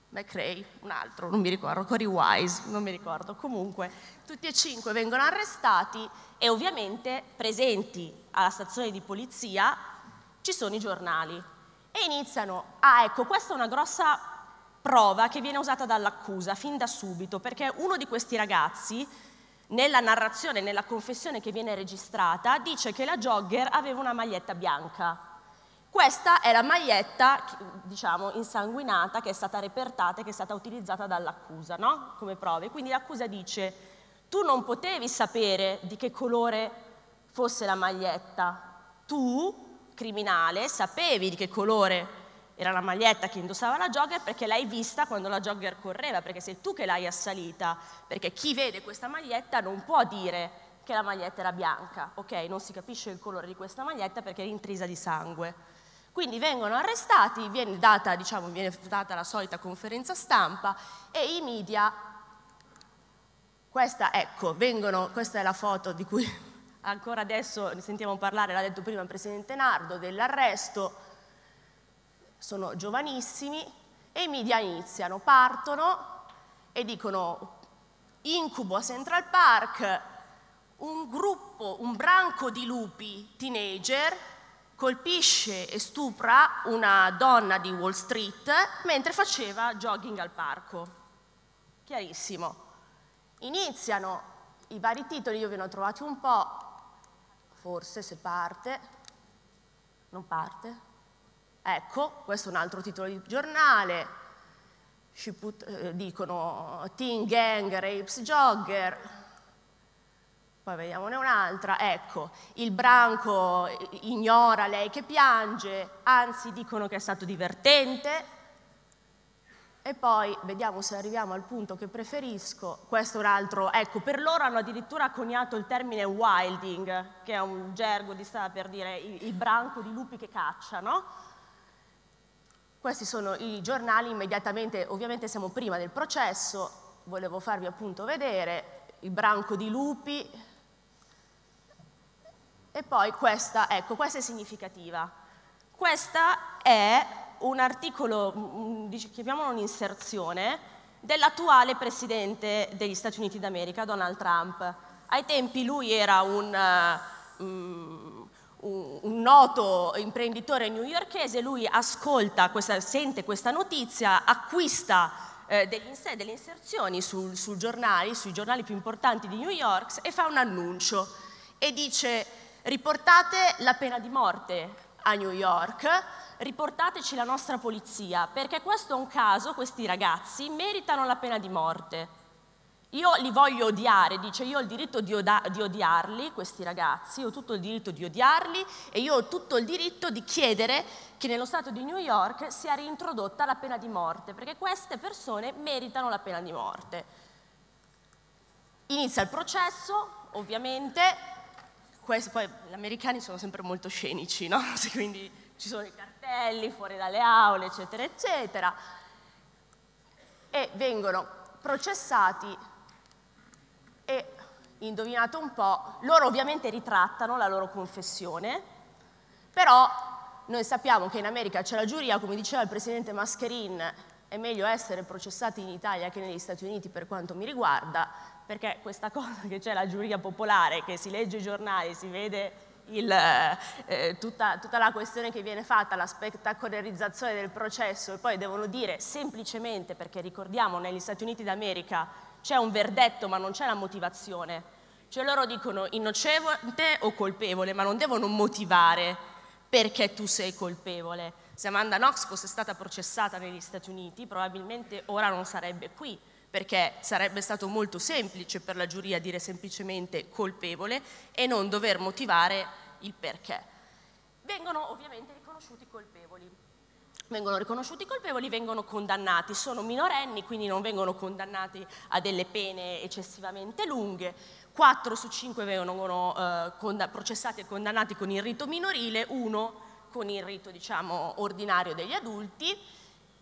McRae, un altro, non mi ricordo, Cory Wise, non mi ricordo, comunque tutti e cinque vengono arrestati e ovviamente presenti alla stazione di polizia ci sono i giornali e iniziano, ah ecco questa è una grossa prova che viene usata dall'accusa fin da subito perché uno di questi ragazzi nella narrazione, nella confessione che viene registrata dice che la jogger aveva una maglietta bianca questa è la maglietta, diciamo, insanguinata che è stata repertata e che è stata utilizzata dall'accusa, no? Come prove. Quindi l'accusa dice, tu non potevi sapere di che colore fosse la maglietta. Tu, criminale, sapevi di che colore era la maglietta che indossava la jogger perché l'hai vista quando la jogger correva, perché sei tu che l'hai assalita, perché chi vede questa maglietta non può dire che la maglietta era bianca, ok? Non si capisce il colore di questa maglietta perché è intrisa di sangue. Quindi vengono arrestati, viene data, diciamo, viene data la solita conferenza stampa e i media, questa, ecco, vengono, questa è la foto di cui (laughs) ancora adesso sentiamo parlare, l'ha detto prima il Presidente Nardo, dell'arresto, sono giovanissimi e i media iniziano, partono e dicono incubo a Central Park, un gruppo, un branco di lupi teenager colpisce e stupra una donna di Wall Street mentre faceva jogging al parco. Chiarissimo. Iniziano i vari titoli, io ve ne ho trovati un po', forse se parte, non parte. Ecco, questo è un altro titolo di giornale, Shiput, eh, dicono teen gang, rapes jogger, poi vediamone un'altra, ecco, il branco ignora lei che piange, anzi dicono che è stato divertente. E poi vediamo se arriviamo al punto che preferisco. Questo è un altro, ecco, per loro hanno addirittura coniato il termine wilding, che è un gergo di sta per dire il, il branco di lupi che cacciano. Questi sono i giornali immediatamente, ovviamente siamo prima del processo, volevo farvi appunto vedere il branco di lupi e poi questa, ecco, questa è significativa. Questa è un articolo, mm, mm, chiamiamolo un'inserzione, dell'attuale presidente degli Stati Uniti d'America, Donald Trump. Ai tempi lui era un, um, un noto imprenditore newyorchese, lui ascolta, questa, sente questa notizia, acquista eh, delle inserzioni sul, sul giornali, sui giornali più importanti di New York e fa un annuncio e dice riportate la pena di morte a New York, riportateci la nostra polizia, perché questo è un caso, questi ragazzi meritano la pena di morte. Io li voglio odiare, dice io ho il diritto di, di, odiarli, questi ragazzi, ho tutto il diritto di odiarli e io ho tutto il diritto di chiedere che nello Stato di New York sia reintrodotta la pena di morte, perché queste persone meritano la pena di morte. Inizia il processo, ovviamente questo, poi gli americani sono sempre molto scenici, no? (laughs) quindi ci sono i cartelli fuori dalle aule, eccetera, eccetera, e vengono processati e, indovinate un po', loro ovviamente ritrattano la loro confessione, però noi sappiamo che in America c'è la giuria, come diceva il presidente Mascherin, è meglio essere processati in Italia che negli Stati Uniti per quanto mi riguarda, perché questa (laughs) cosa che c'è la giuria popolare, che si legge i giornali, si vede il, eh, eh, tutta, tutta, la questione che viene fatta, la spettacolarizzazione del processo e poi devono dire semplicemente, perché ricordiamo negli Stati Uniti d'America c'è un verdetto ma non c'è la motivazione, cioè loro dicono innocente o colpevole ma non devono motivare perché tu sei colpevole. Se Amanda Knox fosse stata processata negli Stati Uniti probabilmente ora non sarebbe qui, perché sarebbe stato molto semplice per la giuria dire semplicemente colpevole e non dover motivare il perché. Vengono ovviamente riconosciuti colpevoli. Vengono riconosciuti colpevoli, vengono condannati, sono minorenni, quindi non vengono condannati a delle pene eccessivamente lunghe. 4 su 5 vengono eh, processati e condannati con il rito minorile, 1 con il rito diciamo, ordinario degli adulti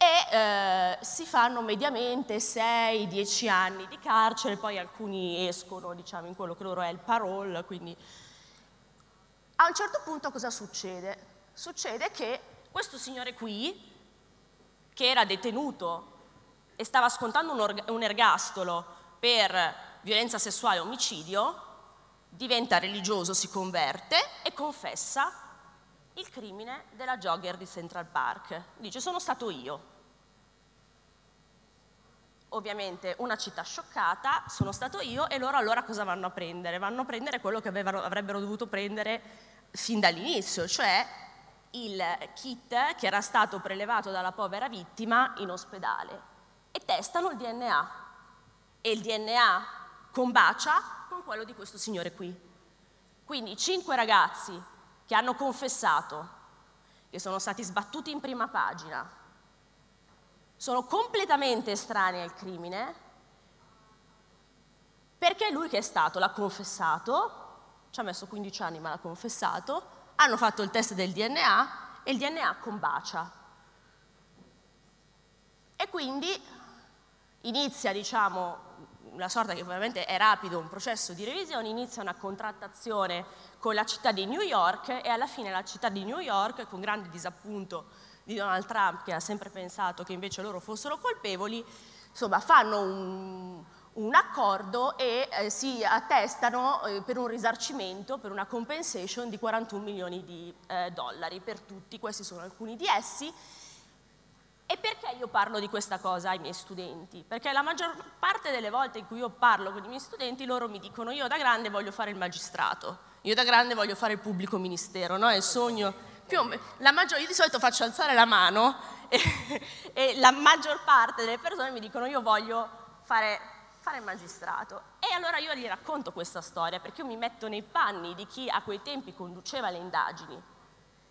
e eh, si fanno mediamente 6-10 anni di carcere, poi alcuni escono diciamo, in quello che loro è il parole, quindi... A un certo punto cosa succede? Succede che questo signore qui, che era detenuto e stava scontando un, un ergastolo per violenza sessuale e omicidio, diventa religioso, si converte e confessa il crimine della jogger di Central Park. Dice, sono stato io. Ovviamente una città scioccata, sono stato io e loro allora cosa vanno a prendere? Vanno a prendere quello che avevano, avrebbero dovuto prendere fin dall'inizio, cioè il kit che era stato prelevato dalla povera vittima in ospedale e testano il DNA e il DNA combacia con quello di questo signore qui. Quindi cinque ragazzi che hanno confessato, che sono stati sbattuti in prima pagina, sono completamente estranei al crimine, perché lui che è stato l'ha confessato, ci ha messo 15 anni ma l'ha confessato, hanno fatto il test del DNA e il DNA combacia. E quindi inizia, diciamo, una sorta che ovviamente è rapido, un processo di revisione, inizia una contrattazione con la città di New York e alla fine la città di New York, con grande disappunto di Donald Trump che ha sempre pensato che invece loro fossero colpevoli, insomma fanno un, un accordo e eh, si attestano eh, per un risarcimento, per una compensation di 41 milioni di eh, dollari per tutti, questi sono alcuni di essi. E perché io parlo di questa cosa ai miei studenti? Perché la maggior parte delle volte in cui io parlo con i miei studenti, loro mi dicono io da grande voglio fare il magistrato, io da grande voglio fare il pubblico ministero, no? è il sogno più o meno, maggior, io di solito faccio alzare la mano e, (laughs) e, la maggior parte delle persone mi dicono io voglio fare, fare magistrato. E allora io gli racconto questa storia perché io mi metto nei panni di chi a quei tempi conduceva le indagini,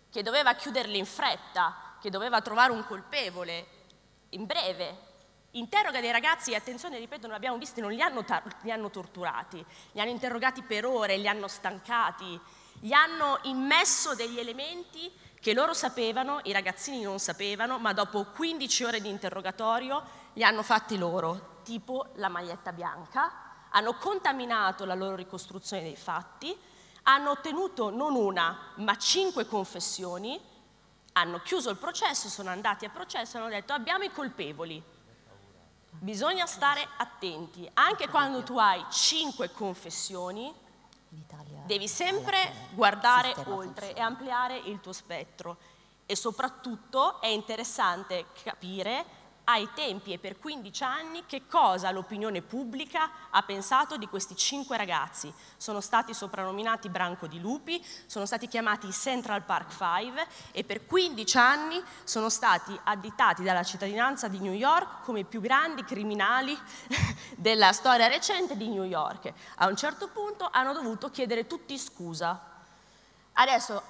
che doveva chiuderle in fretta, che doveva trovare un colpevole in breve, interroga dei ragazzi, attenzione, ripeto, non abbiamo visti, non li hanno, li hanno, torturati, li hanno interrogati per ore, li hanno stancati, gli hanno immesso degli elementi che loro sapevano, i ragazzini non sapevano, ma dopo 15 ore di interrogatorio li hanno fatti loro, tipo la maglietta bianca, hanno contaminato la loro ricostruzione dei fatti, hanno ottenuto non una, ma cinque confessioni, hanno chiuso il processo, sono andati a processo e hanno detto abbiamo i colpevoli. Bisogna stare attenti, anche quando tu hai cinque confessioni, devi eh, sempre eh, guardare oltre e ampliare il tuo spettro. E soprattutto è interessante capire ai tempi e per 15 anni che cosa l'opinione pubblica ha pensato di questi cinque ragazzi. Sono stati soprannominati Branco di Lupi, sono stati chiamati Central Park Five e per 15 anni sono stati additati dalla cittadinanza di New York come i più grandi criminali (laughs) della storia recente di New York. A un certo punto hanno dovuto chiedere tutti scusa. Adesso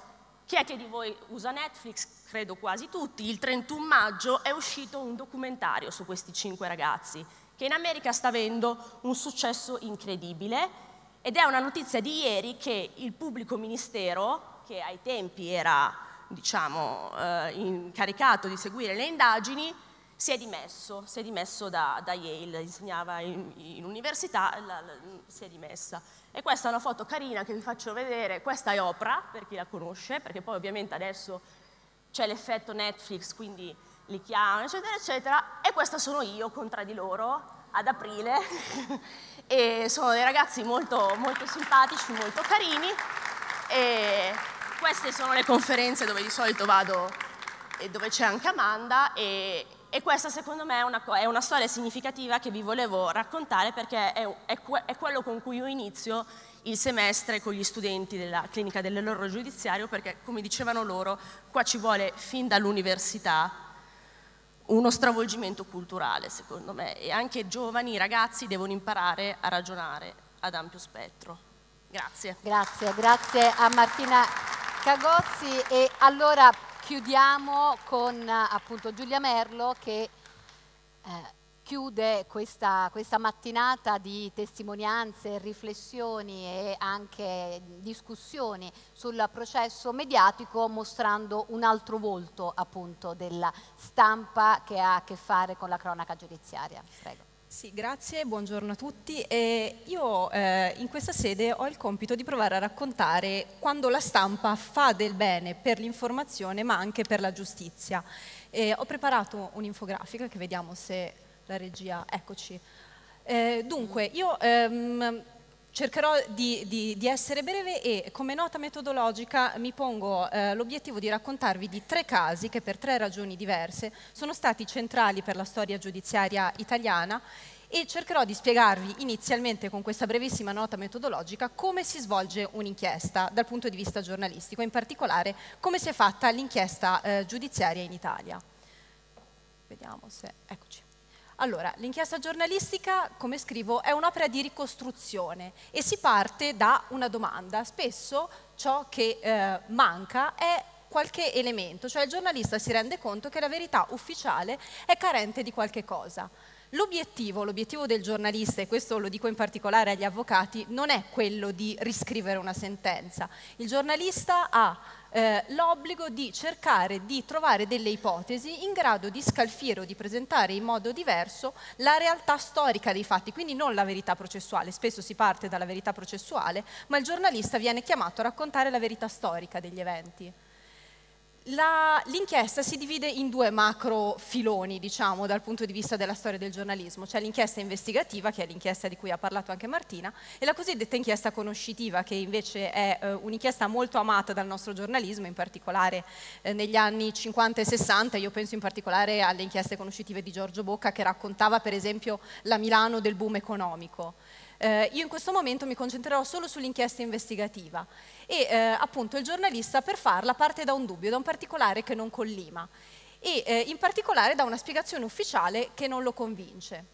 chi è che di voi usa Netflix? Credo quasi tutti. Il 31 maggio è uscito un documentario su questi cinque ragazzi, che in America sta avendo un successo incredibile ed è una notizia di ieri che il pubblico ministero, che ai tempi era diciamo, eh, incaricato di seguire le indagini, si è dimesso, si è dimesso da, da Yale, insegnava in, in università, la, la, si è dimessa. E questa è una foto carina che vi faccio vedere, questa è Oprah, per chi la conosce, perché poi ovviamente adesso c'è l'effetto Netflix, quindi li chiamano, eccetera, eccetera, e questa sono io con tra di loro ad aprile, (laughs) e sono dei ragazzi molto, molto simpatici, molto carini, e queste sono le conferenze dove di solito vado, e dove c'è anche Amanda, e, e questa secondo me è una, è una, storia significativa che vi volevo raccontare perché è, è, è, quello con cui io inizio il semestre con gli studenti della clinica dell'errore giudiziario perché come dicevano loro qua ci vuole fin dall'università uno stravolgimento culturale secondo me e anche giovani ragazzi devono imparare a ragionare ad ampio spettro. Grazie. Grazie, grazie a Martina Cagozzi e allora chiudiamo con eh, appunto Giulia Merlo che eh, chiude questa, questa, mattinata di testimonianze, riflessioni e anche discussioni sul processo mediatico mostrando un altro volto appunto della stampa che ha a che fare con la cronaca giudiziaria. Prego. Sì, grazie, buongiorno a tutti. Eh, io eh, in questa sede ho il compito di provare a raccontare quando la stampa fa del bene per l'informazione ma anche per la giustizia. Eh, ho preparato un'infografica che vediamo se la regia... Eccoci. Eh, dunque, io... Ehm, Cercherò di, di, di, essere breve e come nota metodologica mi pongo eh, l'obiettivo di raccontarvi di tre casi che per tre ragioni diverse sono stati centrali per la storia giudiziaria italiana e cercherò di spiegarvi inizialmente con questa brevissima nota metodologica come si svolge un'inchiesta dal punto di vista giornalistico, in particolare come si è fatta l'inchiesta eh, giudiziaria in Italia. Vediamo se... eccoci. Allora, l'inchiesta giornalistica, come scrivo, è un'opera di ricostruzione e si parte da una domanda. Spesso ciò che eh, manca è qualche elemento, cioè il giornalista si rende conto che la verità ufficiale è carente di qualche cosa. L'obiettivo, l'obiettivo del giornalista, e questo lo dico in particolare agli avvocati, non è quello di riscrivere una sentenza. Il giornalista ha eh, l'obbligo di cercare di trovare delle ipotesi in grado di scalfire o di presentare in modo diverso la realtà storica dei fatti, quindi non la verità processuale, spesso si parte dalla verità processuale, ma il giornalista viene chiamato a raccontare la verità storica degli eventi l'inchiesta si divide in due macro filoni, diciamo, dal punto di vista della storia del giornalismo. C'è l'inchiesta investigativa, che è l'inchiesta di cui ha parlato anche Martina, e la cosiddetta inchiesta conoscitiva, che invece è eh, un'inchiesta molto amata dal nostro giornalismo, in particolare eh, negli anni 50 e 60. Io penso in particolare alle inchieste conoscitive di Giorgio Bocca, che raccontava per esempio la Milano del boom economico. Eh, io in questo momento mi concentrerò solo sull'inchiesta investigativa e eh, appunto il giornalista per farla parte da un dubbio, da un particolare che non collima e eh, in particolare da una spiegazione ufficiale che non lo convince.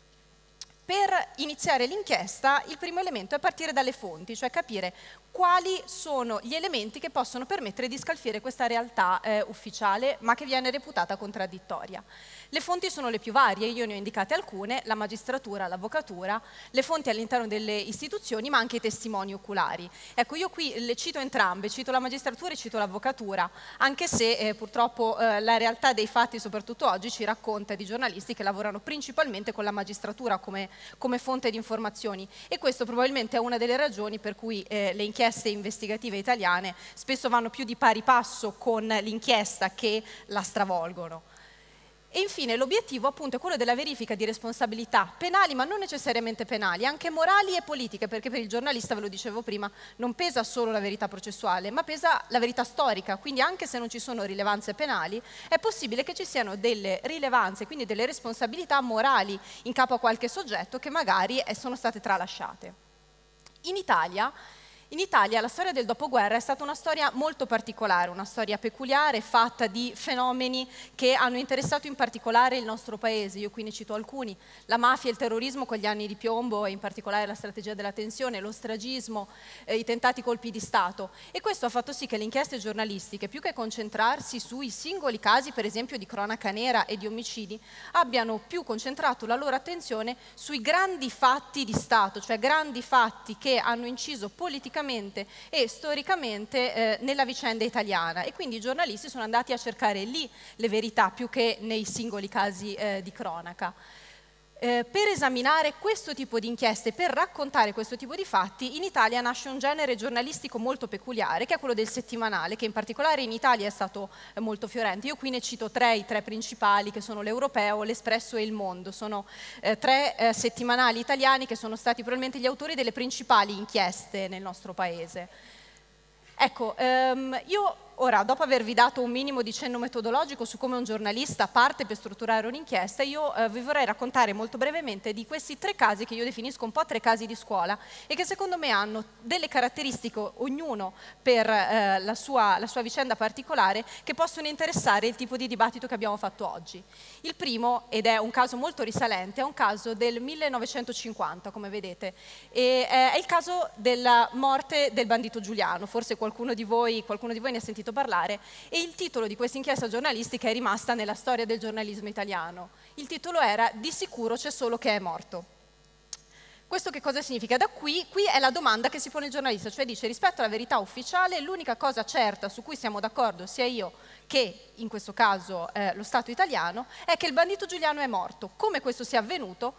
Per iniziare l'inchiesta il primo elemento è partire dalle fonti, cioè capire quali sono gli elementi che possono permettere di scalfire questa realtà eh, ufficiale ma che viene reputata contraddittoria. Le fonti sono le più varie, io ne ho indicate alcune, la magistratura, l'avvocatura, le fonti all'interno delle istituzioni ma anche i testimoni oculari. Ecco, io qui le cito entrambe, cito la magistratura e cito l'avvocatura, anche se eh, purtroppo eh, la realtà dei fatti soprattutto oggi ci racconta di giornalisti che lavorano principalmente con la magistratura come come fonte di informazioni e questo probabilmente è una delle ragioni per cui eh, le inchieste investigative italiane spesso vanno più di pari passo con l'inchiesta che la stravolgono. E infine l'obiettivo appunto è quello della verifica di responsabilità penali, ma non necessariamente penali, anche morali e politiche, perché per il giornalista, ve lo dicevo prima, non pesa solo la verità processuale, ma pesa la verità storica, quindi anche se non ci sono rilevanze penali, è possibile che ci siano delle rilevanze, quindi delle responsabilità morali in capo a qualche soggetto che magari eh, sono state tralasciate. In Italia in Italia la storia del dopoguerra è stata una storia molto particolare, una storia peculiare, fatta di fenomeni che hanno interessato in particolare il nostro paese. Io qui ne cito alcuni, la mafia e il terrorismo con gli anni di piombo e in particolare la strategia della tensione, lo stragismo, eh, i tentati colpi di Stato. E questo ha fatto sì che le inchieste giornalistiche, più che concentrarsi sui singoli casi, per esempio di cronaca nera e di omicidi, abbiano più concentrato la loro attenzione sui grandi fatti di Stato, cioè grandi fatti che hanno inciso politicamente storicamente e storicamente eh, nella vicenda italiana e quindi i giornalisti sono andati a cercare lì le verità più che nei singoli casi eh, di cronaca. Eh, per esaminare questo tipo di inchieste, per raccontare questo tipo di fatti, in Italia nasce un genere giornalistico molto peculiare, che è quello del settimanale, che in particolare in Italia è stato eh, molto fiorente. Io qui ne cito tre, i tre principali, che sono l'Europeo, l'Espresso e il Mondo. Sono eh, tre eh, settimanali italiani che sono stati probabilmente gli autori delle principali inchieste nel nostro paese. Ecco, ehm, io Ora, dopo avervi dato un minimo di cenno metodologico su come un giornalista parte per strutturare un'inchiesta, io eh, vi vorrei raccontare molto brevemente di questi tre casi che io definisco un po' tre casi di scuola e che secondo me hanno delle caratteristiche, ognuno per eh, la, sua, la sua vicenda particolare, che possono interessare il tipo di dibattito che abbiamo fatto oggi. Il primo, ed è un caso molto risalente, è un caso del 1950, come vedete, e, eh, è il caso della morte del bandito Giuliano, forse qualcuno di voi, qualcuno di voi ne ha sentito sentito parlare e il titolo di questa inchiesta giornalistica è rimasta nella storia del giornalismo italiano. Il titolo era Di sicuro c'è solo che è morto. Questo che cosa significa? Da qui, qui è la domanda che si pone il giornalista, cioè dice rispetto alla verità ufficiale l'unica cosa certa su cui siamo d'accordo sia io che in questo caso eh, lo Stato italiano è che il bandito Giuliano è morto. Come questo sia avvenuto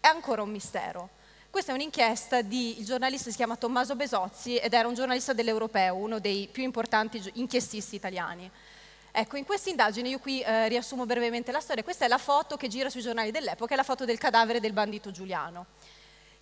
è ancora un mistero. Questa è un'inchiesta di, il giornalista si chiama Tommaso Besozzi ed era un giornalista dell'Europeo, uno dei più importanti inchiestisti italiani. Ecco, in questa indagine io qui eh, riassumo brevemente la storia, questa è la foto che gira sui giornali dell'epoca, è la foto del cadavere del bandito Giuliano.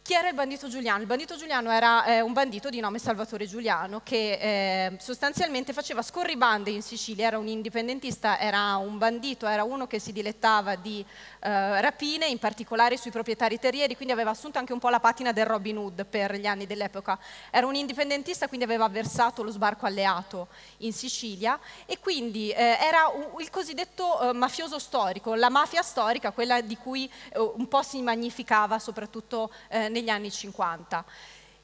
Chi era il bandito Giuliano? Il bandito Giuliano era eh, un bandito di nome Salvatore Giuliano che eh, sostanzialmente faceva scorribande in Sicilia, era un indipendentista, era un bandito, era uno che si dilettava di eh, rapine, in particolare sui proprietari terrieri, quindi aveva assunto anche un po' la patina del Robin Hood per gli anni dell'epoca. Era un indipendentista, quindi aveva avversato lo sbarco alleato in Sicilia e quindi eh, era un, il cosiddetto eh, mafioso storico, la mafia storica, quella di cui eh, un po' si magnificava soprattutto eh, negli anni 50.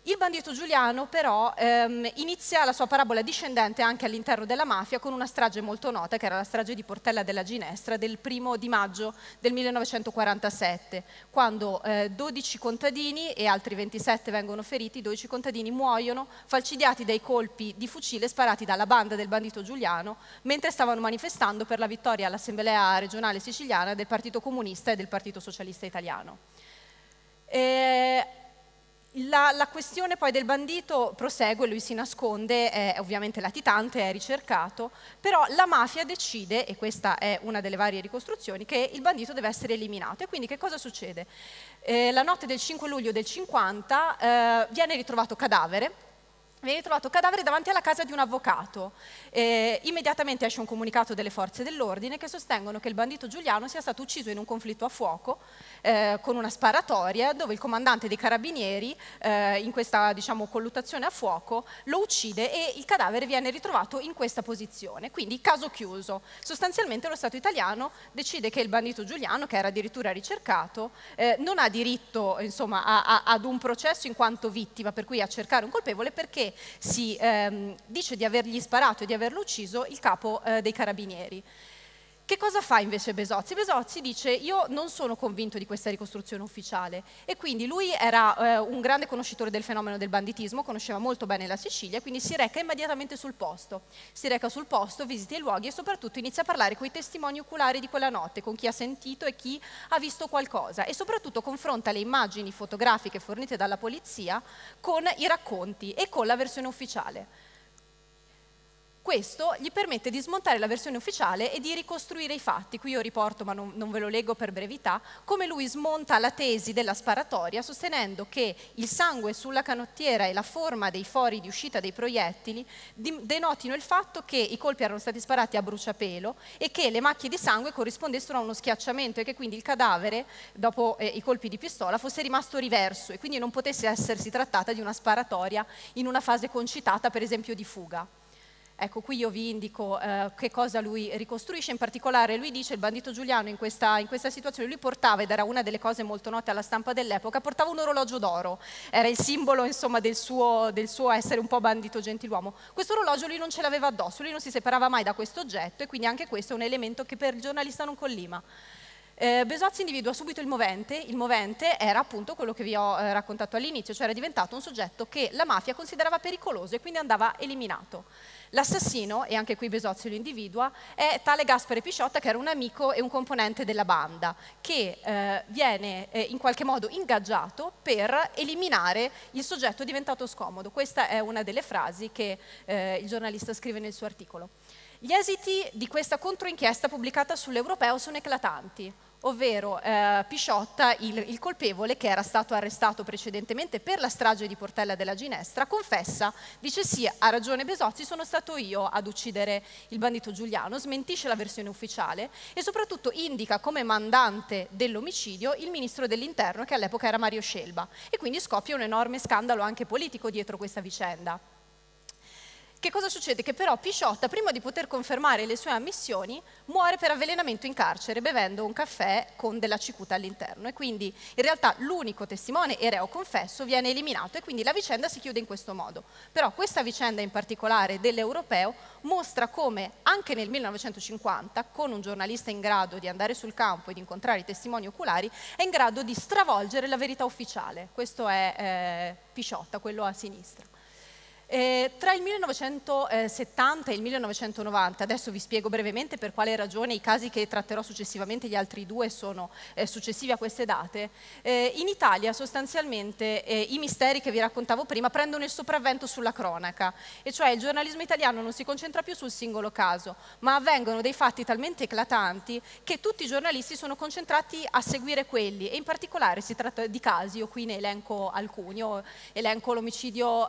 Il bandito Giuliano però ehm, inizia la sua parabola discendente anche all'interno della mafia con una strage molto nota che era la strage di Portella della Ginestra del primo di maggio del 1947 quando eh, 12 contadini e altri 27 vengono feriti, 12 contadini muoiono falcidiati dai colpi di fucile sparati dalla banda del bandito Giuliano mentre stavano manifestando per la vittoria all'assemblea regionale siciliana del Partito Comunista e del Partito Socialista Italiano. Eh, la, la, questione poi del bandito prosegue, lui si nasconde, è ovviamente latitante, è ricercato, però la mafia decide, e questa è una delle varie ricostruzioni, che il bandito deve essere eliminato. E quindi che cosa succede? Eh, la notte del 5 luglio del 50 eh, viene ritrovato cadavere, viene ritrovato cadavere davanti alla casa di un avvocato eh, immediatamente esce un comunicato delle forze dell'ordine che sostengono che il bandito Giuliano sia stato ucciso in un conflitto a fuoco eh, con una sparatoria dove il comandante dei carabinieri eh, in questa diciamo, colluttazione a fuoco lo uccide e il cadavere viene ritrovato in questa posizione. Quindi caso chiuso. Sostanzialmente lo Stato italiano decide che il bandito Giuliano, che era addirittura ricercato, eh, non ha diritto insomma, a, a, ad un processo in quanto vittima, per cui a cercare un colpevole perché si ehm, dice di avergli sparato e di aver averlo ucciso il capo eh, dei carabinieri. Che cosa fa invece Besozzi? Besozzi dice io non sono convinto di questa ricostruzione ufficiale e quindi lui era eh, un grande conoscitore del fenomeno del banditismo, conosceva molto bene la Sicilia, e quindi si reca immediatamente sul posto, si reca sul posto, visita i luoghi e soprattutto inizia a parlare con i testimoni oculari di quella notte, con chi ha sentito e chi ha visto qualcosa e soprattutto confronta le immagini fotografiche fornite dalla polizia con i racconti e con la versione ufficiale. Questo gli permette di smontare la versione ufficiale e di ricostruire i fatti. Qui io riporto, ma non, non ve lo leggo per brevità, come lui smonta la tesi della sparatoria sostenendo che il sangue sulla canottiera e la forma dei fori di uscita dei proiettili denotino il fatto che i colpi erano stati sparati a bruciapelo e che le macchie di sangue corrispondessero a uno schiacciamento e che quindi il cadavere, dopo eh, i colpi di pistola, fosse rimasto riverso e quindi non potesse essersi trattata di una sparatoria in una fase concitata, per esempio, di fuga. Ecco, qui io vi indico eh, che cosa lui ricostruisce, in particolare lui dice il bandito Giuliano in questa, in questa, situazione, lui portava, ed era una delle cose molto note alla stampa dell'epoca, portava un orologio d'oro, era il simbolo insomma, del, suo, del suo essere un po' bandito gentiluomo. Questo orologio lui non ce l'aveva addosso, lui non si separava mai da questo oggetto e quindi anche questo è un elemento che per il giornalista non collima. Eh, Besozzi individua subito il movente, il movente era appunto quello che vi ho eh, raccontato all'inizio, cioè era diventato un soggetto che la mafia considerava pericoloso e quindi andava eliminato. L'assassino, e anche qui Besozio lo individua, è tale Gaspare Pisciotta che era un amico e un componente della banda che eh, viene eh, in qualche modo ingaggiato per eliminare il soggetto diventato scomodo. Questa è una delle frasi che eh, il giornalista scrive nel suo articolo. Gli esiti di questa controinchiesta pubblicata sull'Europeo sono eclatanti ovvero eh, Pisciotta, il, il, colpevole che era stato arrestato precedentemente per la strage di Portella della Ginestra, confessa, dice sì, ha ragione Besozzi, sono stato io ad uccidere il bandito Giuliano, smentisce la versione ufficiale e soprattutto indica come mandante dell'omicidio il ministro dell'interno che all'epoca era Mario Scelba e quindi scoppia un enorme scandalo anche politico dietro questa vicenda. Che cosa succede? Che però Pisciotta, prima di poter confermare le sue ammissioni, muore per avvelenamento in carcere bevendo un caffè con della cicuta all'interno e quindi in realtà l'unico testimone e reo confesso viene eliminato e quindi la vicenda si chiude in questo modo. Però questa vicenda in particolare dell'europeo mostra come anche nel 1950, con un giornalista in grado di andare sul campo e di incontrare i testimoni oculari, è in grado di stravolgere la verità ufficiale. Questo è eh, Pisciotta, quello a sinistra. Eh, tra il 1970 e il 1990, adesso vi spiego brevemente per quale ragione i casi che tratterò successivamente, gli altri due, sono eh, successivi a queste date, eh, in Italia sostanzialmente eh, i misteri che vi raccontavo prima prendono il sopravvento sulla cronaca, e cioè il giornalismo italiano non si concentra più sul singolo caso, ma avvengono dei fatti talmente eclatanti che tutti i giornalisti sono concentrati a seguire quelli, e in particolare si tratta di casi, io qui ne elenco alcuni, io elenco eh, l'omicidio,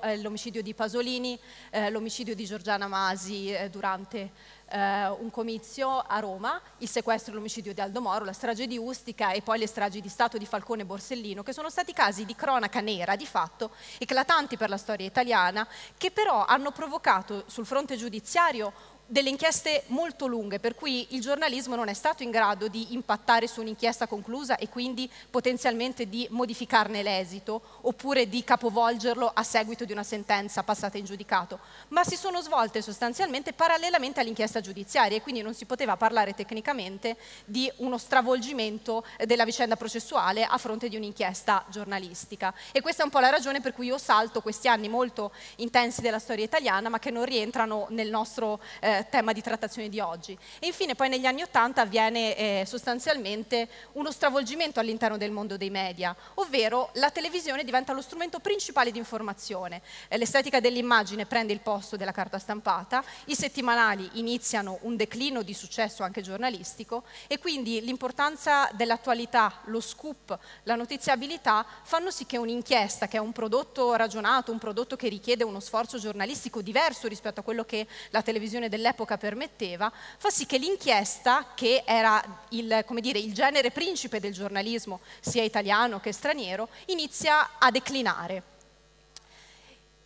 di Pasolini, Pasolini, eh, l'omicidio di Giorgiana Masi eh, durante eh, un comizio a Roma, il sequestro e l'omicidio di Aldo Moro, la strage di Ustica e poi le stragi di Stato di Falcone e Borsellino, che sono stati casi di cronaca nera di fatto, eclatanti per la storia italiana, che però hanno provocato sul fronte giudiziario delle inchieste molto lunghe, per cui il giornalismo non è stato in grado di impattare su un'inchiesta conclusa e quindi potenzialmente di modificarne l'esito oppure di capovolgerlo a seguito di una sentenza passata in giudicato, ma si sono svolte sostanzialmente parallelamente all'inchiesta giudiziaria e quindi non si poteva parlare tecnicamente di uno stravolgimento della vicenda processuale a fronte di un'inchiesta giornalistica. E questa è un po' la ragione per cui io salto questi anni molto intensi della storia italiana, ma che non rientrano nel nostro eh, tema di trattazione di oggi. E infine poi negli anni Ottanta avviene eh, sostanzialmente uno stravolgimento all'interno del mondo dei media, ovvero la televisione diventa lo strumento principale di informazione, eh, l'estetica dell'immagine prende il posto della carta stampata, i settimanali iniziano un declino di successo anche giornalistico e quindi l'importanza dell'attualità, lo scoop, la notiziabilità fanno sì che un'inchiesta, che è un prodotto ragionato, un prodotto che richiede uno sforzo giornalistico diverso rispetto a quello che la televisione dell'epoca dell'epoca permetteva, fa sì che l'inchiesta, che era il, dire, il genere principe del giornalismo, sia italiano che straniero, inizia a declinare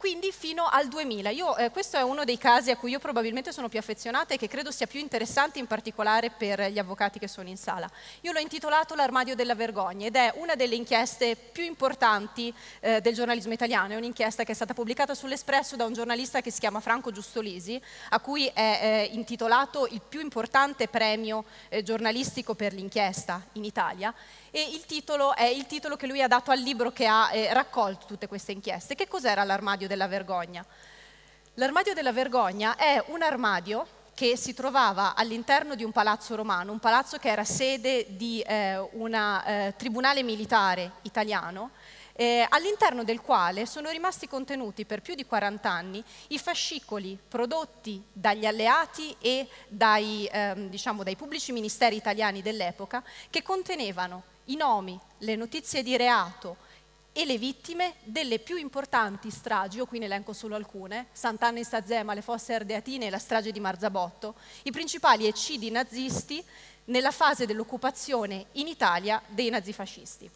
quindi fino al 2000. Io, eh, questo è uno dei casi a cui io probabilmente sono più affezionata e che credo sia più interessante in particolare per gli avvocati che sono in sala. Io l'ho intitolato L'armadio della vergogna ed è una delle inchieste più importanti eh, del giornalismo italiano, è un'inchiesta che è stata pubblicata sull'Espresso da un giornalista che si chiama Franco Giustolisi, a cui è eh, intitolato il più importante premio eh, giornalistico per l'inchiesta in Italia e il titolo è il titolo che lui ha dato al libro che ha eh, raccolto tutte queste inchieste. Che cos'era l'armadio della vergogna? L'armadio della vergogna è un armadio che si trovava all'interno di un palazzo romano, un palazzo che era sede di eh, un eh, tribunale militare italiano, eh, all'interno del quale sono rimasti contenuti per più di 40 anni i fascicoli prodotti dagli alleati e dai, ehm, diciamo, dai pubblici ministeri italiani dell'epoca che contenevano i nomi, le notizie di reato e le vittime delle più importanti stragi, io qui ne elenco solo alcune, Sant'Anna in Sazema, le fosse ardeatine e la strage di Marzabotto, i principali eccidi nazisti nella fase dell'occupazione in Italia dei nazifascisti.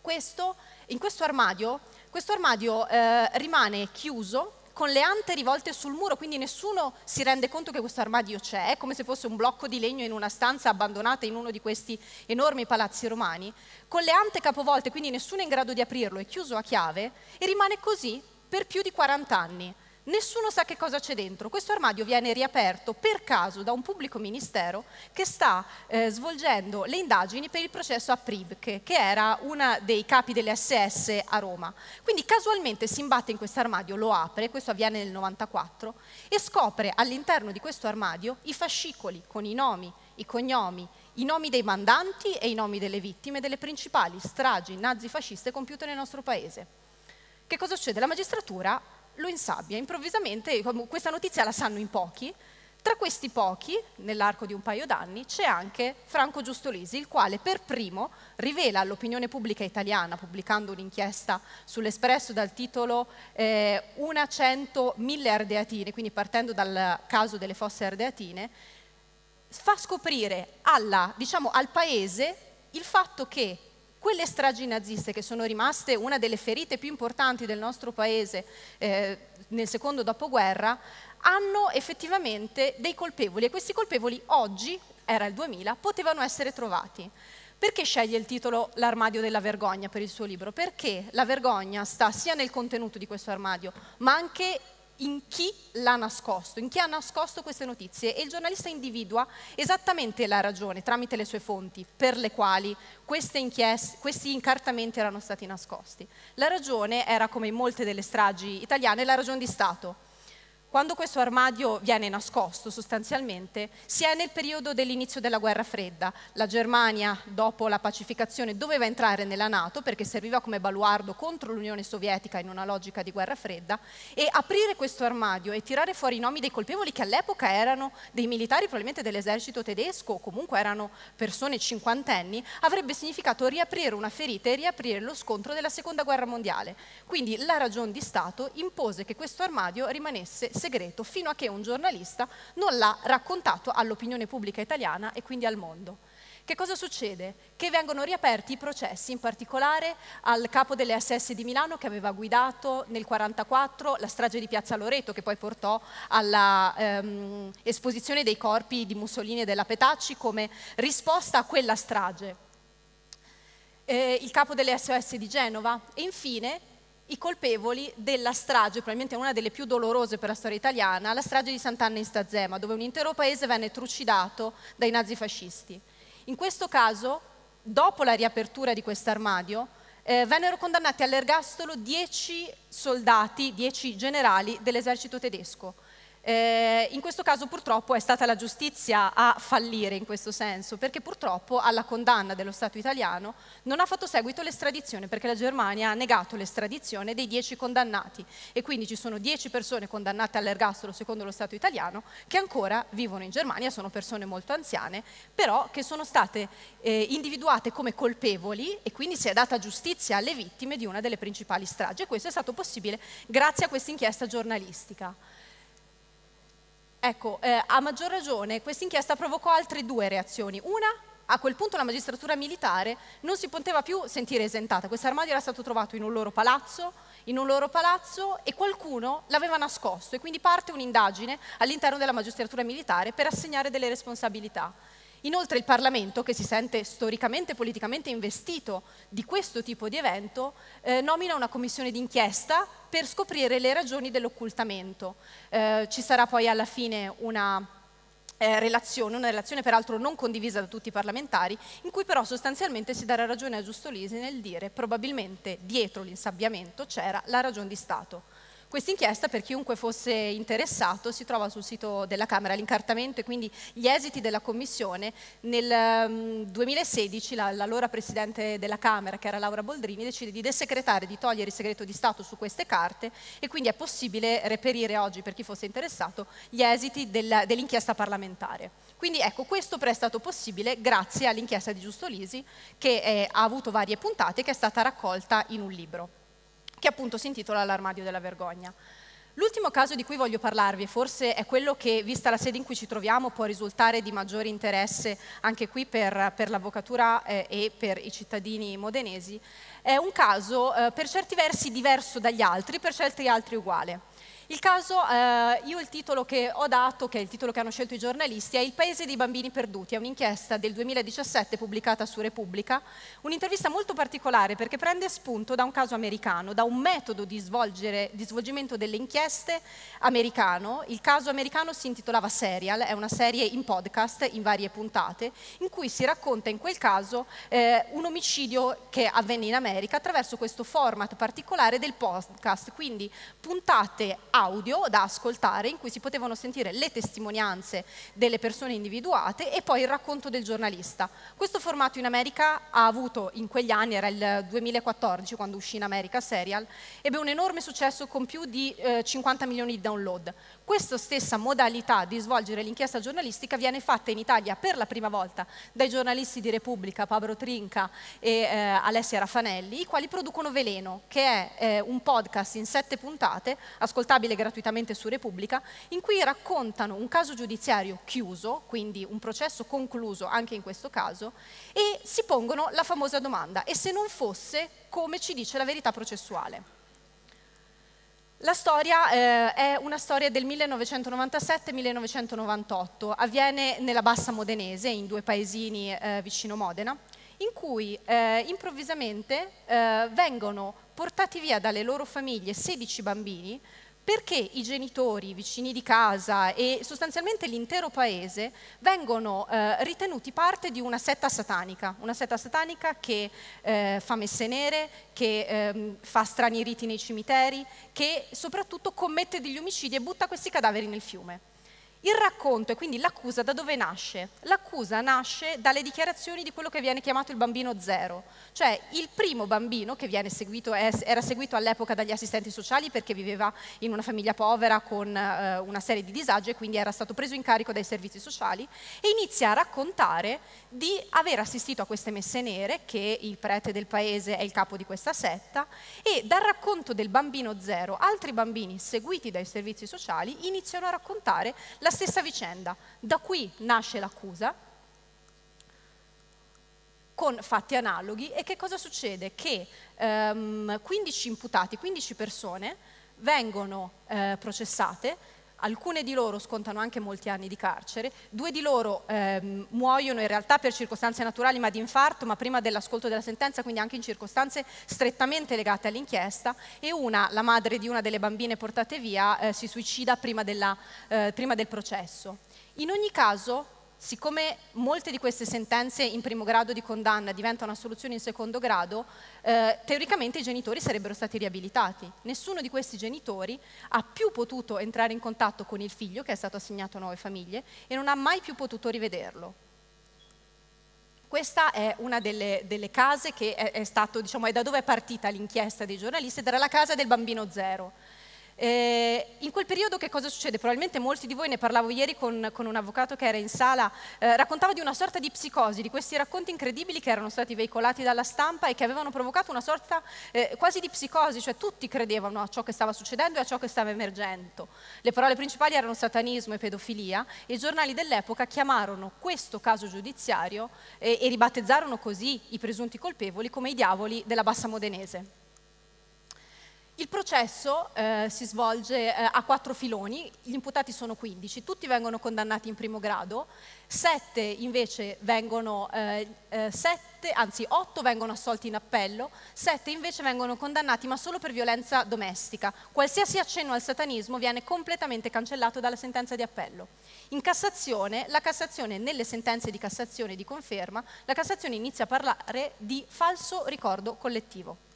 Questo, in questo armadio, questo armadio eh, rimane chiuso con le ante rivolte sul muro, quindi nessuno si rende conto che questo armadio c'è, è come se fosse un blocco di legno in una stanza abbandonata in uno di questi enormi palazzi romani, con le ante capovolte, quindi nessuno è in grado di aprirlo, è chiuso a chiave e rimane così per più di 40 anni. Nessuno sa che cosa c'è dentro. Questo armadio viene riaperto per caso da un pubblico ministero che sta eh, svolgendo le indagini per il processo a Pribke, che era uno dei capi delle SS a Roma. Quindi casualmente si imbatte in questo armadio, lo apre, questo avviene nel 94, e scopre all'interno di questo armadio i fascicoli con i nomi, i cognomi, i nomi dei mandanti e i nomi delle vittime delle principali stragi nazifasciste compiute nel nostro paese. Che cosa succede? La magistratura lo insabbia. Improvvisamente questa notizia la sanno in pochi. Tra questi pochi, nell'arco di un paio d'anni, c'è anche Franco Giustolesi, il quale per primo rivela all'opinione pubblica italiana, pubblicando un'inchiesta sull'Espresso dal titolo eh, Una cento mille ardeatine, quindi partendo dal caso delle fosse ardeatine, fa scoprire alla, diciamo, al paese il fatto che quelle stragi naziste che sono rimaste una delle ferite più importanti del nostro paese eh, nel secondo dopoguerra hanno effettivamente dei colpevoli e questi colpevoli oggi, era il 2000, potevano essere trovati. Perché sceglie il titolo L'armadio della vergogna per il suo libro? Perché la vergogna sta sia nel contenuto di questo armadio, ma anche in chi l'ha nascosto, in chi ha nascosto queste notizie e il giornalista individua esattamente la ragione tramite le sue fonti per le quali questi incartamenti erano stati nascosti. La ragione era, come in molte delle stragi italiane, la ragione di Stato quando questo armadio viene nascosto sostanzialmente, si è nel periodo dell'inizio della guerra fredda. La Germania, dopo la pacificazione, doveva entrare nella Nato perché serviva come baluardo contro l'Unione Sovietica in una logica di guerra fredda e aprire questo armadio e tirare fuori i nomi dei colpevoli che all'epoca erano dei militari probabilmente dell'esercito tedesco o comunque erano persone cinquantenni, avrebbe significato riaprire una ferita e riaprire lo scontro della Seconda Guerra Mondiale. Quindi la ragion di Stato impose che questo armadio rimanesse segreto fino a che un giornalista non l'ha raccontato all'opinione pubblica italiana e quindi al mondo. Che cosa succede? Che vengono riaperti i processi, in particolare al capo delle SS di Milano che aveva guidato nel 1944 la strage di Piazza Loreto che poi portò all'esposizione ehm, dei corpi di Mussolini e della Petacci come risposta a quella strage. Eh, il capo delle SOS di Genova e infine i colpevoli della strage, probabilmente una delle più dolorose per la storia italiana, la strage di Sant'Anna in Stazzema, dove un intero paese venne trucidato dai nazifascisti. In questo caso, dopo la riapertura di quest'armadio, eh, vennero condannati all'ergastolo 10 soldati, 10 generali dell'esercito tedesco. Eh, in questo caso purtroppo è stata la giustizia a fallire in questo senso, perché purtroppo alla condanna dello Stato italiano non ha fatto seguito l'estradizione, perché la Germania ha negato l'estradizione dei 10 condannati e quindi ci sono 10 persone condannate all'ergastolo secondo lo Stato italiano che ancora vivono in Germania, sono persone molto anziane, però che sono state eh, individuate come colpevoli e quindi si è data giustizia alle vittime di una delle principali stragi e questo è stato possibile grazie a questa inchiesta giornalistica. Ecco, eh, a maggior ragione questa inchiesta provocò altre due reazioni. Una, a quel punto la magistratura militare non si poteva più sentire esentata. Questo armadio era stato trovato in un loro palazzo, in un loro palazzo e qualcuno l'aveva nascosto e quindi parte un'indagine all'interno della magistratura militare per assegnare delle responsabilità. Inoltre il Parlamento, che si sente storicamente e politicamente investito di questo tipo di evento, eh, nomina una commissione d'inchiesta per scoprire le ragioni dell'occultamento. Eh, ci sarà poi alla fine una eh, relazione, una relazione peraltro non condivisa da tutti i parlamentari, in cui però sostanzialmente si darà ragione a Giustolisi nel dire probabilmente dietro l'insabbiamento c'era la ragione di Stato. Questa inchiesta, per chiunque fosse interessato, si trova sul sito della Camera, l'incartamento e quindi gli esiti della Commissione. Nel 2016 mm, l'allora Presidente della Camera, che era Laura Boldrini, decide di desecretare, di togliere il segreto di Stato su queste carte e quindi è possibile reperire oggi, per chi fosse interessato, gli esiti dell'inchiesta parlamentare. Quindi ecco, questo però è stato possibile grazie all'inchiesta di Giusto Lisi che è, eh, ha avuto varie puntate e che è stata raccolta in un libro che appunto si intitola L'armadio della vergogna. L'ultimo caso di cui voglio parlarvi forse è quello che, vista la sede in cui ci troviamo, può risultare di maggiore interesse anche qui per, per l'avvocatura eh, e per i cittadini modenesi. È un caso eh, per certi versi diverso dagli altri, per certi altri uguale. Il caso, eh, io il titolo che ho dato, che è il titolo che hanno scelto i giornalisti, è Il paese dei bambini perduti, è un'inchiesta del 2017 pubblicata su Repubblica, un'intervista molto particolare perché prende spunto da un caso americano, da un metodo di, svolgere, di svolgimento delle inchieste americano. Il caso americano si intitolava Serial, è una serie in podcast, in varie puntate, in cui si racconta in quel caso eh, un omicidio che avvenne in America attraverso questo format particolare del podcast, quindi puntate a audio da ascoltare in cui si potevano sentire le testimonianze delle persone individuate e poi il racconto del giornalista. Questo formato in America ha avuto in quegli anni, era il 2014 quando uscì in America Serial, ebbe un enorme successo con più di eh, 50 milioni di download. Questa stessa modalità di svolgere l'inchiesta giornalistica viene fatta in Italia per la prima volta dai giornalisti di Repubblica, Pablo Trinca e eh, Alessia Raffanelli, i quali producono Veleno, che è eh, un podcast in sette puntate, ascoltabile scaricabile gratuitamente su Repubblica, in cui raccontano un caso giudiziario chiuso, quindi un processo concluso anche in questo caso, e si pongono la famosa domanda, e se non fosse come ci dice la verità processuale? La storia eh, è una storia del 1997-1998, avviene nella Bassa Modenese, in due paesini eh, vicino Modena, in cui eh, improvvisamente eh, vengono portati via dalle loro famiglie 16 bambini perché i genitori, i vicini di casa e sostanzialmente l'intero paese vengono eh, ritenuti parte di una setta satanica, una setta satanica che eh, fa messe nere, che eh, fa strani riti nei cimiteri, che soprattutto commette degli omicidi e butta questi cadaveri nel fiume. Il racconto e quindi l'accusa da dove nasce? L'accusa nasce dalle dichiarazioni di quello che viene chiamato il bambino zero, cioè il primo bambino che seguito, era seguito all'epoca dagli assistenti sociali perché viveva in una famiglia povera con eh, una serie di disagi e quindi era stato preso in carico dai servizi sociali e inizia a raccontare di aver assistito a queste messe nere che il prete del paese è il capo di questa setta e dal racconto del bambino zero altri bambini seguiti dai servizi sociali iniziano a raccontare la stessa vicenda. Da qui nasce l'accusa con fatti analoghi e che cosa succede? Che ehm, 15 imputati, 15 persone vengono eh, processate alcune di loro scontano anche molti anni di carcere, due di loro ehm, muoiono in realtà per circostanze naturali ma di infarto, ma prima dell'ascolto della sentenza, quindi anche in circostanze strettamente legate all'inchiesta, e una, la madre di una delle bambine portate via, eh, si suicida prima, della, eh, prima del processo. In ogni caso siccome molte di queste sentenze in primo grado di condanna diventano una soluzione in secondo grado, eh, teoricamente i genitori sarebbero stati riabilitati. Nessuno di questi genitori ha più potuto entrare in contatto con il figlio che è stato assegnato a nuove famiglie e non ha mai più potuto rivederlo. Questa è una delle, delle case che è, è stato, diciamo, è da dove è partita l'inchiesta dei giornalisti, ed era la casa del bambino zero eh, in quel periodo che cosa succede? Probabilmente molti di voi, ne parlavo ieri con, con un avvocato che era in sala, eh, raccontava di una sorta di psicosi, di questi racconti incredibili che erano stati veicolati dalla stampa e che avevano provocato una sorta eh, quasi di psicosi, cioè tutti credevano a ciò che stava succedendo e a ciò che stava emergendo. Le parole principali erano satanismo e pedofilia e i giornali dell'epoca chiamarono questo caso giudiziario eh, e ribattezzarono così i presunti colpevoli come i diavoli della bassa modenese. Il processo eh, si svolge eh, a quattro filoni, gli imputati sono 15, tutti vengono condannati in primo grado, 7 invece vengono, eh, eh sette, anzi 8 vengono assolti in appello, 7 invece vengono condannati ma solo per violenza domestica. Qualsiasi accenno al satanismo viene completamente cancellato dalla sentenza di appello. In Cassazione, la Cassazione, nelle sentenze di Cassazione e di conferma, la Cassazione inizia a parlare di falso ricordo collettivo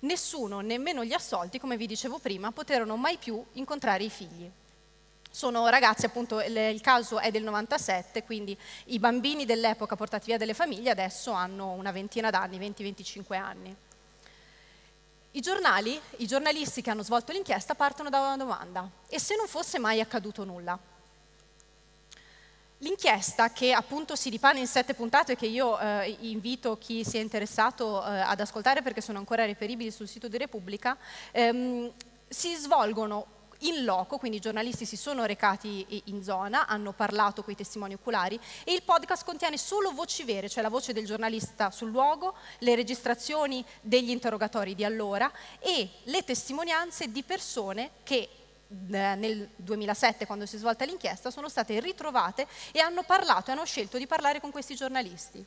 nessuno, nemmeno gli assolti, come vi dicevo prima, poterono mai più incontrare i figli. Sono ragazzi, appunto, il caso è del 97, quindi i bambini dell'epoca portati via dalle famiglie adesso hanno una ventina d'anni, 20-25 anni. I giornali, i giornalisti che hanno svolto l'inchiesta partono da una domanda, e se non fosse mai accaduto nulla? L'inchiesta che appunto si dipana in sette puntate che io eh, invito chi si è interessato eh, ad ascoltare perché sono ancora reperibili sul sito di Repubblica, ehm, si svolgono in loco, quindi i giornalisti si sono recati in zona, hanno parlato con i testimoni oculari e il podcast contiene solo voci vere, cioè la voce del giornalista sul luogo, le registrazioni degli interrogatori di allora e le testimonianze di persone che eh, nel 2007 quando si è svolta l'inchiesta sono state ritrovate e hanno parlato e hanno scelto di parlare con questi giornalisti.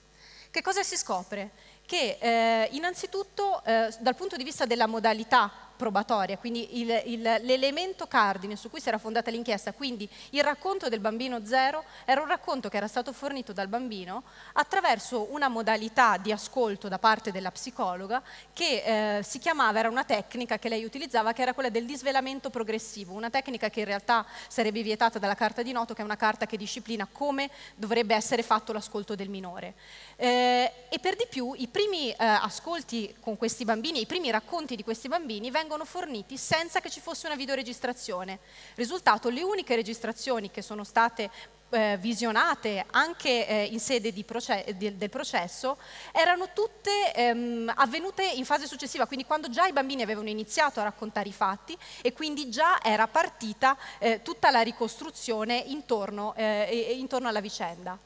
Che cosa si scopre? Che eh, innanzitutto eh, dal punto di vista della modalità probatoria, quindi l'elemento cardine su cui si era fondata l'inchiesta, quindi il racconto del bambino zero, era un racconto che era stato fornito dal bambino attraverso una modalità di ascolto da parte della psicologa che eh, si chiamava, era una tecnica che lei utilizzava, che era quella del disvelamento progressivo, una tecnica che in realtà sarebbe vietata dalla carta di Noto, che è una carta che disciplina come dovrebbe essere fatto l'ascolto del minore. Eh, e per di più i primi eh, ascolti con questi bambini, i primi racconti di questi bambini vengono vengono forniti senza che ci fosse una videoregistrazione. Risultato, le uniche registrazioni che sono state eh, visionate anche eh, in sede proce di, del processo erano tutte ehm, avvenute in fase successiva, quindi quando già i bambini avevano iniziato a raccontare i fatti e quindi già era partita eh, tutta la ricostruzione intorno, eh, intorno alla vicenda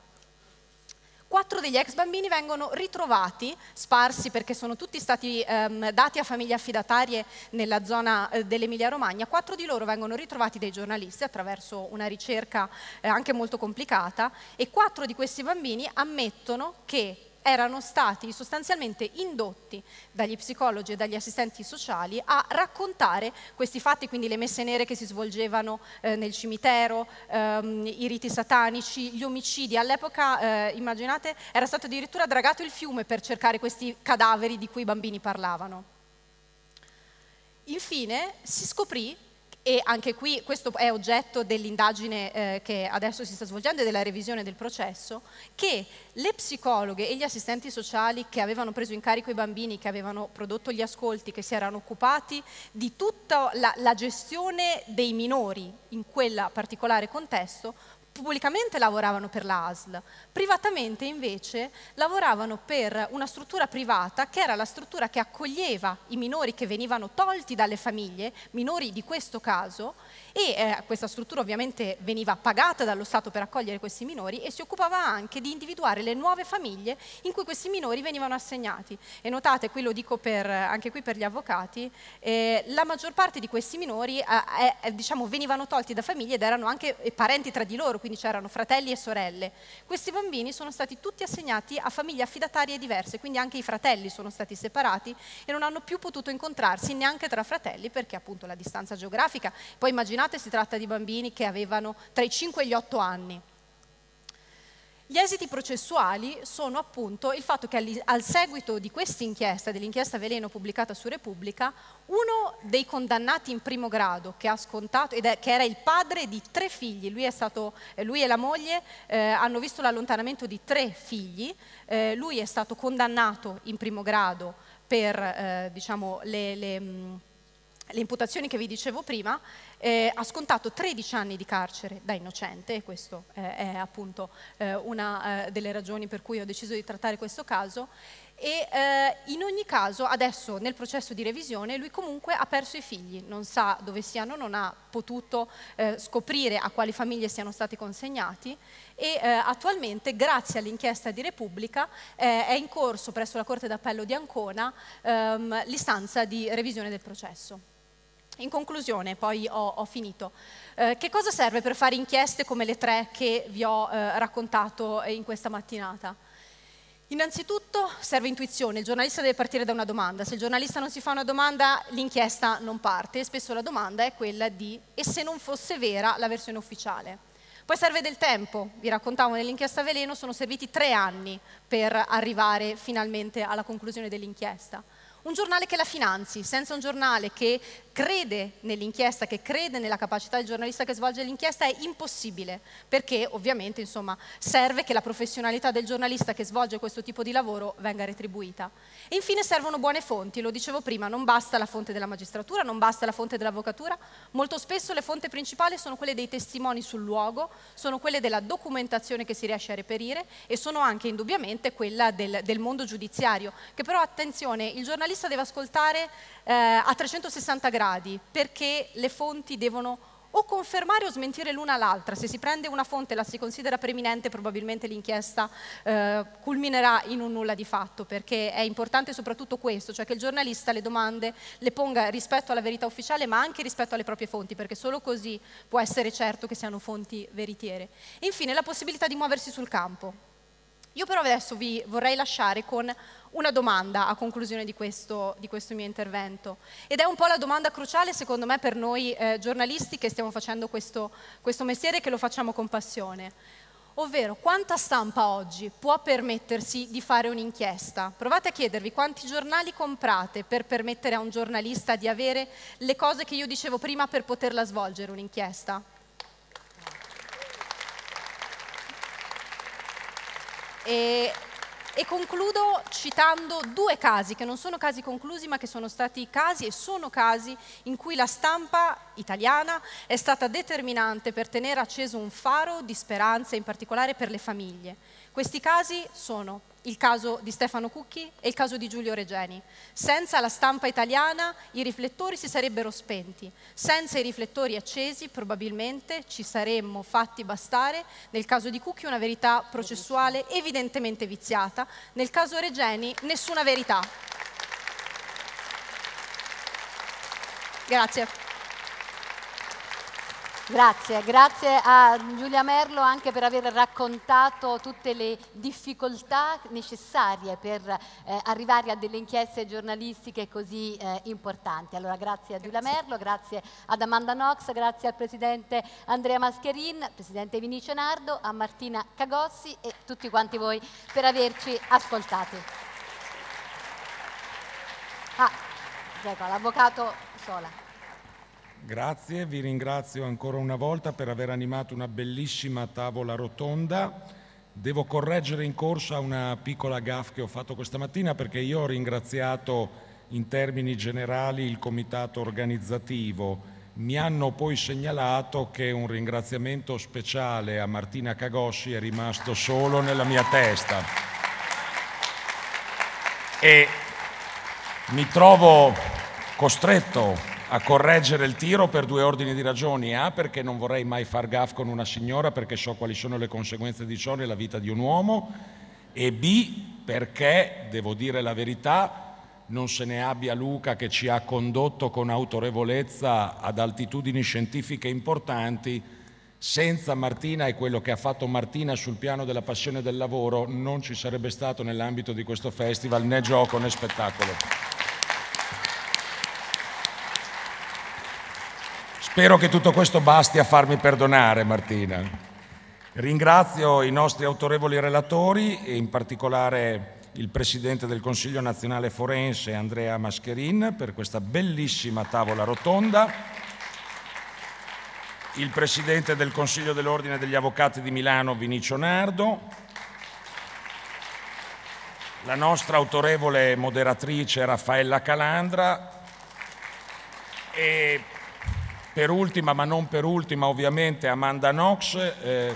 quattro degli ex bambini vengono ritrovati, sparsi perché sono tutti stati ehm, dati a famiglie affidatarie nella zona eh, dell'Emilia Romagna, quattro di loro vengono ritrovati dai giornalisti attraverso una ricerca eh, anche molto complicata e quattro di questi bambini ammettono che erano stati sostanzialmente indotti dagli psicologi e dagli assistenti sociali a raccontare questi fatti, quindi le messe nere che si svolgevano eh, nel cimitero, ehm, i riti satanici, gli omicidi. All'epoca, eh, immaginate, era stato addirittura dragato il fiume per cercare questi cadaveri di cui i bambini parlavano. Infine si scoprì e anche qui questo è oggetto dell'indagine eh, che adesso si sta svolgendo e della revisione del processo, che le psicologhe e gli assistenti sociali che avevano preso in carico i bambini, che avevano prodotto gli ascolti, che si erano occupati di tutta la, la gestione dei minori in quel particolare contesto, pubblicamente lavoravano per la ASL, privatamente invece lavoravano per una struttura privata che era la struttura che accoglieva i minori che venivano tolti dalle famiglie, minori di questo caso, e eh, questa struttura ovviamente veniva pagata dallo Stato per accogliere questi minori e si occupava anche di individuare le nuove famiglie in cui questi minori venivano assegnati. E notate, qui lo dico per, anche qui per gli avvocati, eh, la maggior parte di questi minori eh, eh, eh diciamo, venivano tolti da famiglie ed erano anche eh, parenti tra di loro, quindi c'erano fratelli e sorelle. Questi bambini sono stati tutti assegnati a famiglie affidatarie diverse, quindi anche i fratelli sono stati separati e non hanno più potuto incontrarsi neanche tra fratelli perché appunto la distanza geografica, poi immaginate telefonate, si tratta di bambini che avevano tra i 5 e gli 8 anni. Gli esiti processuali sono appunto il fatto che al seguito di questa inchiesta, dell'inchiesta Veleno pubblicata su Repubblica, uno dei condannati in primo grado che ha scontato, è, che era il padre di tre figli, lui, stato, eh, lui e la moglie eh, hanno visto l'allontanamento di tre figli, eh, lui è stato condannato in primo grado per eh, diciamo, le, le le imputazioni che vi dicevo prima, eh, ha scontato 13 anni di carcere da innocente e questa eh, è appunto eh, una eh, delle ragioni per cui ho deciso di trattare questo caso e eh, in ogni caso adesso nel processo di revisione lui comunque ha perso i figli, non sa dove siano, non ha potuto eh, scoprire a quali famiglie siano stati consegnati e attualmente grazie all'inchiesta di Repubblica è in corso presso la Corte d'Appello di Ancona ehm, l'istanza di revisione del processo. In conclusione, poi ho, ho finito. Eh, che cosa serve per fare inchieste come le tre che vi ho eh, raccontato eh, in questa mattinata? Innanzitutto serve intuizione, il giornalista deve partire da una domanda, se il giornalista non si fa una domanda l'inchiesta non parte, spesso la domanda è quella di e se non fosse vera la versione ufficiale. Poi serve del tempo, vi raccontavo nell'inchiesta Veleno sono serviti tre anni per arrivare finalmente alla conclusione dell'inchiesta. Un giornale che la finanzi, senza un giornale che crede nell'inchiesta, che crede nella capacità del giornalista che svolge l'inchiesta è impossibile, perché ovviamente insomma, serve che la professionalità del giornalista che svolge questo tipo di lavoro venga retribuita. E infine servono buone fonti, lo dicevo prima, non basta la fonte della magistratura, non basta la fonte dell'avvocatura, molto spesso le fonti principali sono quelle dei testimoni sul luogo, sono quelle della documentazione che si riesce a reperire e sono anche indubbiamente quella del, del mondo giudiziario, che però attenzione, il giornalista giornalista deve ascoltare eh, a 360 gradi perché le fonti devono o confermare o smentire l'una l'altra. Se si prende una fonte e la si considera preminente, probabilmente l'inchiesta eh, culminerà in un nulla di fatto, perché è importante soprattutto questo, cioè che il giornalista le domande le ponga rispetto alla verità ufficiale, ma anche rispetto alle proprie fonti, perché solo così può essere certo che siano fonti veritiere. Infine, la possibilità di muoversi sul campo. Io però adesso vi vorrei lasciare con una domanda a conclusione di questo, di questo mio intervento ed è un po' la domanda cruciale secondo me per noi eh, giornalisti che stiamo facendo questo, questo mestiere e che lo facciamo con passione. Ovvero, quanta stampa oggi può permettersi di fare un'inchiesta? Provate a chiedervi quanti giornali comprate per permettere a un giornalista di avere le cose che io dicevo prima per poterla svolgere un'inchiesta. E, e concludo citando due casi che non sono casi conclusi ma che sono stati casi e sono casi in cui la stampa italiana è stata determinante per tenere acceso un faro di speranza, in particolare per le famiglie. Questi casi sono il caso di Stefano Cucchi e il caso di Giulio Regeni. Senza la stampa italiana i riflettori si sarebbero spenti, senza i riflettori accesi probabilmente ci saremmo fatti bastare, nel caso di Cucchi una verità processuale evidentemente viziata, nel caso Regeni nessuna verità. Grazie. Grazie, grazie a Giulia Merlo anche per aver raccontato tutte le difficoltà necessarie per eh, arrivare a delle inchieste giornalistiche così eh, importanti. Allora grazie a Giulia grazie. Merlo, grazie ad Amanda Knox, grazie al Presidente Andrea Mascherin, Presidente Vinicio Nardo, a Martina Cagossi e tutti quanti voi per averci ascoltati. Ah, ecco, l'avvocato Sola. Grazie, vi ringrazio ancora una volta per aver animato una bellissima tavola rotonda. Devo correggere in corsa una piccola gaffe che ho fatto questa mattina perché io ho ringraziato in termini generali il comitato organizzativo. Mi hanno poi segnalato che un ringraziamento speciale a Martina Cagossi è rimasto solo nella mia testa. E mi trovo costretto a correggere il tiro per due ordini di ragioni. A, perché non vorrei mai far gaff con una signora perché so quali sono le conseguenze di ciò nella vita di un uomo e B, perché, devo dire la verità, non se ne abbia Luca che ci ha condotto con autorevolezza ad altitudini scientifiche importanti. Senza Martina e quello che ha fatto Martina sul piano della passione del lavoro non ci sarebbe stato nell'ambito di questo festival né gioco né spettacolo. Spero che tutto questo basti a farmi perdonare, Martina. Ringrazio i nostri autorevoli relatori e in particolare il Presidente del Consiglio nazionale forense Andrea Mascherin per questa bellissima tavola rotonda, il Presidente del Consiglio dell'Ordine degli Avvocati di Milano Vinicio Nardo, la nostra autorevole moderatrice Raffaella Calandra e per ultima, ma non per ultima, ovviamente Amanda Knox. Eh,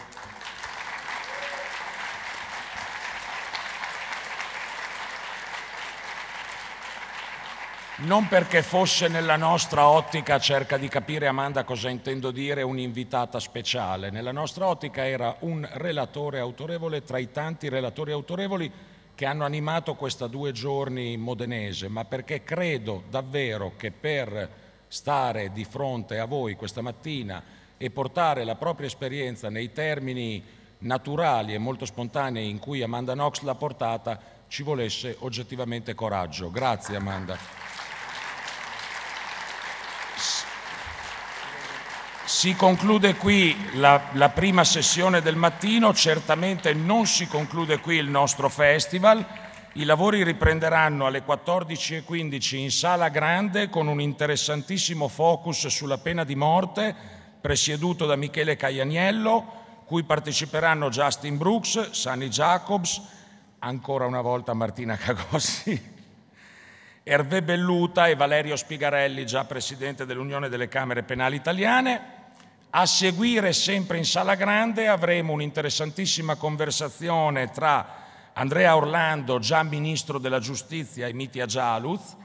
non perché fosse nella nostra ottica, cerca di capire Amanda cosa intendo dire, un'invitata speciale. Nella nostra ottica era un relatore autorevole tra i tanti relatori autorevoli che hanno animato questa due giorni modenese, ma perché credo davvero che per stare di fronte a voi questa mattina e portare la propria esperienza nei termini naturali e molto spontanei in cui Amanda Knox l'ha portata ci volesse oggettivamente coraggio. Grazie Amanda. Si conclude qui la, la, prima sessione del mattino, certamente non si conclude qui il nostro festival. I lavori riprenderanno alle 14.15 in Sala Grande con un interessantissimo focus sulla pena di morte presieduto da Michele Caianiello, cui parteciperanno Justin Brooks, Sani Jacobs, ancora una volta Martina Cagossi, (laughs) Hervé Belluta e Valerio Spigarelli, già presidente dell'Unione delle Camere Penali Italiane. A seguire, sempre in Sala Grande, avremo un'interessantissima conversazione tra Andrea Orlando, già ministro della giustizia e Mitia Gialuz.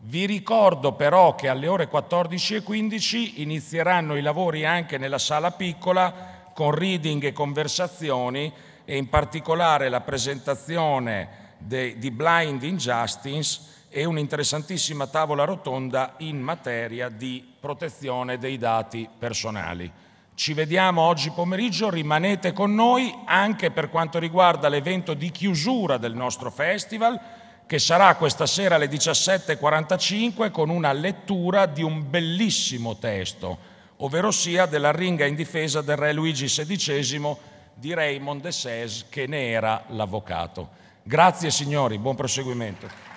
Vi ricordo però che alle ore 14.15 inizieranno i lavori anche nella sala piccola con reading e conversazioni e in particolare la presentazione de, di Blind Injustice e un'interessantissima tavola rotonda in materia di protezione dei dati personali. Ci vediamo oggi pomeriggio, rimanete con noi anche per quanto riguarda l'evento di chiusura del nostro festival che sarà questa sera alle 17.45 con una lettura di un bellissimo testo, ovvero sia della ringa in difesa del re Luigi XVI di Raymond de Sès che ne era l'avvocato. Grazie signori, buon proseguimento.